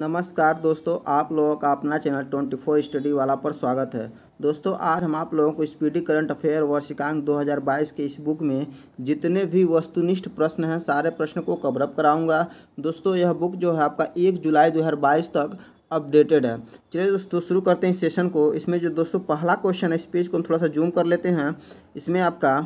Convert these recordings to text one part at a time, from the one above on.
नमस्कार दोस्तों आप लोगों का अपना चैनल 24 स्टडी वाला पर स्वागत है दोस्तों आज हम आप लोगों को स्पीडी करंट अफेयर वर्षिकांक 2022 के इस बुक में जितने भी वस्तुनिष्ठ प्रश्न हैं सारे प्रश्न को कवरअप कराऊंगा दोस्तों यह बुक जो है आपका एक जुलाई 2022 तक अपडेटेड है चलिए दोस्तों शुरू करते हैं इस सेशन को इसमें जो दोस्तों पहला क्वेश्चन है इस पेज को हम थोड़ा सा जूम कर लेते हैं इसमें आपका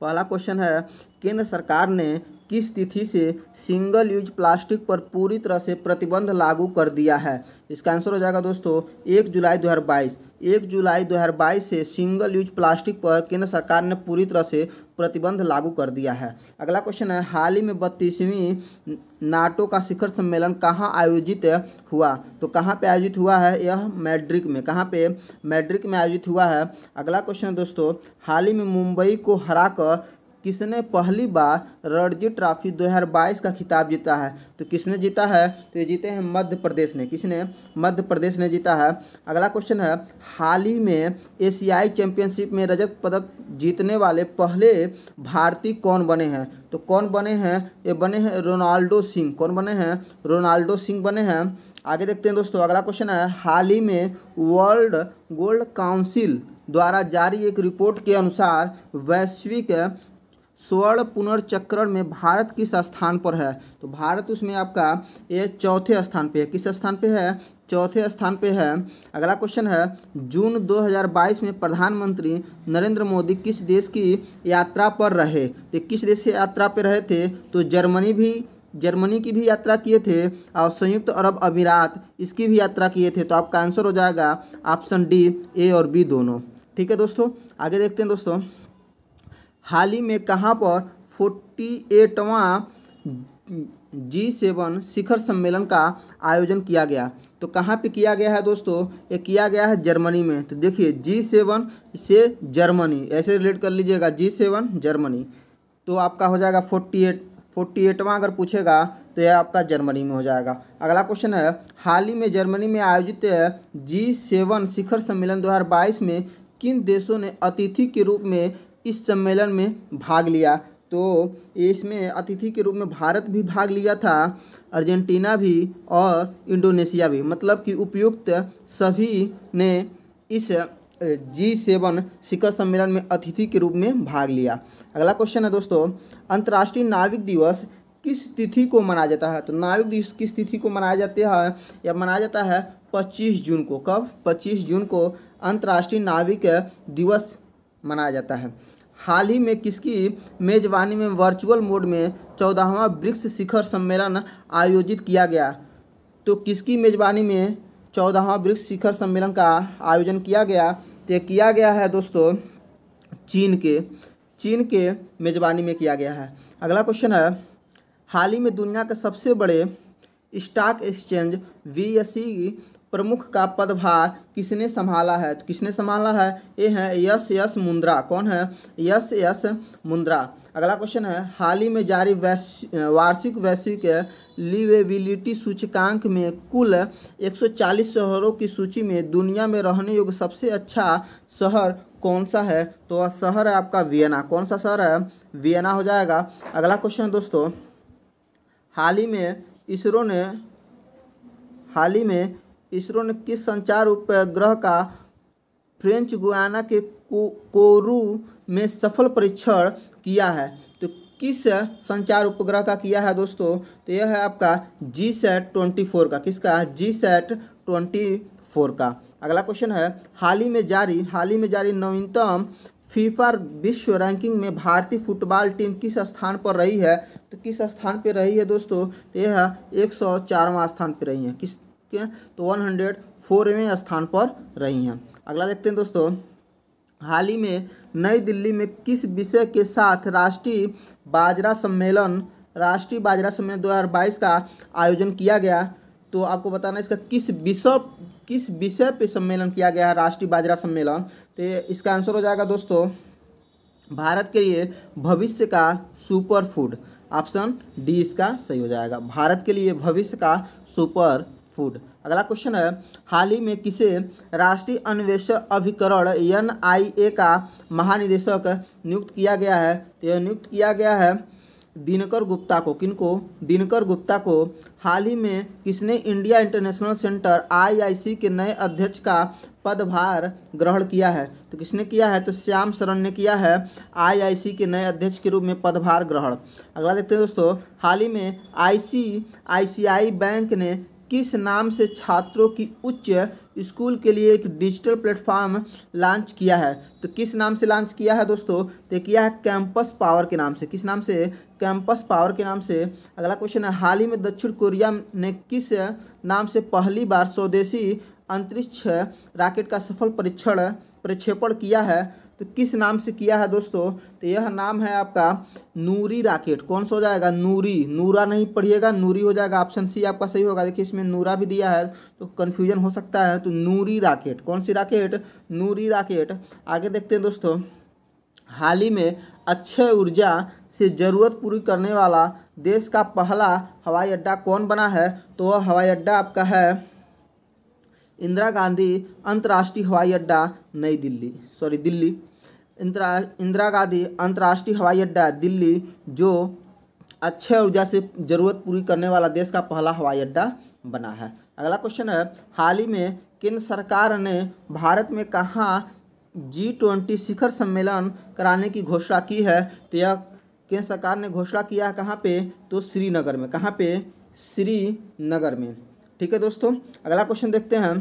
पहला क्वेश्चन है केंद्र सरकार ने किस तिथि से सिंगल यूज प्लास्टिक पर पूरी तरह से प्रतिबंध लागू कर दिया है इसका आंसर हो जाएगा दोस्तों एक जुलाई 2022 एक जुलाई 2022 से सिंगल यूज प्लास्टिक पर केंद्र सरकार ने पूरी तरह से प्रतिबंध लागू कर दिया है अगला क्वेश्चन है हाल ही में बत्तीसवीं नाटो का शिखर सम्मेलन कहाँ आयोजित हुआ तो कहाँ पे आयोजित हुआ है यह मैड्रिक में कहाँ पे मैड्रिक में आयोजित हुआ है अगला क्वेश्चन है दोस्तों हाल ही में मुंबई को हराकर किसने पहली बार रणजी ट्रॉफी 2022 का खिताब जीता है तो किसने जीता है तो ये जीते हैं मध्य प्रदेश ने किसने मध्य प्रदेश ने जीता है अगला क्वेश्चन है हाल ही में एशियाई चैंपियनशिप में रजत पदक जीतने वाले पहले भारतीय कौन बने हैं तो कौन बने हैं ये बने हैं रोनाल्डो सिंह कौन बने हैं रोनाल्डो सिंह बने हैं आगे देखते हैं दोस्तों अगला क्वेश्चन है हाल ही में वर्ल्ड गोल्ड काउंसिल द्वारा जारी एक रिपोर्ट के अनुसार वैश्विक स्वर्ण पुनर्चक्रण में भारत किस स्थान पर है तो भारत उसमें आपका ये चौथे स्थान पे है किस स्थान पे है चौथे स्थान पे है अगला क्वेश्चन है जून 2022 में प्रधानमंत्री नरेंद्र मोदी किस देश की यात्रा पर रहे तो किस देश से यात्रा पर रहे थे तो जर्मनी भी जर्मनी की भी यात्रा किए थे और संयुक्त अरब अमीरात इसकी भी यात्रा किए थे तो आपका आंसर हो जाएगा ऑप्शन डी ए और बी दोनों ठीक है दोस्तों आगे देखते हैं दोस्तों हाल ही में कहाँ पर फोर्टी एटवां जी सेवन शिखर सम्मेलन का आयोजन किया गया तो कहाँ पे किया गया है दोस्तों ये किया गया है जर्मनी में तो देखिए जी सेवन से जर्मनी ऐसे रिलेट कर लीजिएगा जी सेवन जर्मनी तो आपका हो जाएगा फोर्टी एट फोर्टी एटवाँ अगर पूछेगा तो यह आपका जर्मनी में हो जाएगा अगला क्वेश्चन है हाल ही में जर्मनी में आयोजित जी सेवन शिखर सम्मेलन 2022 में किन देशों ने अतिथि के रूप में इस सम्मेलन में भाग लिया तो इसमें अतिथि के रूप में भारत भी भाग लिया था अर्जेंटीना भी और इंडोनेशिया भी मतलब कि उपयुक्त सभी ने इस जी सेवन शिखर सम्मेलन में अतिथि के रूप में भाग लिया अगला क्वेश्चन है दोस्तों अंतर्राष्ट्रीय नाविक दिवस किस तिथि को मनाया जाता है तो नाविक दिवस किस तिथि को मनाया जाता है या मनाया जाता है 25 जून को कब 25 जून को अंतर्राष्ट्रीय नाविक दिवस मनाया जाता है हाल ही में किसकी मेजबानी में वर्चुअल मोड में चौदहवा ब्रिक्स शिखर सम्मेलन आयोजित किया गया तो किसकी मेजबानी में चौदहवा ब्रिक्स शिखर सम्मेलन का आयोजन किया गया तो किया गया है दोस्तों चीन के चीन के मेजबानी में किया गया है अगला क्वेश्चन है हाल ही में दुनिया के सबसे बड़े स्टॉक एक्सचेंज वी प्रमुख का पदभार किसने संभाला है तो किसने संभाला है ये है यस यस मुंद्रा कौन है यस यस मुंद्रा अगला क्वेश्चन है हाल ही में जारी वार्षिक वैश्विक लिवेबिलिटी सूचकांक में कुल 140 शहरों की सूची में दुनिया में रहने योग्य सबसे अच्छा शहर कौन सा है तो वह शहर है आपका वियना कौन सा शहर है वियना हो जाएगा अगला क्वेश्चन है दोस्तों हाल ही में इसरो ने हाल ही में इसरो ने किस संचार उपग्रह का फ्रेंच गुयाना के को, कोरू में सफल परीक्षण किया है तो किस संचार उपग्रह का किया है दोस्तों तो यह है आपका जी सेट ट्वेंटी फोर का किसका जी सेट ट्वेंटी फोर का अगला क्वेश्चन है हाल ही में जारी हाल ही में जारी नवीनतम फीफा विश्व रैंकिंग में भारतीय फुटबॉल टीम किस स्थान पर रही है तो किस स्थान पर रही है दोस्तों तो यह एक सौ चारवा स्थान पर रही है किस ठीक है तो वन हंड्रेड फोरवें स्थान पर रही हैं अगला देखते हैं दोस्तों हाल ही में नई दिल्ली में किस विषय के साथ राष्ट्रीय बाजरा सम्मेलन राष्ट्रीय बाजरा सम्मेलन 2022 का आयोजन किया गया तो आपको बताना है इसका किस विषय किस विषय पे सम्मेलन किया गया है राष्ट्रीय बाजरा सम्मेलन तो इसका आंसर हो जाएगा दोस्तों भारत के लिए भविष्य का सुपर फूड ऑप्शन डी इसका सही हो जाएगा भारत के लिए भविष्य का सुपर फूड अगला क्वेश्चन है हाल ही में किसे राष्ट्रीय अन्वेषण अभिकरण एन का महानिदेशक नियुक्त किया गया है तो यह नियुक्त किया गया है दिनकर गुप्ता को किनको दिनकर गुप्ता को हाल ही में किसने इंडिया इंटरनेशनल सेंटर आईआईसी के नए अध्यक्ष का पदभार ग्रहण किया है तो किसने किया है तो श्याम शरण ने किया है आईआईसी के नए अध्यक्ष के रूप में पदभार ग्रहण अगला देखते हैं दोस्तों हाल ही में आईसीआईसीआई बैंक ने किस नाम से छात्रों की उच्च स्कूल के लिए एक डिजिटल प्लेटफॉर्म लॉन्च किया है तो किस नाम से लॉन्च किया है दोस्तों तो किया है कैंपस पावर के नाम से किस नाम से कैंपस पावर के नाम से अगला क्वेश्चन है हाल ही में दक्षिण कोरिया ने किस नाम से पहली बार स्वदेशी अंतरिक्ष रॉकेट का सफल परीक्षण प्रक्षेपण किया है तो किस नाम से किया है दोस्तों तो यह नाम है आपका नूरी राकेट कौन सा हो जाएगा नूरी नूरा नहीं पढ़िएगा नूरी हो जाएगा ऑप्शन सी आपका सही होगा देखिए इसमें नूरा भी दिया है तो कन्फ्यूजन हो सकता है तो नूरी राकेट कौन सी राकेट नूरी राकेट आगे देखते हैं दोस्तों हाल ही में अच्छे ऊर्जा से ज़रूरत पूरी करने वाला देश का पहला हवाई अड्डा कौन बना है तो वह हवाई अड्डा आपका है इंदिरा गांधी अंतर्राष्ट्रीय हवाई अड्डा नई दिल्ली सॉरी दिल्ली इंदिरा इंदिरा गांधी अंतर्राष्ट्रीय हवाई अड्डा दिल्ली जो अच्छे ऊर्जा से जरूरत पूरी करने वाला देश का पहला हवाई अड्डा बना है अगला क्वेश्चन है हाल ही में केंद्र सरकार ने भारत में कहाँ जी ट्वेंटी शिखर सम्मेलन कराने की घोषणा की है तो यह केंद्र सरकार ने घोषणा किया है कहाँ पे तो श्रीनगर में कहाँ पे श्रीनगर में ठीक है दोस्तों अगला क्वेश्चन देखते हैं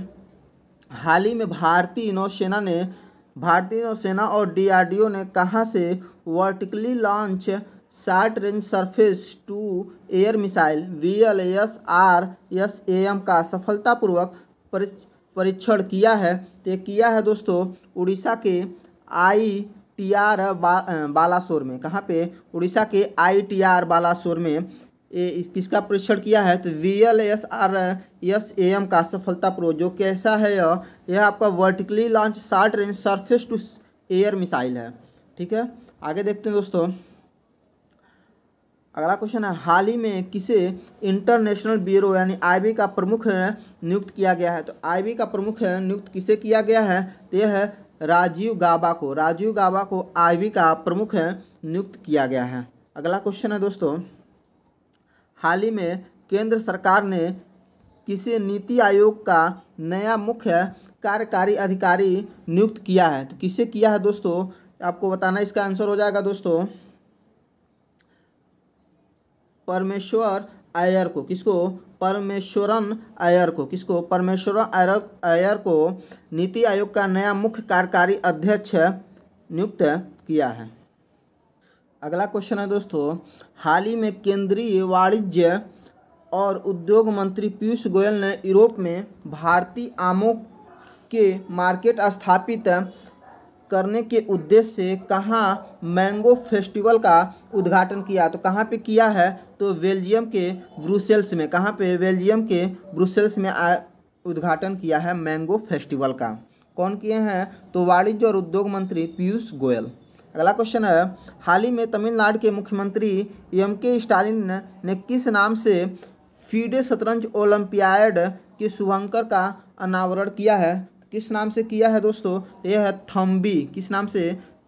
हाल ही में भारतीय नौसेना ने भारतीय नौसेना और डीआरडीओ ने कहाँ से vertically launch short range surface to air missile V L S R S A M का सफलतापूर्वक परीक्षण किया है तो किया है दोस्तों उड़ीसा के आई टी आर बा, बालासोर में कहाँ पे उड़ीसा के आई टी आर बालासोर में किसका परीक्षण किया है तो V L S R S A M का सफलतापूर्वक जो कैसा है यह यह आपका vertically launch short range surface to air missile है ठीक है आगे देखते हैं दोस्तों अगला क्वेश्चन है हाल ही में किसे इंटरनेशनल ब्यूरो यानी आईबी का प्रमुख नियुक्त किया गया है तो आईबी का प्रमुख नियुक्त किसे किया गया है तो यह है राजीव गाबा को राजीव गाबा को आईबी का प्रमुख नियुक्त किया गया है अगला क्वेश्चन है दोस्तों हाल ही में केंद्र सरकार ने किसे नीति आयोग का नया मुख्य कार्यकारी अधिकारी नियुक्त किया है तो किसे किया है दोस्तों आपको बताना इसका आंसर हो जाएगा दोस्तों परमेश्वर अयर को किसको परमेश्वरन अयर को किसको परमेश्वरन अयर अयर को नीति आयोग का नया मुख्य कार्यकारी अध्यक्ष नियुक्त किया है अगला क्वेश्चन है दोस्तों हाल ही में केंद्रीय वाणिज्य और उद्योग मंत्री पीयूष गोयल ने यूरोप में भारतीय आमों के मार्केट स्थापित करने के उद्देश्य से कहाँ मैंगो फेस्टिवल का उद्घाटन किया तो कहाँ पे किया है तो बेल्जियम के ब्रुसेल्स में कहाँ पे बेल्जियम के ब्रुसेल्स में उद्घाटन किया है मैंगो फेस्टिवल का कौन किए हैं तो वाणिज्य और उद्योग मंत्री पीयूष गोयल अगला क्वेश्चन है हाल ही में तमिलनाडु के मुख्यमंत्री एम के स्टालिन ने किस नाम से फीडे शतरंज ओलंपियाड के शुभंकर का अनावरण किया है किस नाम से किया है दोस्तों यह है थम्बी किस नाम से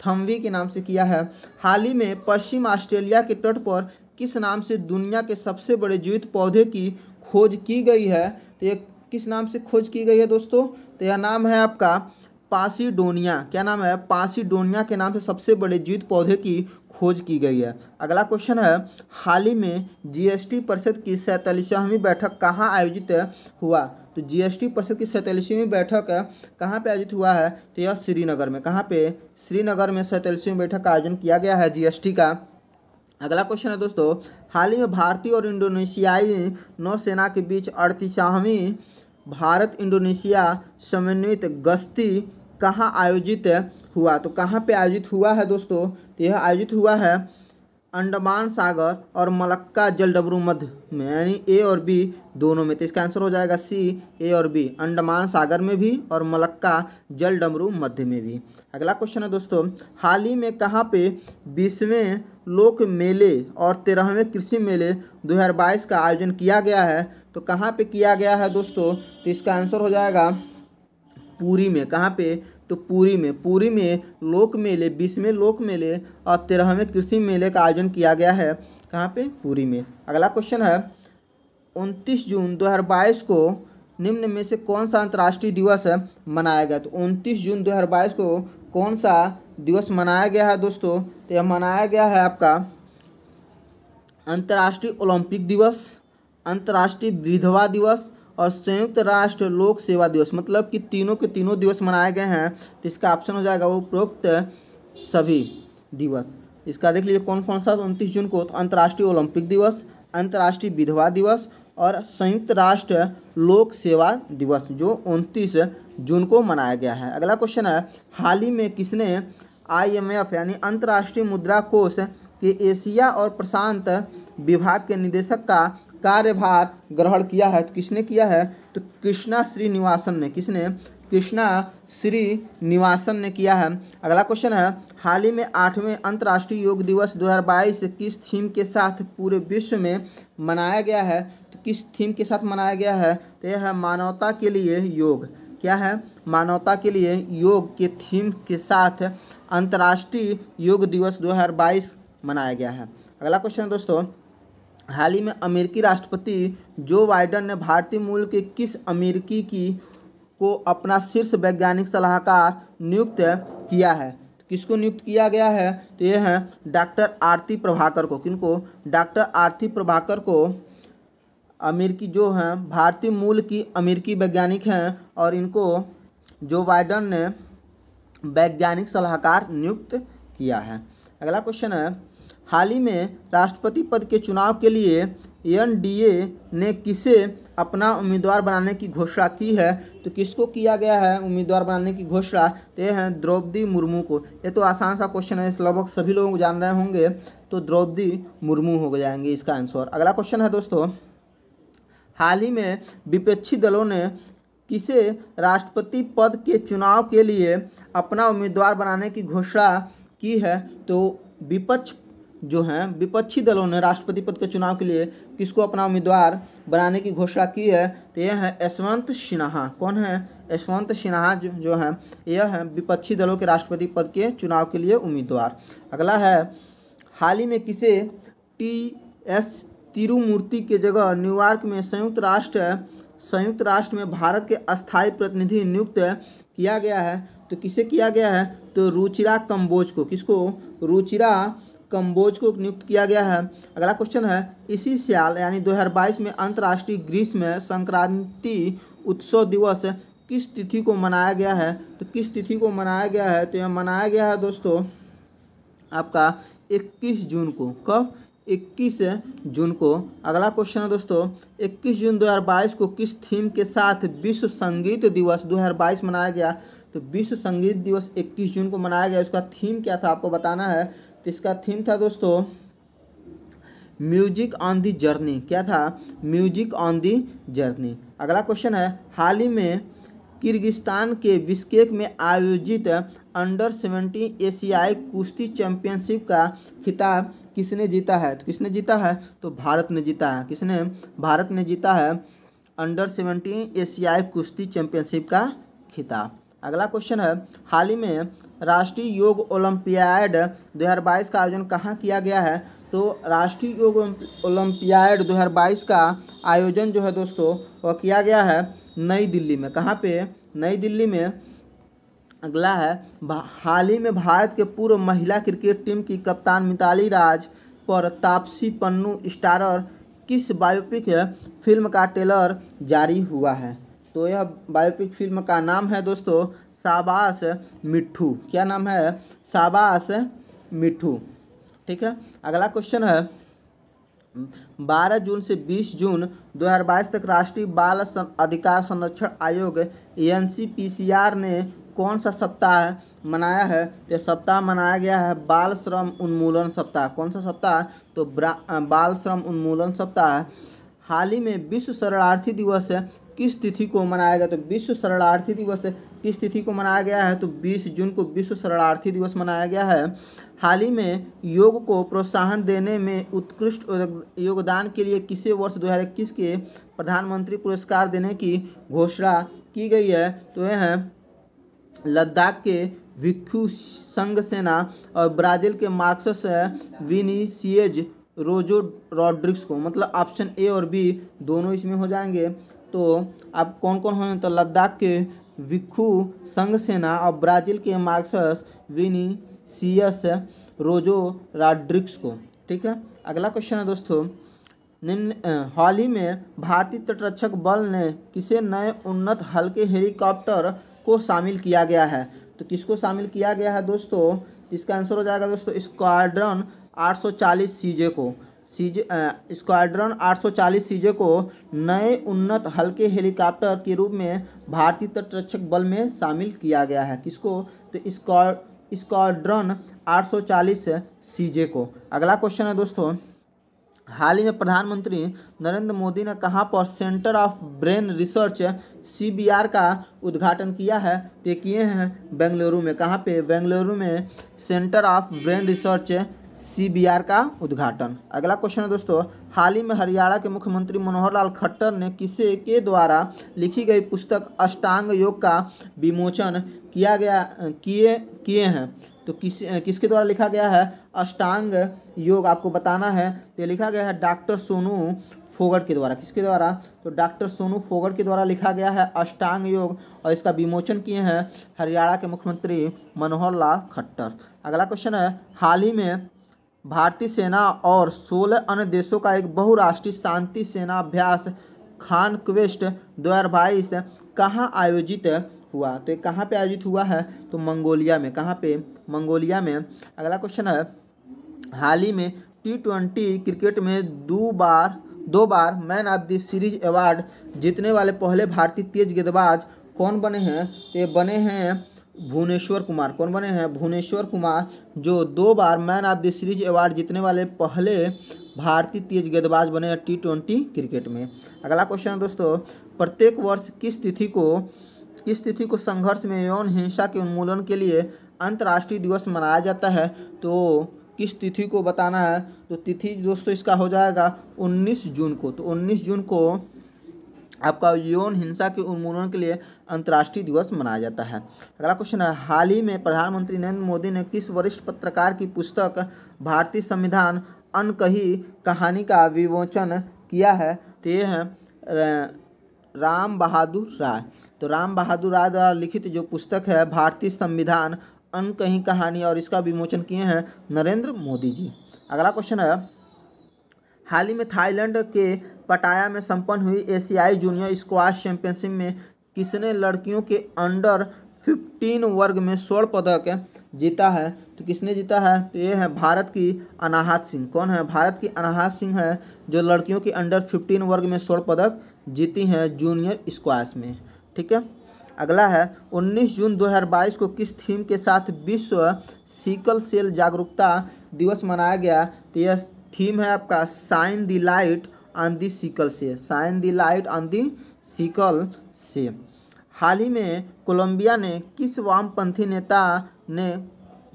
थम्बी के नाम से किया है हाल ही में पश्चिम ऑस्ट्रेलिया के तट पर किस नाम से दुनिया के सबसे बड़े जीवित पौधे की खोज की गई है तो यह किस नाम से खोज की गई है दोस्तों तो यह नाम है आपका पासीडोनिया क्या नाम है पासीडोनिया के नाम से सबसे बड़े जीवित पौधे की खोज की गई है अगला क्वेश्चन है हाल ही में जीएसटी परिषद की सैंतालीसवीं बैठक कहाँ आयोजित हुआ तो जीएसटी परिषद की सैंतालीसवीं बैठक कहाँ पे आयोजित हुआ है तो यह श्रीनगर में कहाँ पे श्रीनगर में सैंतालीसवीं बैठक का आयोजन किया गया है जीएसटी का अगला क्वेश्चन है दोस्तों हाल ही में भारतीय और इंडोनेशियाई नौसेना के बीच अड़तीसवीं भारत इंडोनेशिया समन्वित गश्ती कहाँ आयोजित हुआ तो कहाँ पे आयोजित हुआ है दोस्तों तो यह आयोजित हुआ है अंडमान सागर और मलक्का जलडबरू मध्य में यानी ए और बी दोनों में तो इसका आंसर हो जाएगा सी ए और बी अंडमान सागर में भी और मलक्का जलडबरू मध्य में भी अगला क्वेश्चन है दोस्तों हाल ही में कहाँ पे बीसवें लोक मेले और तेरहवें कृषि मेले 2022 का आयोजन किया गया है तो कहाँ पे किया गया है दोस्तों तो इसका आंसर हो जाएगा पूरी में कहाँ पे तो पूरी में पूरी में लोक मेले बीसवें लोक मेले और तेरहवें कृषि मेले का आयोजन किया गया है कहाँ पे पूरी में अगला क्वेश्चन है उनतीस जून 2022 को निम्न में से कौन सा अंतर्राष्ट्रीय दिवस मनाया गया तो उनतीस जून 2022 को कौन सा दिवस मनाया गया है दोस्तों तो यह मनाया गया है आपका अंतर्राष्ट्रीय ओलंपिक दिवस अंतर्राष्ट्रीय विधवा दिवस और संयुक्त राष्ट्र लोक सेवा दिवस मतलब कि तीनों के तीनों दिवस मनाए गए हैं तो इसका ऑप्शन हो जाएगा उपरोक्त सभी दिवस इसका देख लीजिए कौन कौन सा उनतीस जून को तो अंतर्राष्ट्रीय ओलंपिक दिवस अंतर्राष्ट्रीय विधवा दिवस और संयुक्त राष्ट्र लोक सेवा दिवस जो उनतीस जून को मनाया गया है अगला क्वेश्चन है हाल ही में किसने आईएमएफ यानी अंतर्राष्ट्रीय मुद्रा कोष के एशिया और प्रशांत विभाग के निदेशक का कार्यभार ग्रहण किया है तो किसने किया है तो कृष्णा श्रीनिवासन ने किसने कृष्णा श्री निवासन ने किया है अगला क्वेश्चन है हाल ही में आठवें अंतर्राष्ट्रीय योग दिवस 2022 किस थीम के साथ पूरे विश्व में मनाया गया है तो किस थीम के साथ मनाया गया है तो यह है मानवता के लिए योग क्या है मानवता के लिए योग के थीम के साथ अंतर्राष्ट्रीय योग दिवस 2022 मनाया गया है अगला क्वेश्चन है दोस्तों हाल ही में अमेरिकी राष्ट्रपति जो बाइडन ने भारतीय मूल के किस अमेरिकी की को अपना शीर्ष वैज्ञानिक सलाहकार नियुक्त किया है किसको नियुक्त किया गया है तो ये है डॉक्टर आरती प्रभाकर को किनको डॉक्टर आरती प्रभाकर को अमेरिकी जो हैं भारतीय मूल की अमेरिकी वैज्ञानिक हैं और इनको जो बाइडन ने वैज्ञानिक सलाहकार नियुक्त किया है अगला क्वेश्चन है हाल ही में राष्ट्रपति पद के चुनाव के लिए एनडीए ने किसे अपना उम्मीदवार बनाने की घोषणा की है तो किसको किया गया है उम्मीदवार बनाने की घोषणा तो ये है द्रौपदी मुर्मू को ये तो आसान सा क्वेश्चन है लगभग सभी लोग जान रहे होंगे तो द्रौपदी मुर्मू हो जाएंगे इसका आंसर अगला क्वेश्चन है दोस्तों हाल ही में विपक्षी दलों ने किसे राष्ट्रपति पद के चुनाव के लिए अपना उम्मीदवार बनाने की घोषणा की है तो विपक्ष जो हैं विपक्षी दलों ने राष्ट्रपति पद के चुनाव के लिए किसको अपना उम्मीदवार बनाने की घोषणा की है तो यह है यशवंत सिन्हा कौन है यशवंत सिन्हा जो, जो है यह है विपक्षी दलों के राष्ट्रपति पद के चुनाव के लिए उम्मीदवार अगला है हाल ही में किसे टी एस तिरुमूर्ति के जगह न्यूयॉर्क में संयुक्त राष्ट्र संयुक्त राष्ट्र में भारत के अस्थायी प्रतिनिधि नियुक्त किया गया है तो किसे किया गया है तो रुचिरा कम्बोज को किसको रुचिरा कंबोज को नियुक्त किया गया है अगला क्वेश्चन है इसी साल यानी 2022 में अंतर्राष्ट्रीय में संक्रांति उत्सव दिवस किस तिथि को मनाया गया है तो किस तिथि को मनाया गया है तो यह मनाया गया है दोस्तों आपका 21 जून को कब 21 जून को अगला क्वेश्चन है दोस्तों 21 जून 2022 को किस थीम के साथ विश्व संगीत दिवस 2022 मनाया गया तो विश्व संगीत दिवस 21 जून को मनाया गया उसका थीम क्या था आपको बताना है तो इसका थीम था दोस्तों म्यूजिक ऑन दी जर्नी क्या था म्यूजिक ऑन दी जर्नी अगला क्वेश्चन है हाल ही में किर्गिस्तान के बिस्केक में आयोजित अंडर सेवेंटी एशियाई कुश्ती चैंपियनशिप का खिताब किसने जीता है तो किसने जीता है तो भारत ने जीता है किसने भारत ने जीता है अंडर सेवेंटी एशियाई कुश्ती चैंपियनशिप का खिताब अगला क्वेश्चन है हाल ही में राष्ट्रीय योग ओलंपियाड 2022 का आयोजन कहाँ किया गया है तो राष्ट्रीय योग ओलंपियाड 2022 का आयोजन जो है दोस्तों वह किया गया है नई दिल्ली में कहाँ पे नई दिल्ली में अगला है हाल ही में भारत के पूर्व महिला क्रिकेट टीम की कप्तान मिताली राज पर तापसी पन्नू स्टारर किस बायोपिक फिल्म का ट्रेलर जारी हुआ है तो यह बायोपिक फिल्म का नाम है दोस्तों शाबाश मिट्ठू क्या नाम है शाबाश मिट्ठू ठीक है अगला क्वेश्चन है 12 जून से 20 जून 2022 तक राष्ट्रीय बाल अधिकार संरक्षण आयोग एन ने कौन सा सप्ताह मनाया है तो सप्ताह मनाया गया है बाल श्रम उन्मूलन सप्ताह कौन सा सप्ताह तो बाल श्रम उन्मूलन सप्ताह हाल ही में विश्व शरणार्थी दिवस किस तिथि को मनाया गया तो विश्व शरणार्थी दिवस किस तिथि को मनाया गया है तो 20 जून को विश्व शरणार्थी दिवस मनाया गया है हाल ही में योग को प्रोत्साहन देने में उत्कृष्ट योगदान के लिए किसे वर्ष 2021 के प्रधानमंत्री पुरस्कार देने की घोषणा की गई है तो यह है लद्दाख के भिक्षु संघ सेना और ब्राज़ील के मार्क्सस विनीसियज रोजो रॉड्रिक्स को मतलब ऑप्शन ए और बी दोनों इसमें हो जाएंगे तो आप कौन कौन हो तो लद्दाख के विखु संघ सेना और ब्राज़ील के मार्क्सस सीएस रोजो राड्रिक्स को ठीक है अगला क्वेश्चन है दोस्तों निम्न हाल ही में भारतीय तटरक्षक बल ने किसे नए उन्नत हल्के हेलीकॉप्टर को शामिल किया गया है तो किसको शामिल किया गया है दोस्तों इसका आंसर हो जाएगा दोस्तों स्क्वाड्रन चालीस सीजे को सीजे स्क्वाड्रन 840 सीजे को नए उन्नत हल्के हेलीकॉप्टर के रूप में भारतीय तटरक्षक बल में शामिल किया गया है किसको तो स्क्वाड्रन 840 सीजे को अगला क्वेश्चन है दोस्तों हाल ही में प्रधानमंत्री नरेंद्र मोदी ने कहाँ पर centre of brain research CBR का उद्घाटन किया है तो किए हैं बेंगलुरु में कहाँ पे बेंगलुरु में centre of brain research CBR का उद्घाटन अगला क्वेश्चन है दोस्तों हाल ही में हरियाणा के मुख्यमंत्री मनोहर लाल खट्टर ने किसे के द्वारा लिखी गई पुस्तक अष्टांग योग का विमोचन किया गया किए किए हैं तो किस किसके द्वारा लिखा गया है अष्टांग योग आपको बताना है तो लिखा गया है डॉक्टर सोनू फोगट के द्वारा किसके द्वारा तो डॉक्टर सोनू फोगट के द्वारा लिखा गया है अष्टांग योग और इसका विमोचन किए हैं हरियाणा के मुख्यमंत्री मनोहर लाल खट्टर अगला क्वेश्चन है हाल ही में भारतीय सेना और 16 अन्य देशों का एक बहुराष्ट्रीय शांति सेना अभ्यास खान क्वेस्ट दो हज़ार बाईस कहाँ आयोजित हुआ तो ये कहाँ पे आयोजित हुआ है तो मंगोलिया में कहाँ पे मंगोलिया में अगला क्वेश्चन है हाल ही में टी ट्वेंटी क्रिकेट में दो बार दो बार man of the series award जीतने वाले पहले भारतीय तेज गेंदबाज कौन बने हैं तो ये बने हैं भुवनेश्वर कुमार कौन बने हैं भुवनेश्वर कुमार जो दो बार man of the series award जीतने वाले पहले भारतीय तेज गेंदबाज बने हैं टी ट्वेंटी क्रिकेट में अगला क्वेश्चन है दोस्तों प्रत्येक वर्ष किस तिथि को किस तिथि को संघर्ष में यौन हिंसा के उन्मूलन के लिए अंतर्राष्ट्रीय दिवस मनाया जाता है तो किस तिथि को बताना है तो तिथि दोस्तों इसका हो जाएगा 19 जून को तो 19 जून को आपका यौन हिंसा के उन्मूलन के लिए अंतर्राष्ट्रीय दिवस मनाया जाता है अगला क्वेश्चन है हाल ही में प्रधानमंत्री नरेंद्र मोदी ने किस वरिष्ठ पत्रकार की पुस्तक भारतीय संविधान अनकही कहानी का विमोचन किया है तो ये है राम बहादुर राय तो राम बहादुर राय द्वारा लिखित जो पुस्तक है भारतीय संविधान अनकही कहानी और इसका विमोचन किए हैं नरेंद्र मोदी जी अगला क्वेश्चन है हाल ही में थाईलैंड के पटाया में संपन्न हुई एशियाई जूनियर स्क्वाश चैंपियनशिप में किसने लड़कियों के अंडर फिफ्टीन वर्ग में स्वर्ण पदक जीता है तो किसने जीता है तो ये है भारत की अनाहत सिंह कौन है भारत की अनाहत सिंह है जो लड़कियों के अंडर फिफ्टीन वर्ग में स्वर्ण पदक जीती हैं जूनियर स्क्वाश में ठीक है अगला है 19 जून 2022 को किस थीम के साथ विश्व सिकल सेल जागरूकता दिवस मनाया गया तो यह थीम है आपका shine the light on the sickle cell shine the light on the sickle से हाल ही में कोलंबिया ने किस वामपंथी नेता ने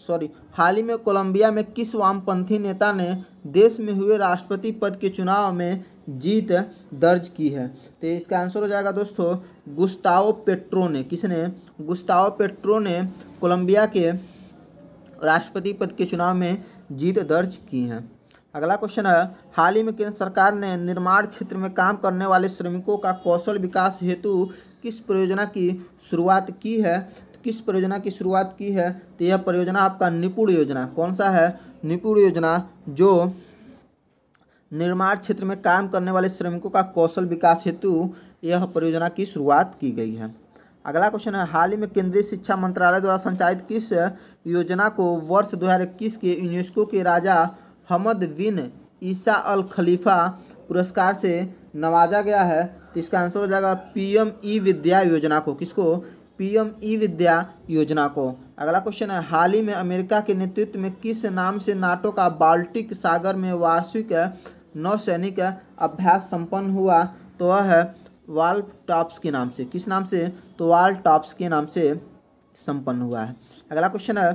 सॉरी हाल ही में कोलंबिया में किस वामपंथी नेता ने देश में हुए राष्ट्रपति पद के चुनाव में जीत दर्ज की है तो इसका आंसर हो जाएगा दोस्तों गुस्ताओ पेट्रो ने किसने गुस्ताओ पेट्रो ने कोलंबिया के राष्ट्रपति पद के चुनाव में जीत दर्ज की है अगला क्वेश्चन है हाल ही में केंद्र सरकार ने निर्माण क्षेत्र में काम करने वाले श्रमिकों का कौशल विकास हेतु किस परियोजना की शुरुआत की है तो किस परियोजना की शुरुआत की है तो यह परियोजना आपका निपुण योजना कौन सा है निपुण योजना जो निर्माण क्षेत्र में काम करने वाले श्रमिकों का कौशल विकास हेतु यह परियोजना की शुरुआत की गई है अगला क्वेश्चन है हाल ही में केंद्रीय शिक्षा मंत्रालय द्वारा संचालित किस योजना को वर्ष 2021 के यूनेस्को के राजा हमद बिन ईसा अल खलीफा पुरस्कार से नवाजा गया है तो इसका आंसर हो जाएगा पीएम ई विद्या योजना को किसको पीएम ई विद्या योजना को अगला क्वेश्चन है हाल ही में अमेरिका के नेतृत्व में किस नाम से नाटो का बाल्टिक सागर में वार्षिक नौसैनिक अभ्यास संपन्न हुआ तो वह है वाल टॉप्स के नाम से किस नाम से तो वाल टॉप्स के नाम से संपन्न हुआ है अगला क्वेश्चन है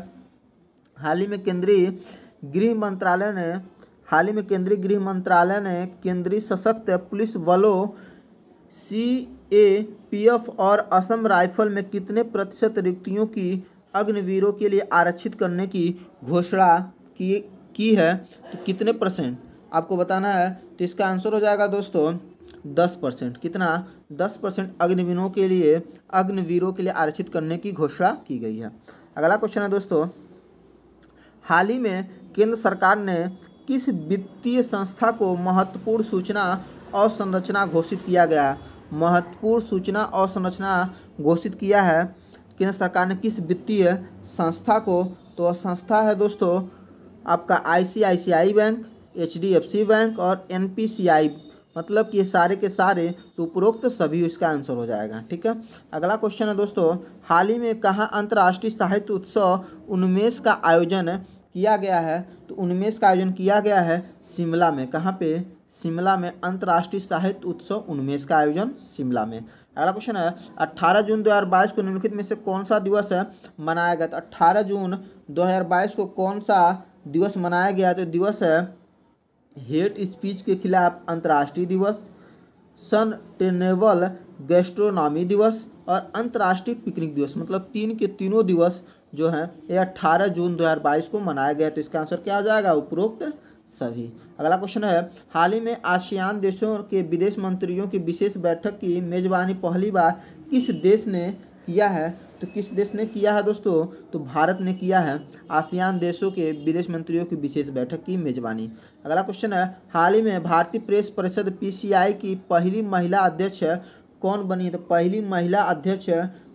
हाल ही में केंद्रीय गृह मंत्रालय ने हाल ही में केंद्रीय गृह मंत्रालय ने केंद्रीय सशक्त पुलिस बलों सी ए पी एफ और असम राइफल में कितने प्रतिशत रिक्तियों की अग्निवीरों के लिए आरक्षित करने की घोषणा की की है तो कितने परसेंट आपको बताना है तो इसका आंसर हो जाएगा दोस्तों दस परसेंट कितना दस परसेंट अग्निवीरों के लिए अग्निवीरों के लिए आरक्षित करने की घोषणा की गई है अगला क्वेश्चन है दोस्तों हाल ही में केंद्र सरकार ने किस वित्तीय संस्था को महत्वपूर्ण सूचना अवसंरचना घोषित किया गया महत्वपूर्ण सूचना अवसंरचना घोषित किया है केंद्र सरकार ने किस वित्तीय संस्था को तो संस्था है दोस्तों आपका आईसीआईसीआई बैंक एचडीएफसी बैंक और एनपीसीआई मतलब कि ये सारे के सारे तो उपरोक्त सभी इसका आंसर हो जाएगा ठीक है अगला क्वेश्चन है दोस्तों हाल ही में कहाँ अंतर्राष्ट्रीय साहित्य उत्सव उन्मेष का आयोजन किया गया है तो उनमें इसका आयोजन किया गया है शिमला में कहाँ पे शिमला में अंतर्राष्ट्रीय साहित्य उत्सव उनमें इसका आयोजन शिमला में अगला क्वेश्चन है अट्ठारह जून बाईस को निम्नलिखित में से कौन सा दिवस है मनाया गया तो अट्ठारह जून बाईस को कौन सा दिवस मनाया गया तो दिवस है हेट स्पीच के खिलाफ अंतर्राष्ट्रीय दिवस सन टेनेबल गेस्ट्रोनॉमी दिवस और अंतर्राष्ट्रीय पिकनिक दिवस मतलब तीन के तीनों दिवस जो है ये 18 जून 2022 को मनाया गया तो इसका आंसर क्या हो जाएगा उपरोक्त सभी अगला क्वेश्चन है हाल ही में आसियान देशों के विदेश मंत्रियों की विशेष बैठक की मेजबानी पहली बार किस देश ने किया है तो किस देश ने किया है दोस्तों तो भारत ने किया है आसियान देशों के विदेश मंत्रियों की विशेष बैठक की मेजबानी अगला क्वेश्चन है हाल ही में भारतीय प्रेस परिषद पीसीआई की पहली महिला अध्यक्ष कौन बनी है तो पहली महिला अध्यक्ष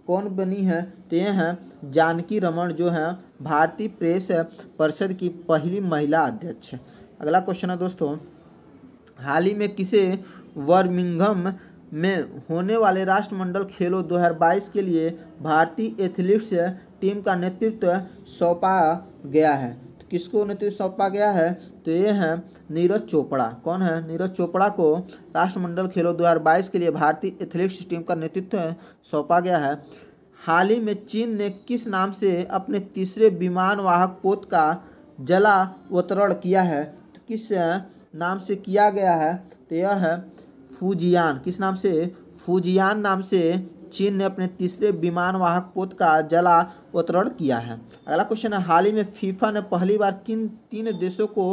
कौन बनी है तो ये हैं जानकी रमन जो है भारतीय प्रेस परिषद की पहली महिला अध्यक्ष अगला क्वेश्चन है दोस्तों हाल ही में किसे वर्मिंगम में होने वाले राष्ट्रमंडल खेलों 2022 के लिए भारतीय एथलीट्स टीम का नेतृत्व सौंपा गया है तो किसको नेतृत्व सौंपा गया है तो ये है नीरज चोपड़ा कौन है नीरज चोपड़ा को राष्ट्रमंडल खेलों 2022 के लिए भारतीय एथलीट्स टीम का नेतृत्व सौंपा गया है हाल ही में चीन ने किस नाम से अपने तीसरे विमान वाहक पोत का जला वतरण किया है तो किस नाम से किया गया है तो यह है फूजियान किस नाम से फूजियान नाम से चीन ने अपने तीसरे विमान वाहक पोत का जला वतरण किया है अगला क्वेश्चन है हाल ही में फीफा ने पहली बार किन तीन देशों को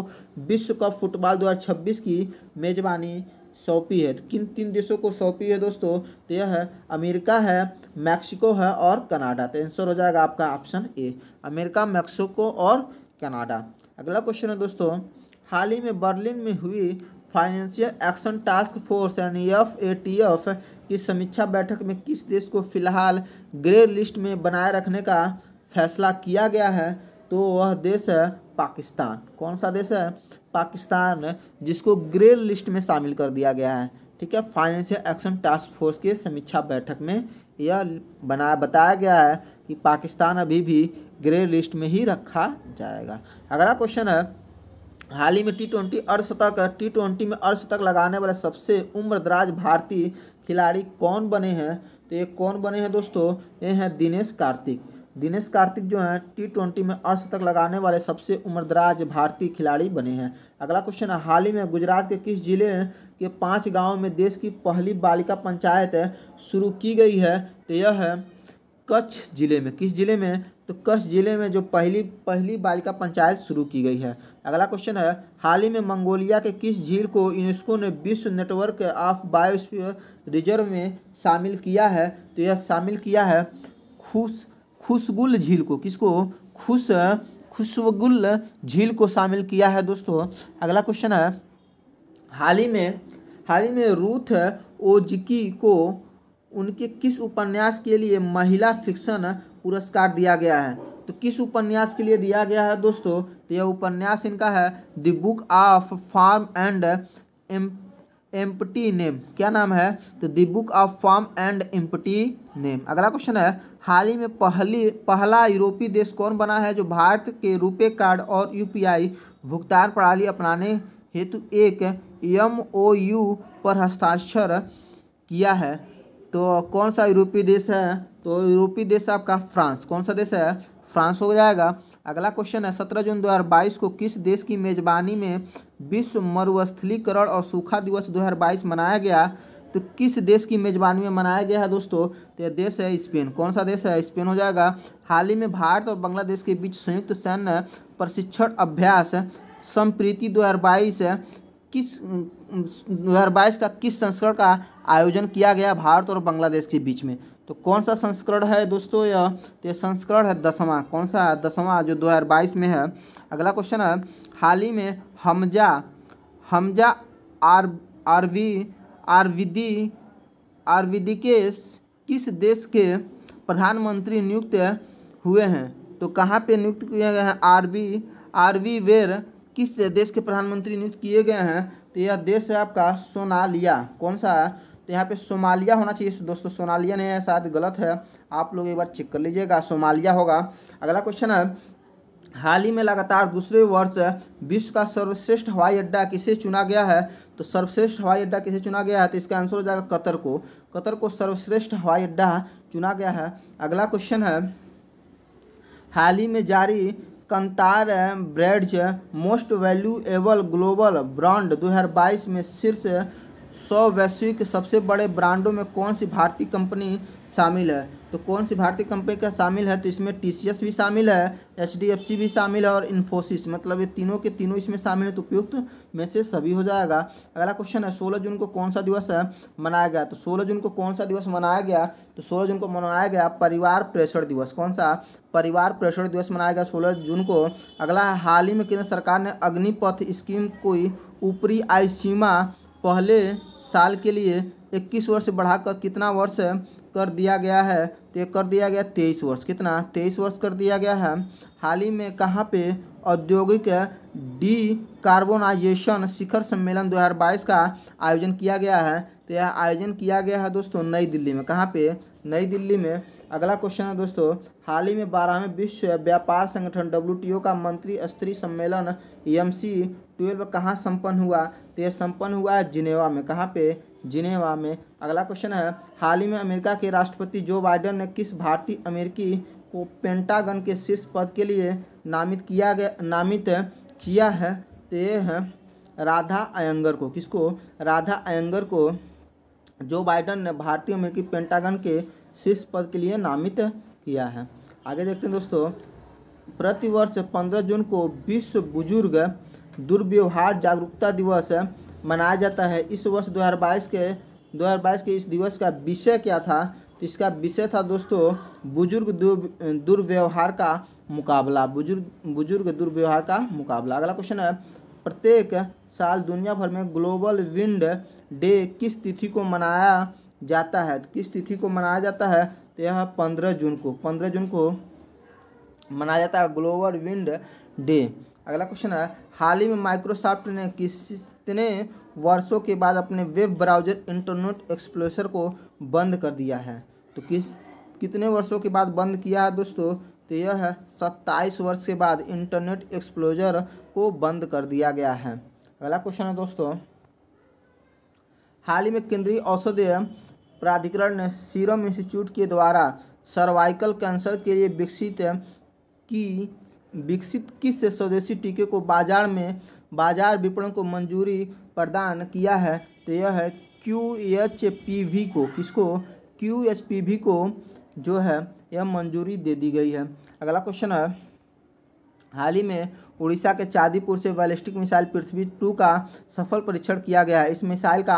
विश्व कप फुटबॉल 2026 की मेजबानी सौंपी है तो किन तीन देशों को सौंपी है दोस्तों तो यह है अमेरिका है मैक्सिको है और कनाडा तो आंसर हो जाएगा आपका ऑप्शन ए अमेरिका मैक्सिको और कनाडा अगला क्वेश्चन है दोस्तों हाल ही में बर्लिन में हुई फाइनेंशियल एक्शन टास्क फोर्स यानी एफ ए टी एफ की समीक्षा बैठक में किस देश को फिलहाल ग्रे लिस्ट में बनाए रखने का फैसला किया गया है तो वह देश है पाकिस्तान कौन सा देश है पाकिस्तान जिसको ग्रे लिस्ट में शामिल कर दिया गया है ठीक है फाइनेंशियल एक्शन टास्क फोर्स के समीक्षा बैठक में यह बनाया बताया गया है कि पाकिस्तान अभी भी ग्रे लिस्ट में ही रखा जाएगा अगला क्वेश्चन है हाल ही में टी ट्वेंटी अर्धशतक टी ट्वेंटी में अर्धशतक लगाने वाले सबसे उम्रदराज भारतीय खिलाड़ी कौन बने हैं तो ये कौन बने हैं दोस्तों ये हैं दिनेश कार्तिक दिनेश कार्तिक जो हैं टी ट्वेंटी में तक लगाने वाले सबसे उम्रदराज भारतीय खिलाड़ी बने हैं अगला क्वेश्चन है हाल ही में गुजरात के किस जिले के पांच गांव में देश की पहली बालिका पंचायत शुरू की गई है तो यह है कच्छ जिले में किस जिले में तो कच्छ जिले में जो पहली पहली बालिका पंचायत शुरू की गई है अगला क्वेश्चन है हाल ही में मंगोलिया के किस झील को यूनेस्को ने विश्व नेटवर्क ऑफ बायोस्फीयर रिजर्व में शामिल किया है तो यह शामिल किया है खुश खुशगुल झील को किसको खुश खुशगुल झील को शामिल किया है दोस्तों अगला क्वेश्चन है हाल ही में हाल ही में रूथ ओजिकी को उनके किस उपन्यास के लिए महिला फिक्शन पुरस्कार दिया गया है तो किस उपन्यास के लिए दिया गया है दोस्तों तो यह उपन्यास इनका है the book of form and em empty name क्या नाम है तो the book of form and empty name अगला क्वेश्चन है हाल ही में पहली पहला यूरोपीय देश कौन बना है जो भारत के रुपए कार्ड और यूपीआई भुगतान प्रणाली अपनाने हेतु एक एम ओ यू पर हस्ताक्षर किया है तो कौन सा यूरोपीय देश है तो यूरोपीय देश आपका फ्रांस कौन सा देश है फ्रांस हो जाएगा अगला क्वेश्चन है सत्रह जून 2022 को किस देश की मेजबानी में विश्व मरुस्थलीकरण और सूखा दिवस 2022 मनाया गया तो किस देश की मेज़बानी में मनाया गया है दोस्तों तो यह देश है स्पेन कौन सा देश है स्पेन हो जाएगा हाल ही में भारत और बांग्लादेश के बीच संयुक्त सैन्य प्रशिक्षण अभ्यास संप्रीति दो किस दो का किस संस्करण का आयोजन किया गया भारत और बांग्लादेश के बीच में तो कौन सा संस्करण है दोस्तों यह तो यह संस्करण है दसवां कौन सा है दसवां जो 2022 में है अगला क्वेश्चन है हाल ही में हमजा हमजा आर आरवी आरविदी आरविदिकेश किस देश के प्रधानमंत्री नियुक्त हुए हैं तो कहाँ पे नियुक्त किए गए हैं आरवी आरवी वेर किस देश के प्रधानमंत्री नियुक्त किए गए हैं तो यह देश है आपका सोनालिया कौन सा है तो यहाँ पे सोमालिया होना चाहिए दोस्तों सोनालिया नहीं है शायद गलत है आप लोग एक बार चेक कर लीजिएगा सोमालिया होगा अगला क्वेश्चन है हाल ही में लगातार दूसरे वर्ष विश्व का सर्वश्रेष्ठ हवाई अड्डा किसे चुना गया है तो सर्वश्रेष्ठ हवाई अड्डा किसे चुना गया है तो इसका आंसर हो जाएगा कतर को कतर को सर्वश्रेष्ठ हवाई अड्डा चुना गया है अगला क्वेश्चन है हाल ही में जारी Kantar brands most valuable global brand 2022 में शीर्ष सौ वैश्विक सबसे बड़े ब्रांडों में कौन सी भारतीय कंपनी शामिल है तो कौन सी भारतीय कंपनी का शामिल है तो इसमें टी भी शामिल है एच भी शामिल है और इन्फोसिस मतलब ये तीनों के तीनों इसमें शामिल है तो उपयुक्त में से सभी हो जाएगा अगला क्वेश्चन है सोलह जून को कौन सा दिवस है मनाया गया तो सोलह जून को कौन सा दिवस मनाया गया तो सोलह जून को मनाया गया परिवार प्रेषण दिवस कौन सा परिवार प्रेषण दिवस मनाया गया सोलह जून को अगला है हाल ही में केंद्र सरकार ने अग्निपथ स्कीम को ऊपरी आय सीमा पहले साल के लिए इक्कीस वर्ष बढ़ाकर कितना वर्ष कर दिया गया है तो ये कर दिया गया तेईस वर्ष कितना तेईस वर्ष कर दिया गया है हाल ही में कहाँ पे औद्योगिक डी कार्बोनाइजेशन शिखर सम्मेलन 2022 का आयोजन किया गया है तो यह आयोजन किया गया है दोस्तों नई दिल्ली में कहाँ पे नई दिल्ली में अगला क्वेश्चन है दोस्तों हाल ही में बारहवें विश्व व्यापार संगठन डब्ल्यू का मंत्री स्तरीय सम्मेलन एम सी ट्वेल्व कहाँ संपन्न हुआ तो यह सम्पन्न हुआ है जिनेवा में कहाँ पे जिनेवा में अगला क्वेश्चन है हाल ही में अमेरिका के राष्ट्रपति जो बाइडन ने किस भारतीय अमेरिकी को पेंटागन के शीर्ष पद के लिए नामित किया गया नामित किया है तो ये है राधा अयंगर को किसको राधा अयंगर को जो बाइडन ने भारतीय अमेरिकी पेंटागन के शीर्ष पद के लिए नामित किया है आगे देखते हैं दोस्तों प्रतिवर्ष पंद्रह जून को विश्व बुजुर्ग दुर्व्यवहार जागरूकता दिवस मनाया जाता है इस वर्ष 2022 के 2022 के इस दिवस का विषय क्या था तो इसका विषय था दोस्तों बुजुर्ग दुर्व्यवहार का मुकाबला बुजुर्ग बुजुर्ग दुर्व्यवहार का मुकाबला अगला क्वेश्चन है प्रत्येक साल दुनिया भर में ग्लोबल विंड डे किस तिथि को मनाया जाता है तो किस तिथि को मनाया जाता है तो यह पंद्रह जून को पंद्रह जून को मनाया जाता है ग्लोबल विंड डे अगला क्वेश्चन है हाल ही में माइक्रोसॉफ्ट ने कितने वर्षों के बाद अपने वेब ब्राउजर इंटरनेट एक्सप्लोसर को बंद कर दिया है तो किस कितने वर्षों के बाद बंद किया है दोस्तों तो यह है सत्ताईस वर्ष के बाद इंटरनेट एक्सप्लोजर को बंद कर दिया गया है अगला क्वेश्चन है दोस्तों हाल ही में केंद्रीय औषधीय प्राधिकरण ने सीरम इंस्टीट्यूट के द्वारा सर्वाइकल कैंसर के लिए विकसित की विकसित किस स्वदेशी टीके को बाजार में बाजार विपणन को मंजूरी प्रदान किया है तो यह है क्यू एच पी वी को किसको क्यू एच पी वी को जो है यह मंजूरी दे दी गई है अगला क्वेश्चन है हाल ही में उड़ीसा के चांदीपुर से बैलिस्टिक मिसाइल पृथ्वी टू का सफल परीक्षण किया गया है इस मिसाइल का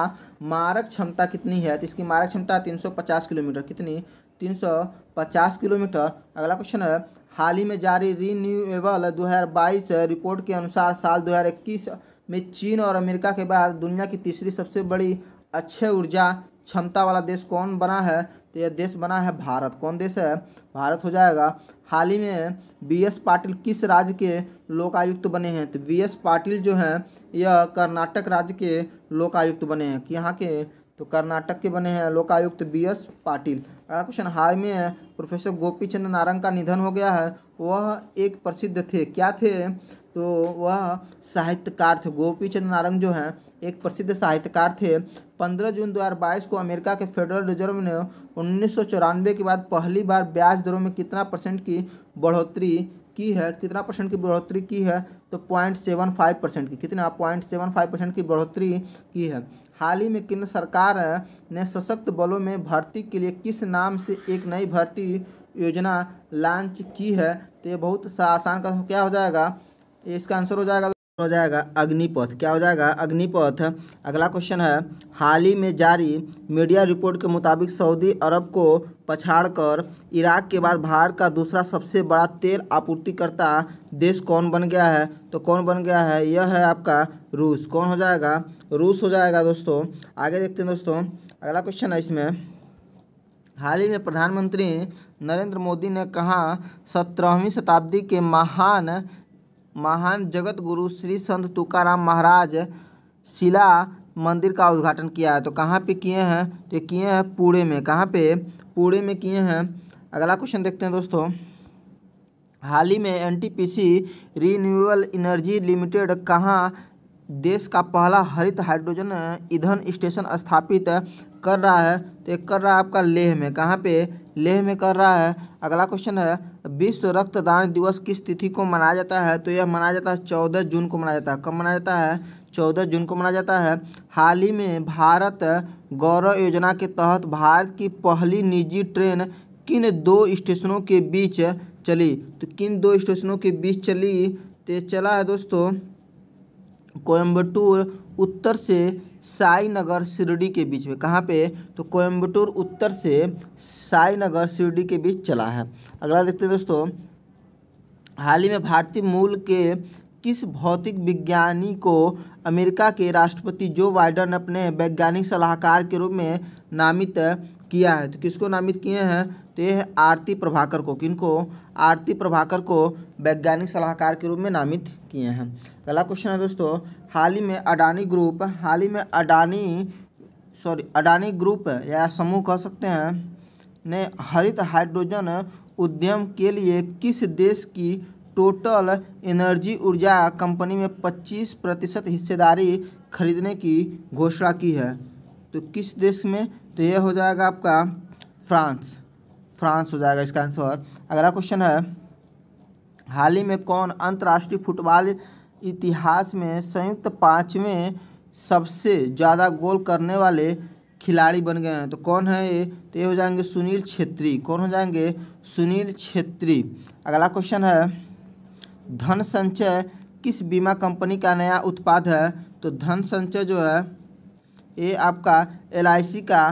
मारक क्षमता कितनी है तो इसकी मारक क्षमता 350 किलोमीटर कितनी 350 किलोमीटर अगला क्वेश्चन है हाल ही में जारी रीन्यूएबल 2022 रिपोर्ट के अनुसार साल 2021 में चीन और अमेरिका के बाद दुनिया की तीसरी सबसे बड़ी अच्छे ऊर्जा क्षमता वाला देश कौन बना है तो यह देश बना है भारत कौन देश है भारत हो जाएगा हाल ही में बी एस पाटिल किस राज्य के लोकायुक्त तो बने हैं तो बी एस पाटिल जो हैं यह कर्नाटक राज्य के लोकायुक्त तो बने हैं कि यहाँ के तो कर्नाटक के बने हैं लोकायुक्त बी एस पाटिल अगला क्वेश्चन हाल में प्रोफेसर गोपी चंद नारंग का निधन हो गया है वह एक प्रसिद्ध थे क्या थे तो वह साहित्यकार थे गोपी चंद नारंग जो हैं एक प्रसिद्ध साहित्यकार थे पंद्रह जून बाईस को अमेरिका के फेडरल रिजर्व ने उन्नीस के बाद पहली बार ब्याज दरों में कितना परसेंट की बढ़ोतरी की है कितना परसेंट की बढ़ोतरी की है तो पॉइंट सेवन फाइव परसेंट की कितना पॉइंट सेवन फाइव परसेंट की बढ़ोतरी की है हाल ही में केंद्र सरकार ने सशक्त बलों में भर्ती के लिए किस नाम से एक नई भर्ती योजना लॉन्च की है तो ये बहुत सा आसान का क्या हो जाएगा इसका आंसर हो जाएगा हो जाएगा अग्निपथ क्या हो जाएगा अग्निपथ अगला क्वेश्चन है हाल ही में जारी मीडिया रिपोर्ट के मुताबिक सऊदी अरब को पछाड़कर इराक के बाद भारत का दूसरा सबसे बड़ा तेल आपूर्तिकर्ता देश कौन बन गया है तो कौन बन गया है यह है आपका रूस कौन हो जाएगा रूस हो जाएगा दोस्तों आगे देखते हैं दोस्तों अगला क्वेश्चन है इसमें हाल ही में प्रधानमंत्री नरेंद्र मोदी ने कहा सत्रहवीं शताब्दी के महान महान जगत गुरु श्री संत तुकाराम महाराज शिला मंदिर का उद्घाटन किया है तो कहाँ पे किए हैं तो किए हैं पुणे में कहाँ पे पूरे में किए हैं अगला क्वेश्चन देखते हैं दोस्तों हाल ही में N T P C renewable energy limited कहाँ देश का पहला हरित हाइड्रोजन ईंधन स्टेशन स्थापित कर रहा है तो कर रहा है आपका लेह में कहाँ पे लेह में कर रहा है अगला क्वेश्चन है विश्व रक्तदान दिवस किस तिथि को मनाया जाता है तो यह मनाया जाता है चौदह जून को मनाया जाता है कब मनाया जाता है चौदह जून को मनाया जाता है हाल ही में भारत गौरव योजना के तहत भारत की पहली निजी ट्रेन किन दो स्टेशनों के बीच चली तो किन दो स्टेशनों के बीच चली तो चला है दोस्तों कोयम्बटूर उत्तर से साई नगर शिरडी के बीच में कहाँ पे तो कोयम्बटूर उत्तर से साई नगर शिरडी के बीच चला है अगला देखते हैं दोस्तों हाल ही में भारतीय मूल के किस भौतिक विज्ञानी को अमेरिका के राष्ट्रपति जो बाइडन अपने वैज्ञानिक सलाहकार के रूप में नामित किया है तो किसको नामित किए हैं तो ये है आरती प्रभाकर को किनको आरती प्रभाकर को वैज्ञानिक सलाहकार के रूप में नामित किए हैं अगला क्वेश्चन है दोस्तों हाल ही में अडानी ग्रुप हाल ही में अडानी सॉरी अडानी ग्रुप या समूह कह सकते हैं ने हरित हाइड्रोजन उद्यम के लिए किस देश की टोटल एनर्जी ऊर्जा कंपनी में 25 प्रतिशत हिस्सेदारी खरीदने की घोषणा की है तो किस देश में तो यह हो जाएगा आपका फ्रांस फ्रांस हो जाएगा इसका आंसर अगला क्वेश्चन है हाल ही में कौन अंतर्राष्ट्रीय फुटबॉल इतिहास में संयुक्त पाँचवें सबसे ज़्यादा गोल करने वाले खिलाड़ी बन गए हैं तो कौन है ये तो ये हो जाएंगे सुनील छेत्री कौन हो जाएंगे सुनील छेत्री अगला क्वेश्चन है धन संचय किस बीमा कंपनी का नया उत्पाद है तो धन संचय जो है ये आपका एल का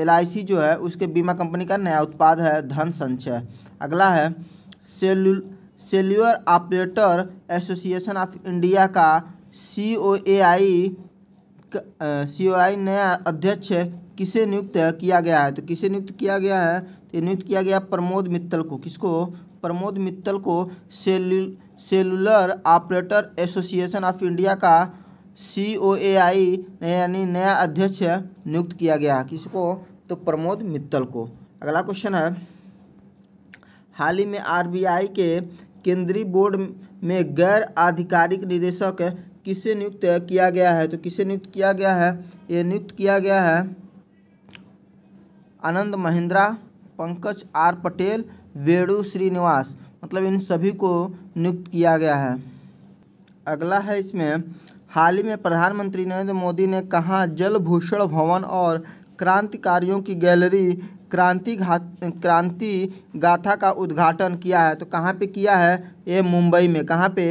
एल जो है उसके बीमा कंपनी का नया उत्पाद है धन संचय अगला है सेलुल cellular operator association of India का सी ओ ए आई सी ओ आई नया अध्यक्ष किसे नियुक्त किया गया है तो किसे नियुक्त किया गया है तो नियुक्त किया गया प्रमोद मित्तल को किसको प्रमोद मित्तल को सेल्यू cellular operator association of India का सी ओ ए आई यानी नया अध्यक्ष नियुक्त किया गया है किसको तो प्रमोद मित्तल को अगला क्वेश्चन है हाल ही में आरबीआई के केंद्रीय बोर्ड में गैर आधिकारिक निदेशक किसे नियुक्त किया गया है तो किसे नियुक्त किया गया है ये नियुक्त किया गया है आनंद महिंद्रा पंकज आर पटेल वेणु श्रीनिवास मतलब इन सभी को नियुक्त किया गया है अगला है इसमें हाल ही में प्रधानमंत्री नरेंद्र मोदी ने कहा जल भूषण भवन और क्रांतिकारियों की गैलरी क्रांति घात क्रांति गाथा का उद्घाटन किया है तो कहाँ पे किया है ये मुंबई में कहाँ पे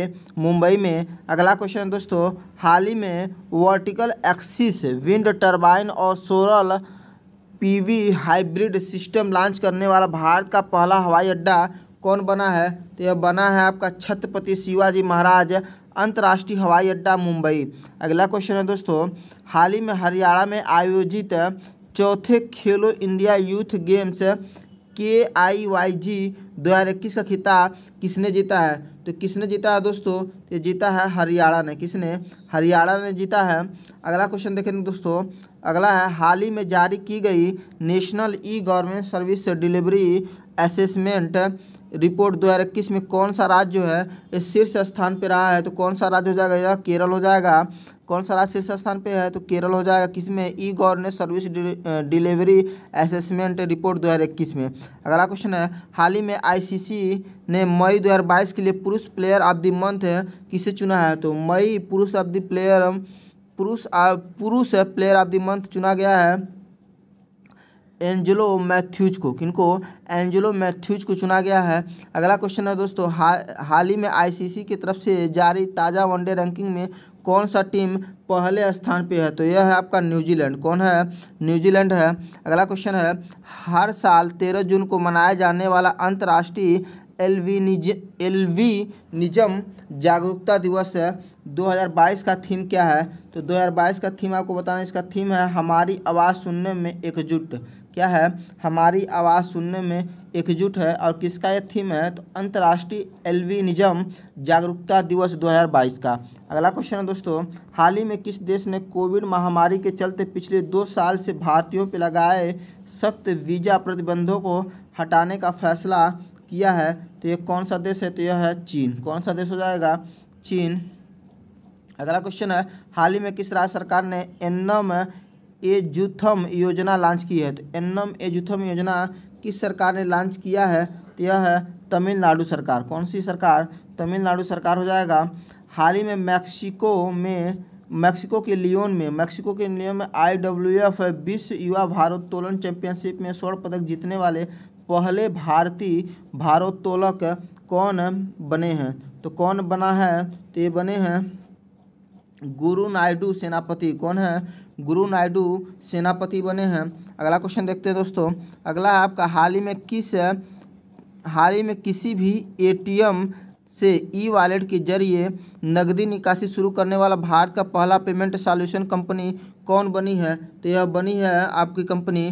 मुंबई में अगला क्वेश्चन दोस्तों हाल ही में वर्टिकल एक्सिस विंड टरबाइन और solar PV hybrid system launch करने वाला भारत का पहला हवाई अड्डा कौन बना है तो यह बना है आपका छत्रपति शिवाजी महाराज अंतर्राष्ट्रीय हवाई अड्डा मुंबई अगला क्वेश्चन है दोस्तों हाल ही में हरियाणा में आयोजित चौथे खेलो इंडिया यूथ गेम्स के आई वाई जी दो हज़ार इक्कीस का खिताब किसने जीता है तो किसने जीता है दोस्तों तो ये जीता है हरियाणा ने किसने हरियाणा ने जीता है अगला क्वेश्चन देखेंगे दोस्तों अगला है हाल ही में जारी की गई national e government service delivery assessment report 2021 में कौन सा राज्य जो है इस शीर्ष स्थान पर रहा है तो कौन सा राज्य हो जाएगा यह केरल हो जाएगा कौन सा राज्य शीर्ष स्थान पे है तो केरल हो जाएगा किस में e governance service delivery assessment report 2021 में अगला क्वेश्चन है हाल ही में आईसीसी ने मई 2022 के लिए पुरुष प्लेयर ऑफ द मंथ किसे चुना है तो मई पुरुष ऑफ द प्लेयर पुरुष पुरुष प्लेयर ऑफ द मंथ चुना गया है एंजेलो मैथ्यूज को किनको एंजेलो मैथ्यूज को चुना गया है अगला क्वेश्चन है दोस्तों हा, हाल ही में आईसीसी की तरफ से जारी ताज़ा वनडे रैंकिंग में कौन सा टीम पहले स्थान पे है तो यह है आपका न्यूजीलैंड कौन है न्यूजीलैंड है अगला क्वेश्चन है हर साल तेरह जून को मनाया जाने वाला अंतर्राष्ट्रीय एलवी निज एलवी निजम जागरूकता दिवस है 2022 का थीम क्या है तो 2022 का थीम आपको बताना इसका थीम है हमारी आवाज़ सुनने में एकजुट क्या है हमारी आवाज़ सुनने में एकजुट है और किसका यह थीम है तो अंतर्राष्ट्रीय एल्विनिज्म जागरूकता दिवस 2022 का अगला क्वेश्चन है दोस्तों हाल ही में किस देश ने कोविड महामारी के चलते पिछले दो साल से भारतीयों पर लगाए सख्त वीज़ा प्रतिबंधों को हटाने का फैसला किया है तो यह कौन सा देश है तो यह है चीन कौन सा देश हो जाएगा चीन अगला क्वेश्चन है हाल ही में किस राज्य सरकार ने एन्नम एजुथम योजना लॉन्च की है तो ए एजुथम योजना किस सरकार ने लॉन्च किया है तो यह है तमिलनाडु सरकार कौन सी सरकार तमिलनाडु सरकार हो जाएगा हाल ही में मैक्सिको में मैक्सिको के लियोन में मैक्सिको के लियोन में आई डब्ल्यू एफ विश्व युवा भारोत्तोलन चैंपियनशिप में स्वर्ण पदक जीतने वाले पहले भारतीय भारोत्तोलक कौन बने हैं तो कौन बना है तो ये बने हैं गुरु नायडू सेनापति कौन है गुरु नायडू सेनापति बने हैं अगला क्वेश्चन देखते हैं दोस्तों अगला है आपका हाल ही में किस हाल ही में किसी भी एटीएम से ई वॉलेट के जरिए नकदी निकासी शुरू करने वाला भारत का पहला पेमेंट सॉल्यूशन कंपनी कौन बनी है तो यह बनी है आपकी कंपनी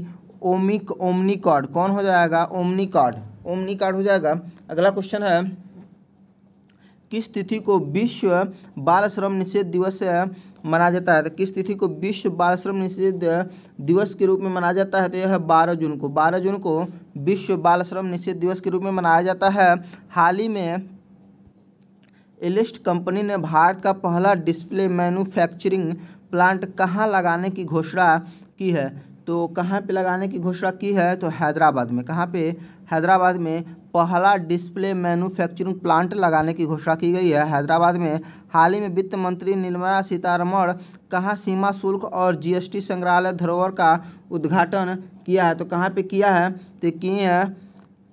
ओमिक ओमनी कार्ड कौन हो जाएगा ओमनी कार्ड ओमनी कार्ड हो जाएगा अगला क्वेश्चन है किस तिथि को विश्व बाल श्रम निषेध दिवस मनाया जाता है तो किस तिथि को विश्व बाल श्रम निषेध दिवस के रूप में मनाया जाता है तो यह है बारह जून को बारह जून को विश्व बाल श्रम निषेध दिवस के रूप में मनाया जाता है हाल ही में एलिस्ट कंपनी ने भारत का पहला डिस्प्ले मैन्युफैक्चरिंग प्लांट कहाँ लगाने की घोषणा की है तो कहाँ पे लगाने की घोषणा की है तो हैदराबाद में कहाँ पे हैदराबाद में पहला डिस्प्ले मैन्युफैक्चरिंग प्लांट लगाने की घोषणा की गई है हैदराबाद में हाल ही में वित्त मंत्री निर्मला सीतारमण कहाँ सीमा शुल्क और जीएसटी संग्रहालय धरोहर का उद्घाटन किया है तो कहाँ पे किया है तो किए हैं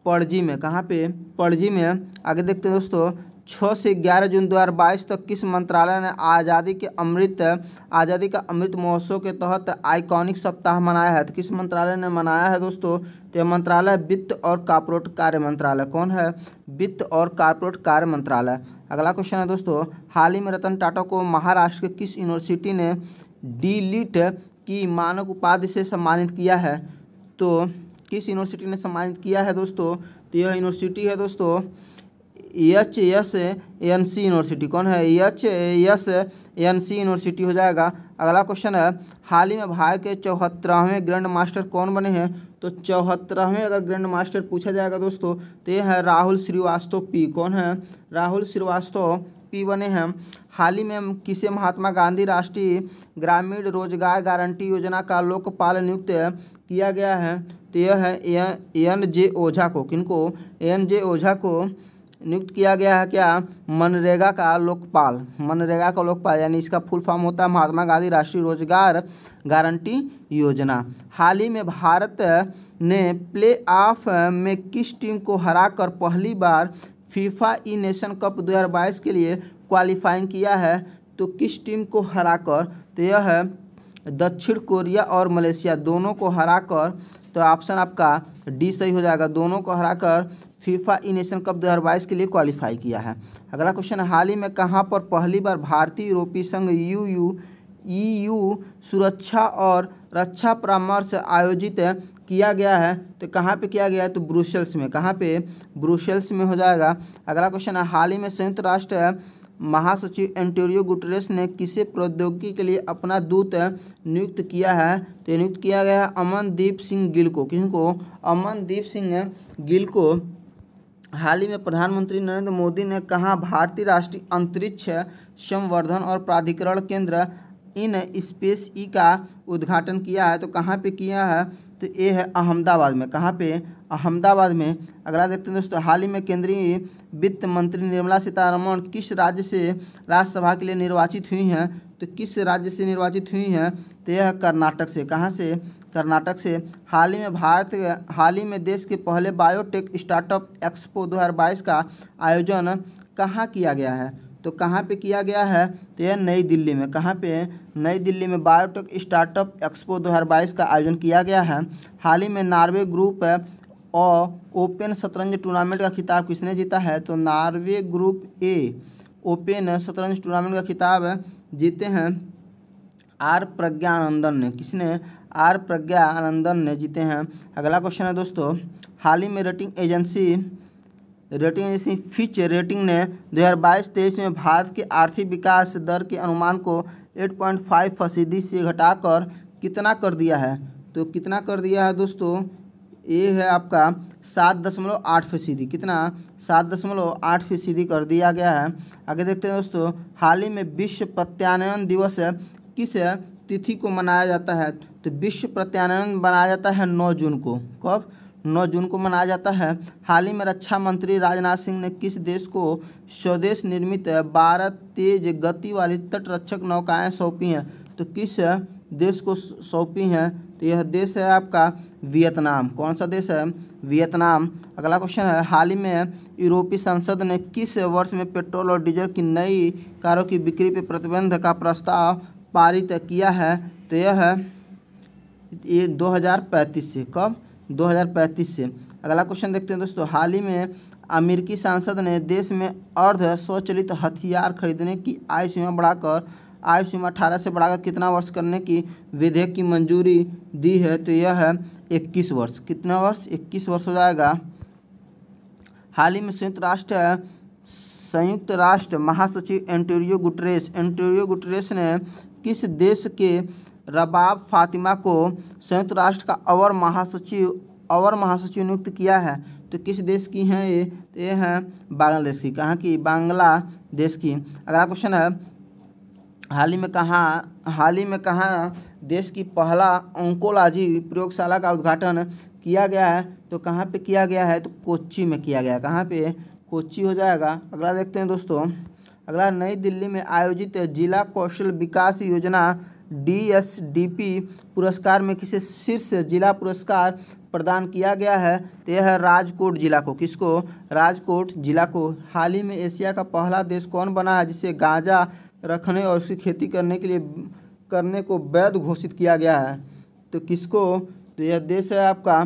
पणजी में कहाँ पे पणजी में आगे देखते हैं दोस्तों छः से ग्यारह जून 2022 तक किस मंत्रालय ने आज़ादी के अमृत आज़ादी का अमृत महोत्सव के तहत आइकॉनिक सप्ताह मनाया है तो किस मंत्रालय ने मनाया है दोस्तों तो यह मंत्रालय वित्त और कॉरपोरेट कार्य मंत्रालय कौन है वित्त और कॉरपोरेट कार्य मंत्रालय अगला क्वेश्चन है दोस्तों हाल ही में रतन टाटा को महाराष्ट्र के किस यूनिवर्सिटी ने डी लिट की मानक उपाधि से सम्मानित किया है तो किस यूनिवर्सिटी ने सम्मानित किया है दोस्तों तो यह यूनिवर्सिटी है दोस्तों H S N C university कौन है H S N C university हो जाएगा अगला क्वेश्चन है हाल ही में भारत के चौहत्तरवें ग्रैंड मास्टर कौन बने हैं तो चौहत्तरवें अगर ग्रैंड मास्टर पूछा जाएगा दोस्तों तो ये है राहुल श्रीवास्तव पी कौन है राहुल श्रीवास्तव पी बने हैं हाल ही में किसे महात्मा गांधी राष्ट्रीय ग्रामीण रोजगार गारंटी योजना का लोकपाल नियुक्त किया गया है तो यह है एन जे ओझा को किनको एन जे ओझा को नियुक्त किया गया है क्या मनरेगा का लोकपाल मनरेगा का लोकपाल यानी इसका फुल फॉर्म होता है महात्मा गांधी राष्ट्रीय रोजगार गारंटी योजना हाल ही में भारत ने प्ले ऑफ में किस टीम को हराकर पहली बार फीफा ई नेशन कप 2022 के लिए क्वालिफाइंग किया है तो किस टीम को हराकर तो यह है दक्षिण कोरिया और मलेशिया दोनों को हराकर तो ऑप्शन आपका डी सही हो जाएगा दोनों को हराकर फीफा ई नेशन कप 2022 के लिए क्वालिफाई किया है अगला क्वेश्चन हाल ही में कहाँ पर पहली बार भारतीय यूरोपीय संघ यू यू ई यू सुरक्षा और रक्षा परामर्श आयोजित किया गया है तो कहाँ पे किया गया है तो ब्रुसेल्स में कहाँ पे ब्रुसेल्स में हो जाएगा अगला क्वेश्चन है हाल ही में संयुक्त राष्ट्र महासचिव एंटोरियो गुटरेस ने किसे प्रौद्योगिकी के लिए अपना दूत नियुक्त किया है तो नियुक्त किया गया है अमनदीप सिंह गिल को किसको अमनदीप सिंह गिल को हाल ही में प्रधानमंत्री नरेंद्र मोदी ने कहा भारतीय राष्ट्रीय अंतरिक्ष संवर्धन और प्राधिकरण केंद्र इन स्पेस ई का उद्घाटन किया है तो कहाँ पे किया है तो ये है अहमदाबाद में कहाँ पे अहमदाबाद में अगला देखते हैं दोस्तों हाल ही में केंद्रीय वित्त मंत्री निर्मला सीतारमण किस राज्य से राज्यसभा के लिए निर्वाचित हुई हैं तो किस राज्य से निर्वाचित हुई हैं तो यह कर्नाटक से कहाँ से कर्नाटक से हाल ही में भारत हाल ही में देश के पहले बायोटेक स्टार्टअप एक्सपो 2022 का आयोजन कहाँ किया गया है तो कहाँ पे किया गया है तो यह नई दिल्ली में कहाँ पे नई दिल्ली में बायोटेक स्टार्टअप एक्सपो 2022 का आयोजन किया गया है हाल ही में नार्वे ग्रुप और ओपन शतरंज टूर्नामेंट का खिताब किसने जीता है तो नार्वे ग्रुप ए ओपन शतरंज टूर्नामेंट का खिताब जीते हैं आर प्रज्ञानंदन ने किसने आर प्रज्ञा आनंदन ने जीते हैं अगला क्वेश्चन है दोस्तों हाल ही में rating agency rating agency Fitch rating ने 2022-23 में भारत के आर्थिक विकास दर के अनुमान को 8.5 फीसदी से घटाकर कितना कर दिया है तो कितना कर दिया है दोस्तों ये है आपका सात दशमलव आठ फीसदी कितना सात दशमलव आठ फीसदी कर दिया गया है आगे देखते हैं दोस्तों हाल ही में विश्व प्रत्यानयन दिवस किस तिथि को मनाया जाता है तो विश्व प्रत्यानयन मनाया जाता है नौ जून को कब नौ जून को मनाया जाता है हाल ही में रक्षा मंत्री राजनाथ सिंह ने किस देश को स्वदेश निर्मित बारह तेज गति वाली तटरक्षक नौकाएं सौंपी हैं तो किस देश को सौंपी हैं तो यह देश है आपका वियतनाम कौन सा देश है वियतनाम अगला क्वेश्चन है हाल ही में यूरोपीय संसद ने किस वर्ष में पेट्रोल और डीजल की नई कारों की बिक्री पर प्रतिबंध का प्रस्ताव पारित किया है तो यह है ये 2035 से कब 2035 से अगला क्वेश्चन देखते हैं दोस्तों हाल ही में अमेरिकी सांसद ने देश में अर्ध स्वचलित हथियार खरीदने की आय सीमा बढ़ाकर आयु सीमा अठारह से बढ़ाकर कितना वर्ष करने की विधेयक की मंजूरी दी है तो यह है इक्कीस वर्ष कितना वर्ष इक्कीस वर्ष हो जाएगा हाल ही में संयुक्त राष्ट्र संयुक्त राष्ट्र महासचिव एंटोरियो गुटरेस एंटोरियो गुटरेस ने किस देश के रबाब फातिमा को संयुक्त राष्ट्र का अवर महासचिव अवर महासचिव नियुक्त किया है तो किस देश की हैं ये तो ये हैं बांग्लादेश की कहाँ की बांग्लादेश की अगला क्वेश्चन है हाल ही में कहाँ हाल ही में कहाँ देश की पहला ओंकोलॉजी प्रयोगशाला का उद्घाटन किया गया है तो कहाँ पे किया गया है तो कोच्चि में किया गया कहाँ पे कोच्चि हो जाएगा अगला देखते हैं दोस्तों अगला नई दिल्ली में आयोजित जिला कौशल विकास योजना डी पुरस्कार में किसे शीर्ष जिला पुरस्कार प्रदान किया गया है तो यह है राजकोट जिला को किसको राजकोट जिला को हाल ही में एशिया का पहला देश कौन बना है जिसे गांजा रखने और उसकी खेती करने के लिए करने को वैध घोषित किया गया है तो किसको तो यह देश है आपका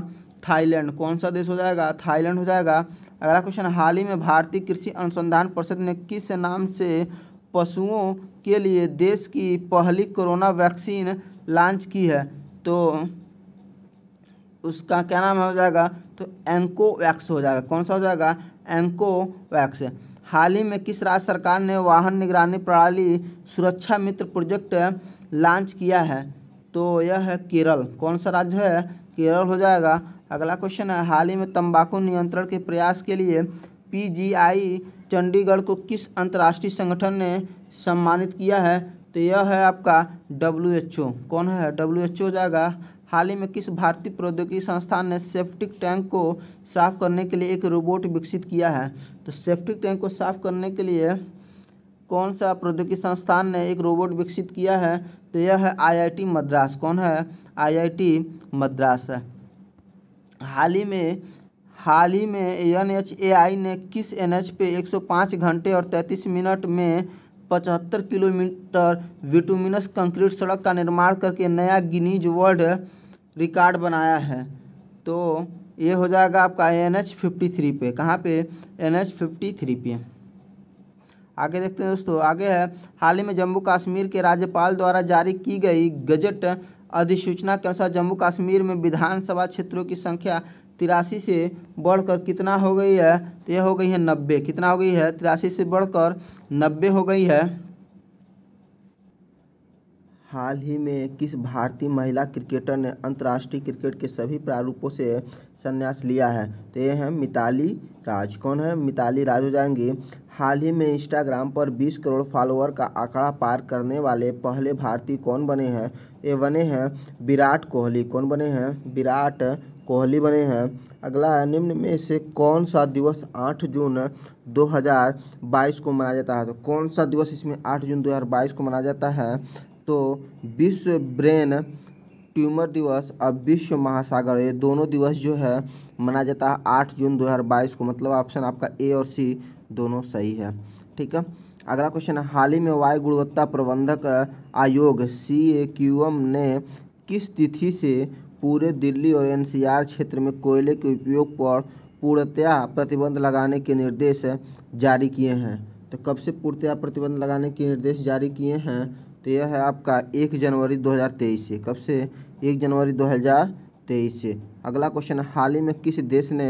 थाईलैंड कौन सा देश हो जाएगा थाईलैंड हो जाएगा अगला क्वेश्चन हाल ही में भारतीय कृषि अनुसंधान परिषद ने किस नाम से पशुओं के लिए देश की पहली कोरोना वैक्सीन लॉन्च की है तो उसका क्या नाम हो जाएगा तो एंकोवैक्स हो जाएगा कौन सा हो जाएगा एंकोवैक्स हाल ही में किस राज्य सरकार ने वाहन निगरानी प्रणाली सुरक्षा मित्र प्रोजेक्ट लॉन्च किया है तो यह है केरल कौन सा राज्य है केरल हो जाएगा अगला क्वेश्चन है हाल ही में तंबाकू नियंत्रण के प्रयास के लिए पीजीआई चंडीगढ़ को किस अंतर्राष्ट्रीय संगठन ने सम्मानित किया है तो यह है आपका डब्ल्यू एच ओ कौन है डब्ल्यू एच ओ हो जाएगा हाल ही में किस भारतीय प्रौद्योगिकी संस्थान ने सेप्टिक टैंक को साफ करने के लिए एक रोबोट विकसित किया है तो सेप्टिक टैंक को साफ करने के लिए कौन सा प्रौद्योगिकी संस्थान ने एक रोबोट विकसित किया है तो यह है आईआईटी मद्रास कौन है आईआईटी मद्रास है हाल ही में हाल ही में एन एच ए आई ने किस एन एच पे 105 घंटे और 33 मिनट में पचहत्तर किलोमीटर विटुमिनस कंक्रीट सड़क का निर्माण करके नया गिनीज वर्ल्ड रिकॉर्ड बनाया है तो ये हो जाएगा आपका एन एच फिफ्टी थ्री पे कहाँ पे एन एच फिफ्टी थ्री पे आगे देखते हैं दोस्तों आगे है हाल ही में जम्मू कश्मीर के राज्यपाल द्वारा जारी की गई गजट अधिसूचना के अनुसार जम्मू कश्मीर में विधानसभा क्षेत्रों की संख्या तिरासी से बढ़कर कितना हो गई है तो यह हो गई है नब्बे कितना हो गई है तिरासी से बढ़कर नब्बे हो गई है हाल ही में किस भारतीय महिला क्रिकेटर ने अंतर्राष्ट्रीय क्रिकेट के सभी प्रारूपों से संन्यास लिया है तो ये है मिताली राज कौन है मिताली राज हो जाएंगी हाल ही में इंस्टाग्राम पर 20 करोड़ फॉलोअर का आंकड़ा पार करने वाले पहले भारतीय कौन बने हैं ये बने हैं विराट कोहली कौन बने हैं विराट कोहली बने हैं अगला है निम्न में से कौन सा दिवस 8 जून 2022 को मनाया जाता है तो कौन सा दिवस इसमें 8 जून 2022 को मनाया जाता है तो विश्व ब्रेन ट्यूमर दिवस और विश्व महासागर ये दोनों दिवस जो है मनाया जाता है 8 जून 2022 को मतलब ऑप्शन आपका ए और सी दोनों सही है ठीक है अगला क्वेश्चन है हाल ही में वायु गुणवत्ता प्रबंधक आयोग सी ने किस तिथि से पूरे दिल्ली और एनसीआर क्षेत्र में कोयले के उपयोग पर पूर्णतया प्रतिबंध लगाने के निर्देश जारी किए हैं तो कब से पूर्णतया प्रतिबंध लगाने के निर्देश जारी किए हैं तो यह है आपका एक जनवरी 2023 से कब से एक जनवरी 2023 से अगला क्वेश्चन हाल ही में किस देश ने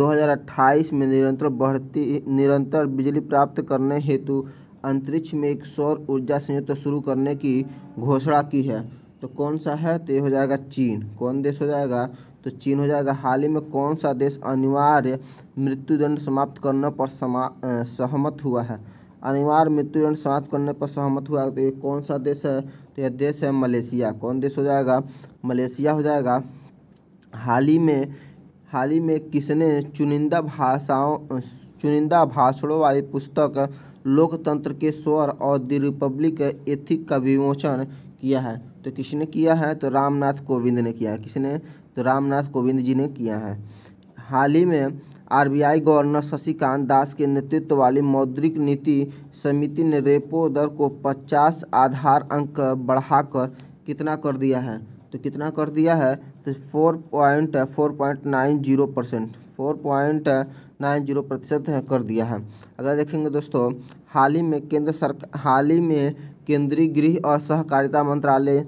2028 में निरंतर बढ़ती निरंतर बिजली प्राप्त करने हेतु अंतरिक्ष में एक सौर ऊर्जा संयंत्र शुरू करने की घोषणा की है तो कौन सा है तो ये हो जाएगा चीन कौन देश हो जाएगा तो चीन हो जाएगा हाल ही में कौन सा देश अनिवार्य मृत्युदंड समाप्त करने पर समा सहमत हुआ है अनिवार्य मृत्युदंड समाप्त करने पर सहमत हुआ तो ये कौन सा देश है तो यह देश है मलेशिया कौन देश हो जाएगा मलेशिया हो जाएगा हाल ही में हाल ही में किसने चुनिंदा भाषाओं चुनिंदा भाषणों वाली पुस्तक लोकतंत्र के स्वर और द रिपब्लिक एथिक का विमोचन किया है तो किसने किया है तो रामनाथ कोविंद ने किया है किसने तो रामनाथ कोविंद जी ने किया है हाल ही में आरबीआई गवर्नर शशिकांत दास के नेतृत्व वाली मौद्रिक नीति समिति ने रेपो दर को 50 आधार अंक बढ़ाकर कितना कर दिया है तो कितना कर दिया है तो four point four point nine zero percent four point nine zero प्रतिशत कर दिया है अगर देखेंगे दोस्तों हाल ही में केंद्र सरकार हाल ही में केंद्रीय गृह और सहकारिता मंत्रालय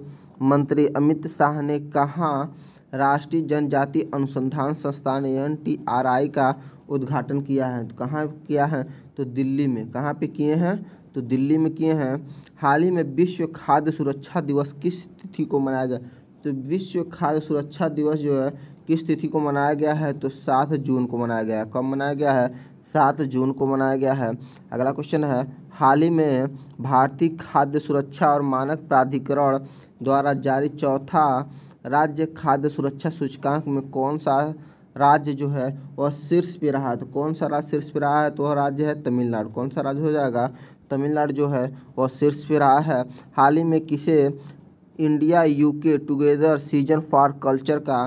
मंत्री अमित शाह ने कहा राष्ट्रीय जनजाति अनुसंधान संस्थान एन का उद्घाटन किया है तो कहाँ किया है तो दिल्ली में कहाँ पे किए हैं तो दिल्ली में किए हैं हाल ही में विश्व खाद्य सुरक्षा दिवस किस तिथि को मनाया गया तो विश्व खाद्य सुरक्षा दिवस जो है किस तिथि को मनाया गया है तो सात जून को मनाया गया है कब मनाया गया है सात जून को मनाया गया है अगला क्वेश्चन है हाल ही में भारतीय खाद्य सुरक्षा और मानक प्राधिकरण द्वारा जारी चौथा राज्य खाद्य सुरक्षा सूचकांक में कौन सा राज्य जो है वह शीर्ष पे रहा है तो कौन सा राज्य शीर्ष पे रहा है तो वह राज्य है तमिलनाडु कौन सा राज्य हो जाएगा तमिलनाडु जो है वह शीर्ष पे रहा है हाल ही में किसे India UK together season for culture का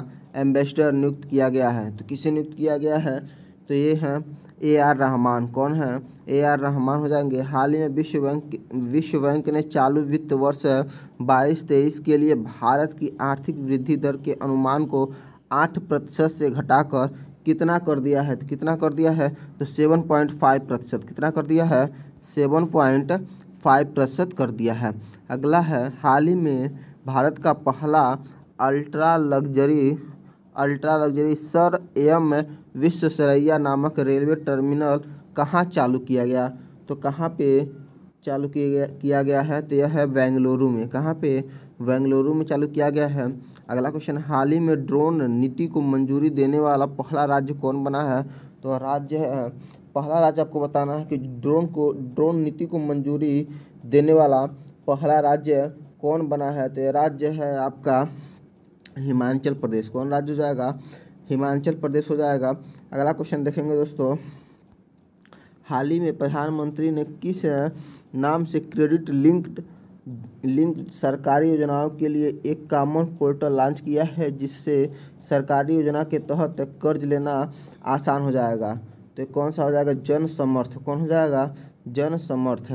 एम्बेसडर नियुक्त किया गया है तो किसे नियुक्त किया गया है तो ये हैं ए आर रहमान कौन है ए आर रहमान हो जाएंगे हाल ही में विश्व बैंक विश्व बैंक ने चालू वित्त वर्ष बाईस तेईस के लिए भारत की आर्थिक वृद्धि दर के अनुमान को आठ प्रतिशत से घटाकर कितना कर दिया है तो कितना कर दिया है तो सेवन पॉइंट फाइव प्रतिशत कितना कर दिया है सेवन पॉइंट फाइव प्रतिशत कर दिया है अगला है हाल ही में भारत का पहला ultra luxury ultra luxury sir M Visvesvaraya नामक रेलवे टर्मिनल कहाँ चालू किया गया तो कहाँ पे चालू किया गया किया गया है तो यह है बेंगलुरु में कहाँ पे बेंगलुरु में चालू किया गया है अगला क्वेश्चन हाल ही में ड्रोन नीति को मंजूरी देने वाला पहला राज्य कौन बना है तो राज्य है पहला राज्य आपको बताना है कि ड्रोन को ड्रोन नीति को मंजूरी देने वाला पहला राज्य कौन बना है तो राज्य है आपका हिमाचल प्रदेश कौन राज्य हो जाएगा हिमाचल प्रदेश हो जाएगा अगला क्वेश्चन देखेंगे दोस्तों हाल ही में प्रधानमंत्री ने किस नाम से क्रेडिट लिंक्ड लिंक्ड सरकारी योजनाओं के लिए एक कॉमन पोर्टल लॉन्च किया है जिससे सरकारी योजना के तहत कर्ज लेना आसान हो जाएगा तो कौन सा हो जाएगा जन समर्थ कौन हो जाएगा जन समर्थ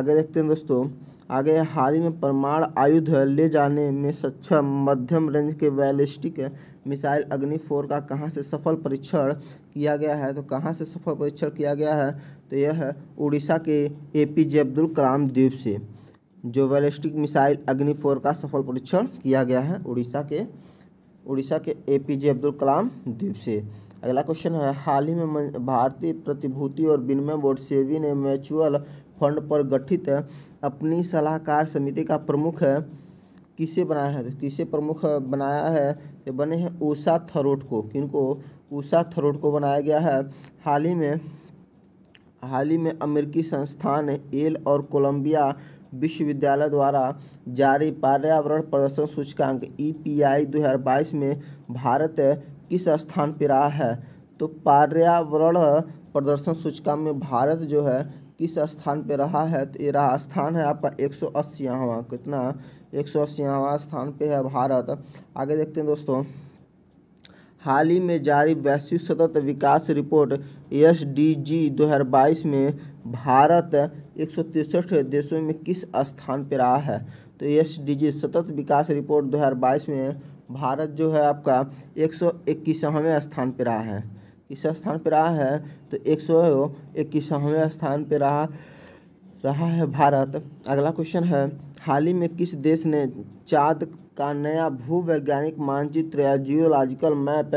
आगे देखते हैं दोस्तों आगे हाल ही में परमाणु आयुध ले जाने में सक्षम मध्यम रेंज के बैलिस्टिक मिसाइल अग्नि फोर का कहाँ से सफल परीक्षण किया गया है तो कहाँ से सफल परीक्षण किया गया है तो यह है उड़ीसा के ए पी जे अब्दुल कलाम द्वीप से जो बैलिस्टिक मिसाइल अग्नि फोर का सफल परीक्षण किया गया है उड़ीसा के उड़ीसा के ए पी जे अब्दुल कलाम द्वीप से अगला क्वेश्चन है हाल ही में भारतीय प्रतिभूति और विनिमय बोर्ड सेवी ने म्यूचुअल फंड पर गठित अपनी सलाहकार समिति का प्रमुख किसे बनाया है किसे प्रमुख बनाया है तो बने हैं ऊषा थरोट को किनको ऊषा थरोट को बनाया गया है हाल ही में हाल ही में अमेरिकी संस्थान एल और कोलंबिया विश्वविद्यालय द्वारा जारी पर्यावरण प्रदर्शन सूचकांक ई पी आई दो हज़ार बाईस में भारत किस स्थान पर रहा है तो पर्यावरण प्रदर्शन सूचकांक में भारत जो है किस स्थान पे रहा है तो ये रहा स्थान है आपका एक सौ अस्सीवा कितना एक सौ अस्सीवा स्थान पे है भारत आगे देखते हैं दोस्तों हाल ही में जारी वैश्विक सतत विकास रिपोर्ट एस डी जी दो हज़ार बाईस में भारत एक सौ तिरसठ देशों में किस स्थान पर रहा है तो एस डी जी सतत विकास रिपोर्ट दो हज़ार बाईस में भारत जो है आपका एक सौ इक्कीसवें स्थान पर रहा है किस स्थान पर रहा है तो एक सौ इक्कीसवें स्थान पर रहा रहा है भारत अगला क्वेश्चन है हाल ही में किस देश ने चाँद का नया भूवैज्ञानिक मानचित्र या जियोलॉजिकल मैप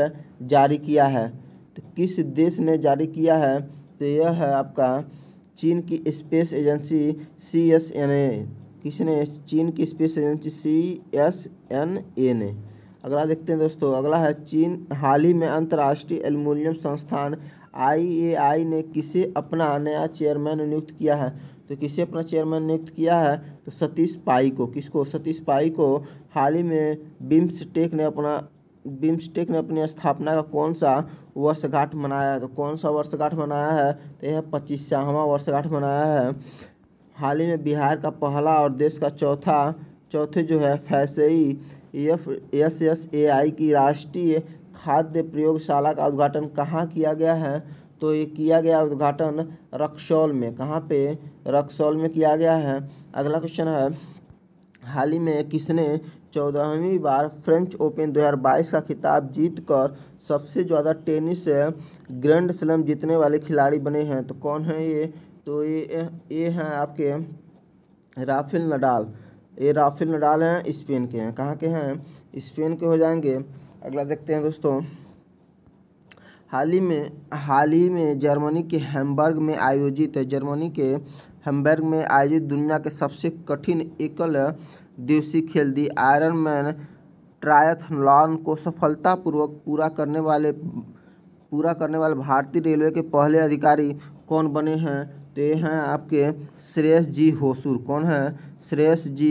जारी किया है तो किस देश ने जारी किया है तो यह है आपका चीन की space agency C S N A किसने चीन की space agency C S N A ने अगला देखते हैं दोस्तों अगला है चीन हाल ही में अंतर्राष्ट्रीय एल्यूमिनियम संस्थान आईएआई ने किसे अपना नया चेयरमैन नियुक्त किया है तो किसे अपना चेयरमैन नियुक्त किया है तो सतीश पाई को किसको सतीश पाई को हाल ही में बिम्सटेक ने अपना बिम्सटेक ने अपनी स्थापना का कौन सा वर्षगांठ मनाया है तो कौन सा वर्षगांठ मनाया है तो यह पच्चीसवा वर्षगांठ मनाया है हाल ही में बिहार का पहला और देश का चौथा चौथे जो है FSSAI F S S A I की राष्ट्रीय खाद्य प्रयोगशाला का उद्घाटन कहाँ किया गया है तो ये किया गया उद्घाटन रक्सौल में कहाँ पे रक्सौल में किया गया है अगला क्वेश्चन है हाल ही में किसने चौदहवीं बार फ्रेंच ओपन 2022 का खिताब जीतकर सबसे ज़्यादा टेनिस ग्रैंड स्लैम जीतने वाले खिलाड़ी बने हैं तो कौन है ये तो ये ये हैं आपके राफेल नडाल ये राफेल नडाल हैं स्पेन के हैं कहाँ के हैं स्पेन के हो जाएंगे अगला देखते हैं दोस्तों हाल ही में हाल ही में जर्मनी के हेम्बर्ग में आयोजित जर्मनी के हेम्बर्ग में आयोजित दुनिया के सबसे कठिन एकल दिवसीय खेल दी आयरन मैन ट्रायथलॉन को सफलतापूर्वक पूरा करने वाले पूरा करने वाले भारतीय रेलवे के पहले अधिकारी कौन बने हैं तो ये हैं आपके श्रेयस जी होसूर कौन हैं श्रेयस जी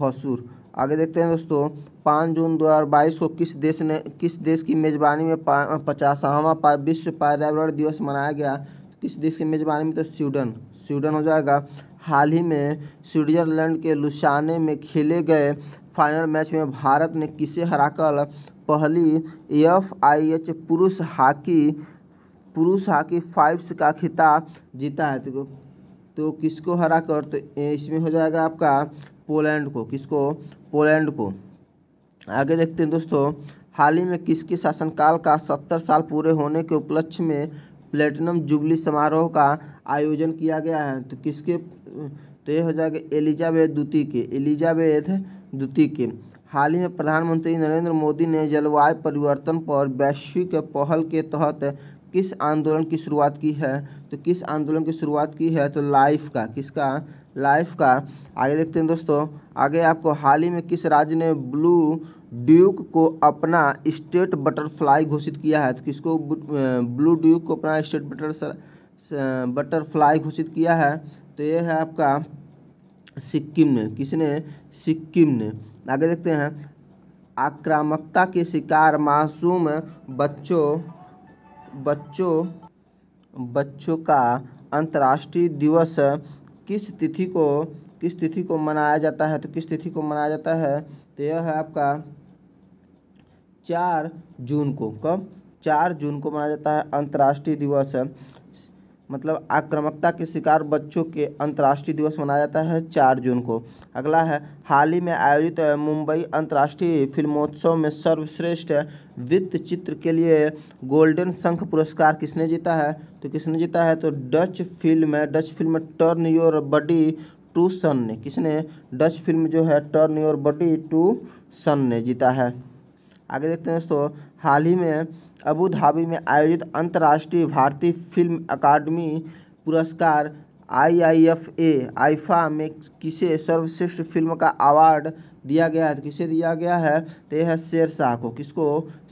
हसूर आगे देखते हैं दोस्तों पाँच जून 2022 को किस देश ने किस देश की मेज़बानी में पचासवा पा, विश्व पर्यावरण दिवस मनाया गया किस देश की मेज़बानी में तो स्वीडन स्वीडन हो जाएगा हाल ही में स्विट्जरलैंड के लुसाने में खेले गए फाइनल मैच में भारत ने किसे हराकर पहली एफ आई एच पुरुष हॉकी पुरुष हॉकी फाइव्स का खिताब जीता है तो तो किसको हरा कर तो इसमें हो जाएगा आपका पोलैंड को किसको पोलैंड को आगे देखते हैं दोस्तों हाल ही में किसके शासनकाल का सत्तर साल पूरे होने के उपलक्ष्य में प्लेटिनम जुबली समारोह का आयोजन किया गया है तो किसके तो ये हो जाएगा एलिजाबेथ द्वितीय के एलिजाबेथ द्वितीय के हाल ही में प्रधानमंत्री नरेंद्र मोदी ने जलवायु परिवर्तन पर वैश्विक पहल के तहत किस आंदोलन की शुरुआत की है तो किस आंदोलन की शुरुआत की है तो लाइफ का किसका लाइफ का आगे देखते हैं दोस्तों आगे आपको हाल ही में किस राज्य ने ब्लू ड्यूक को अपना स्टेट बटरफ्लाई घोषित किया है तो किसको ब्लू ड्यूक को अपना स्टेट बटर बटरफ्लाई घोषित किया है तो ये है आपका सिक्किम ने किसने सिक्किम ने आगे देखते हैं आक्रामकता के शिकार मासूम बच्चों बच्चों बच्चों का अंतर्राष्ट्रीय दिवस किस तिथि को किस तिथि को मनाया जाता है तो किस तिथि को मनाया जाता है तो यह है आपका चार जून को कब चार जून को मनाया जाता है अंतर्राष्ट्रीय दिवस मतलब आक्रामकता के शिकार बच्चों के अंतर्राष्ट्रीय दिवस मनाया जाता है चार जून को अगला है हाल ही में आयोजित मुंबई अंतर्राष्ट्रीय फिल्मोत्सव में सर्वश्रेष्ठ वित्त चित्र के लिए गोल्डन शंख पुरस्कार किसने जीता है तो किसने जीता है तो डच फिल्म है Dutch film turn your body to sun ने किसने डच फिल्म जो है turn your body to sun ने जीता है आगे देखते हैं दोस्तों हाल ही में अबू धाबी में आयोजित अंतर्राष्ट्रीय भारतीय फिल्म अकादमी पुरस्कार आई आई एफ ए आईफा में किसे सर्वश्रेष्ठ फिल्म का अवार्ड दिया गया है तो किसे दिया गया है तो यह है शेरशाह को किसको